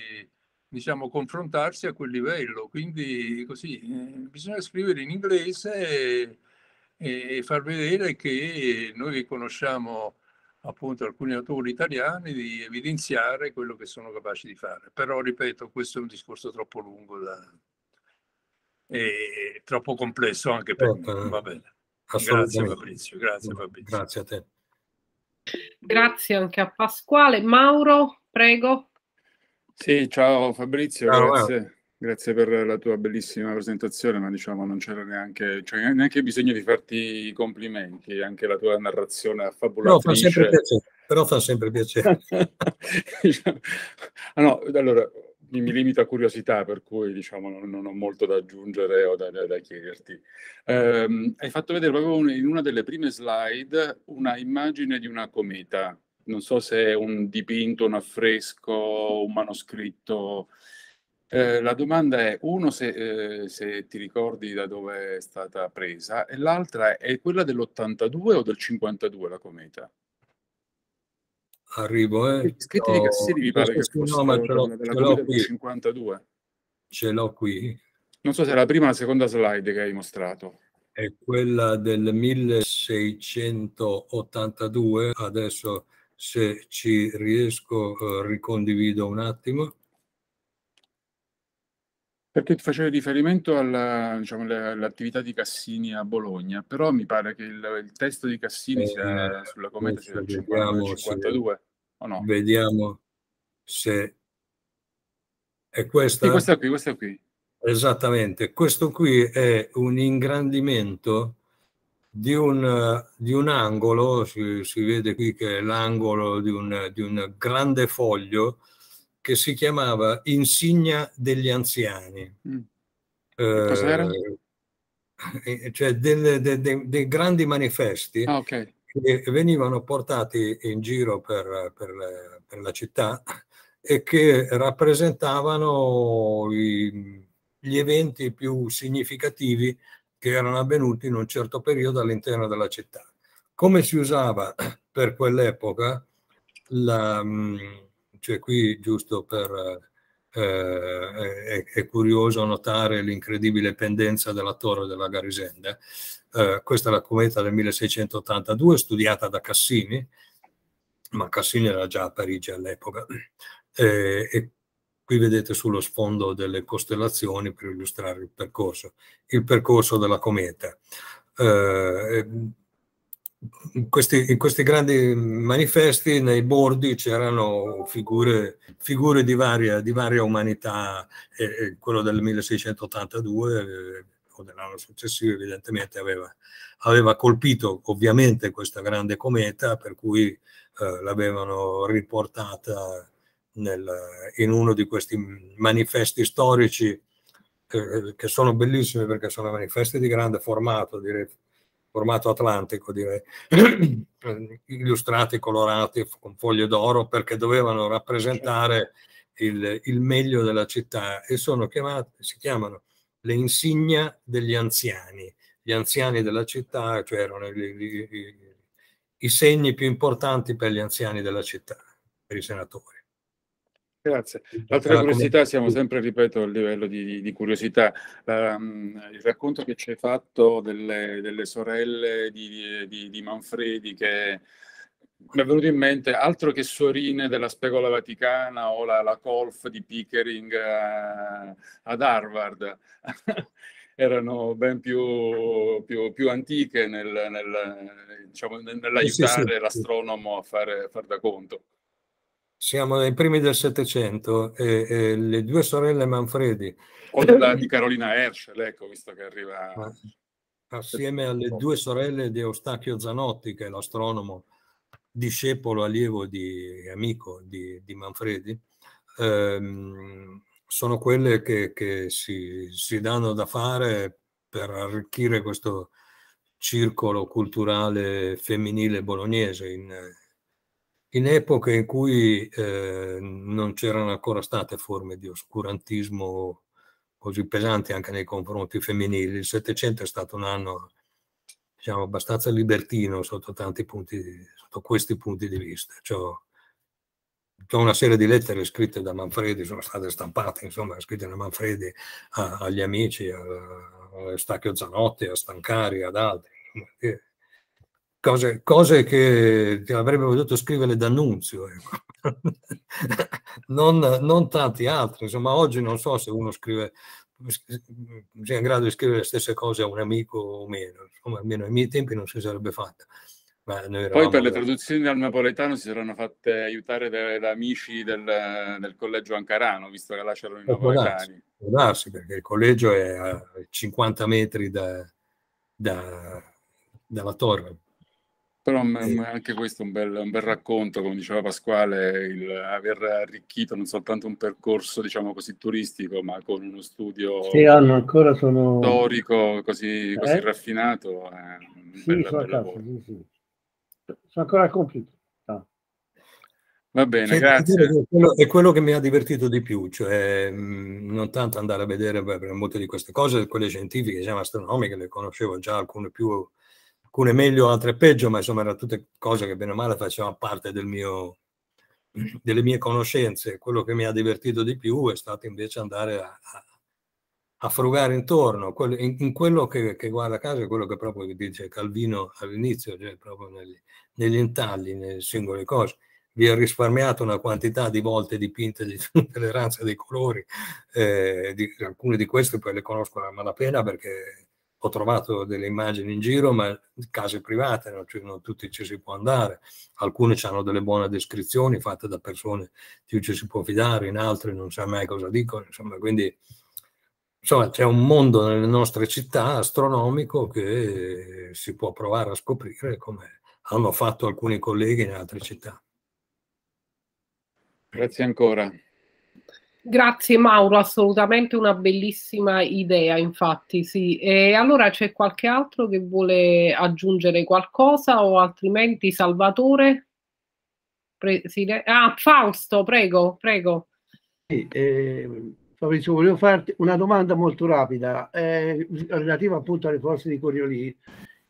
diciamo, confrontarsi a quel livello. Quindi così, eh, bisogna scrivere in inglese e, e, far vedere che noi conosciamo appunto alcuni autori italiani di evidenziare quello che sono capaci di fare. Però, ripeto, questo è un discorso troppo lungo da... e troppo complesso anche per okay. me. Va bene. Grazie Fabrizio, grazie Fabrizio. Grazie a te. Grazie anche a Pasquale. Mauro, prego. Sì, ciao Fabrizio, ciao, grazie. Eh. Grazie per la tua bellissima presentazione, ma diciamo non c'era neanche, cioè, neanche bisogno di farti i complimenti, anche la tua narrazione affabulatrice. No, fa sempre piacere, però fa sempre piacere. (laughs) Diciamo, ah, no, allora, mi, mi limito a curiosità, per cui diciamo, non, non, ho molto da aggiungere o da, da, da chiederti. Eh, hai fatto vedere proprio in una delle prime slide una immagine di una cometa. Non so se è un dipinto, un affresco, un manoscritto. Eh, la domanda è, uno, se, eh, se, ti ricordi da dove è stata presa, e l'altra è quella dell'82 o del 52 la cometa? arrivo, eh. Iscritti di Cassini mi pare che fosse nome, però, della ce l'ho qui. 52. Ce l'ho qui. Non so se è la prima o la seconda slide che hai mostrato. È quella del 1682, adesso se ci riesco eh, ricondivido un attimo. Perché facevi riferimento alla, diciamo, all'attività di Cassini a Bologna, però mi pare che il, il testo di Cassini eh, sia sulla cometa sia del 50, 52, se, no? Vediamo se... È questa? Sì, questa qui, questa qui. Esattamente, questo qui è un ingrandimento di un, di un angolo, si, si, vede qui che è l'angolo di un, di un grande foglio che si chiamava Insignia degli Anziani. Mm. Eh, eh cioè dei de, de, de grandi manifesti ah, okay. che venivano portati in giro per, per, per la città e che rappresentavano i, gli eventi più significativi che erano avvenuti in un certo periodo all'interno della città. Come si usava per quell'epoca la, mm, cioè qui giusto per... Eh, eh, è, è, curioso notare l'incredibile pendenza della torre della Garisenda. Eh, questa è la cometa del 1682, studiata da Cassini, ma Cassini era già a Parigi all'epoca. Eh, e qui vedete sullo sfondo delle costellazioni per illustrare il percorso, il percorso della cometa. Eh, in questi, in questi, grandi manifesti, nei bordi c'erano figure, figure di, varia, di, varia, umanità, eh, quello del 1682 eh, o dell'anno successivo evidentemente aveva, aveva, colpito ovviamente questa grande cometa per cui eh, l'avevano riportata nel, in uno di questi manifesti storici eh, che sono bellissimi perché sono manifesti di grande formato, direi formato atlantico direi, (clears throat) illustrati, colorati con foglie d'oro perché dovevano rappresentare il, il, meglio della città e sono chiamate, si chiamano le insignia degli anziani. Gli anziani della città, cioè erano i, i, i segni più importanti per gli anziani della città, per i senatori. Grazie. L'altra curiosità, siamo sempre, ripeto, a livello di, di curiosità, la, mm, il racconto che ci hai fatto delle, delle sorelle di, di, di, Manfredi che mi è venuto in mente altro che suorine della Spegola Vaticana o la, la Colf di Pickering a, eh, ad Harvard. (laughs) erano ben più, più, più antiche nel, nel, diciamo, nell'aiutare eh, sì, sì, sì. l'astronomo a fare, a far da conto. Siamo nei primi del Settecento e, e, le due sorelle Manfredi. O alla di Carolina Herschel, ecco, visto che arriva... Assieme alle due sorelle di Eustachio Zanotti, che è l'astronomo discepolo, allievo e amico di, di Manfredi, ehm, sono quelle che, che si, si, danno da fare per arricchire questo circolo culturale femminile bolognese in, in epoche in cui eh, non c'erano ancora state forme di oscurantismo così pesanti anche nei confronti femminili. Il Settecento è stato un anno diciamo, abbastanza libertino sotto, tanti punti, sotto questi punti di vista. Cioè, c'è una serie di lettere scritte da Manfredi, sono state stampate, insomma, scritte da Manfredi a, agli amici, a, a Stacchio Zanotti, a Stancari, ad altri. Insomma, cose, cose che avrebbe potuto scrivere D'Annunzio, ecco. (laughs) non, non tanti altri. Insomma, oggi non so se uno scrive sia in grado di scrivere le stesse cose a un amico o meno, insomma almeno ai miei tempi non si sarebbe fatta. Poi per le traduzioni al napoletano si saranno fatte aiutare da, da amici del, del, collegio Ancarano, visto che là c'erano i eh, napoletani. Può darsi, perché il collegio è a 50 metri da, da, dalla torre. Però anche questo è un bel, un bel, racconto, come diceva Pasquale, il aver arricchito non soltanto un percorso, diciamo così, turistico, ma con uno studio sì, sono... storico così, eh? così raffinato. Sì, bella, sono, bella casa, sì, sì. sono ancora compiuto. Ah. Va bene, cioè, grazie. Quello, è quello che mi ha divertito di più, cioè mh, non tanto andare a vedere beh, molte di queste cose, quelle scientifiche, diciamo astronomiche, le conoscevo già alcune più alcune meglio, altre peggio, ma insomma erano tutte cose che bene o male facevano parte del mio, delle mie conoscenze. Quello che mi ha divertito di più è stato invece andare a, a, a frugare intorno, in, in quello che, che, guarda caso è quello che proprio dice Calvino all'inizio, cioè proprio negli, negli intagli, nelle singole cose vi ho risparmiato una quantità di volte dipinte di tutte le razze dei colori, eh, di, alcune di queste poi le conosco a malapena perché ho trovato delle immagini in giro, ma case private, non, cioè non tutti ci si può andare. Alcune hanno delle buone descrizioni fatte da persone di cui ci si può fidare, in altre non sa mai cosa dicono. Insomma, quindi insomma, c'è un mondo nelle nostre città astronomico che si può provare a scoprire come hanno fatto alcuni colleghi in altre città. Grazie ancora. Grazie Mauro, assolutamente una bellissima idea, infatti, sì. E allora c'è qualche altro che vuole aggiungere qualcosa o altrimenti Salvatore? Preside... Ah, Fausto, prego, prego. Sì, eh, Fabrizio, volevo farti una domanda molto rapida, eh, relativa appunto alle forze di Coriolì,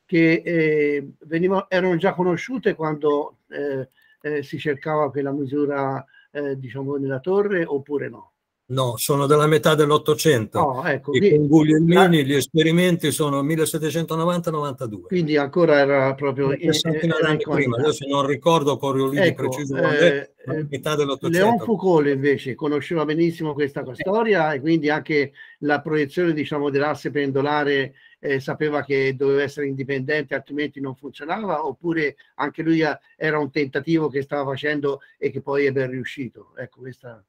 che eh, venivano, erano già conosciute quando eh, eh, si cercava che la misura eh, diciamo, nella torre oppure no? No, sono della metà dell'Ottocento. Oh, ecco, e con Guglielmini ah, gli esperimenti sono 1790-92. Quindi ancora era proprio... In, eh, era in prima, adesso non ricordo Coriolini ecco, preciso, eh, è, metà eh, dell'Ottocento. Leon Foucault invece conosceva benissimo questa storia e quindi anche la proiezione diciamo, dell'asse pendolare eh, sapeva che doveva essere indipendente altrimenti non funzionava oppure anche lui ha, eh, era un tentativo che stava facendo e che poi è ben riuscito ecco questa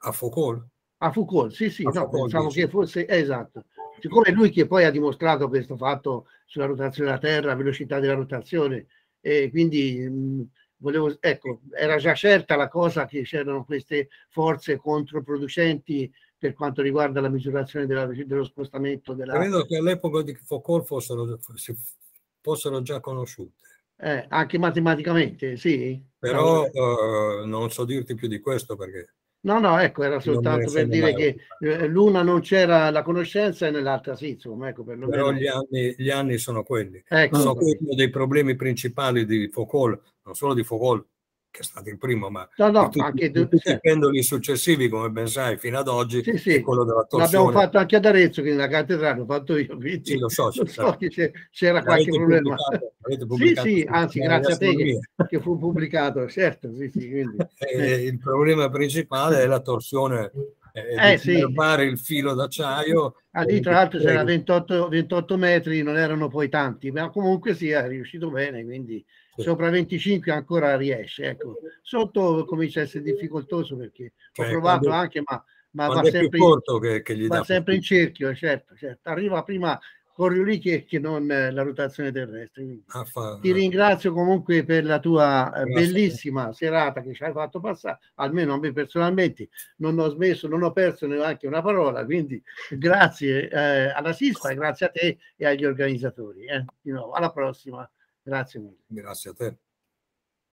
a Foucault a Foucault sì sì no, Foucault, pensavo dice. che fosse eh, esatto siccome lui che poi ha dimostrato questo fatto sulla rotazione della terra velocità della rotazione e quindi mh, volevo ecco era già certa la cosa che c'erano queste forze controproducenti per quanto riguarda la misurazione della, dello spostamento della... Credo che all'epoca di Foucault fossero, fossero già conosciute. Eh, anche matematicamente, sì. Però eh, non so dirti più di questo perché... No, no, ecco, era soltanto per dire mai. che eh, l'una non c'era la conoscenza e nell'altra sì, insomma, ecco, per Però gli anni, gli anni, sono quelli. Ecco. Sono uno dei problemi principali di Foucault, non solo di Foucault, che è stato il primo, ma no, no, tutti, anche tutti sì. i pendoli successivi, come ben sai, fino ad oggi, sì, sì. quello della torsione. L'abbiamo fatto anche ad Arezzo, quindi la cattedrale l'ho fatto io, quindi sì, lo so, non so certo. se c'era qualche problema. Pubblicato, pubblicato sì, sì, anzi, grazie a te che, fu pubblicato, certo, sì, sì. Quindi. (laughs) Eh, eh, il problema principale è la torsione eh, eh, sì. il filo d'acciaio. Ah, eh, lì tra l'altro c'era 28, 28 metri, non erano poi tanti, ma comunque si sì, è riuscito bene, quindi sopra 25 ancora riesce, ecco. sotto comincia a essere difficoltoso perché cioè, ho provato quando, anche, ma, ma va, sempre corto che, che va sempre, in, cerchio, certo, certo. arriva prima Corrioli che, che non la rotazione terrestre. Ah, fa, Ti ah. ringrazio comunque per la tua eh, bellissima serata che ci hai fatto passare, almeno a me personalmente non ho smesso, non ho perso neanche una parola, quindi (laughs) grazie eh, alla Sista, grazie a te e agli organizzatori. Eh. Di nuovo, Alla prossima. Grazie. Grazie a te.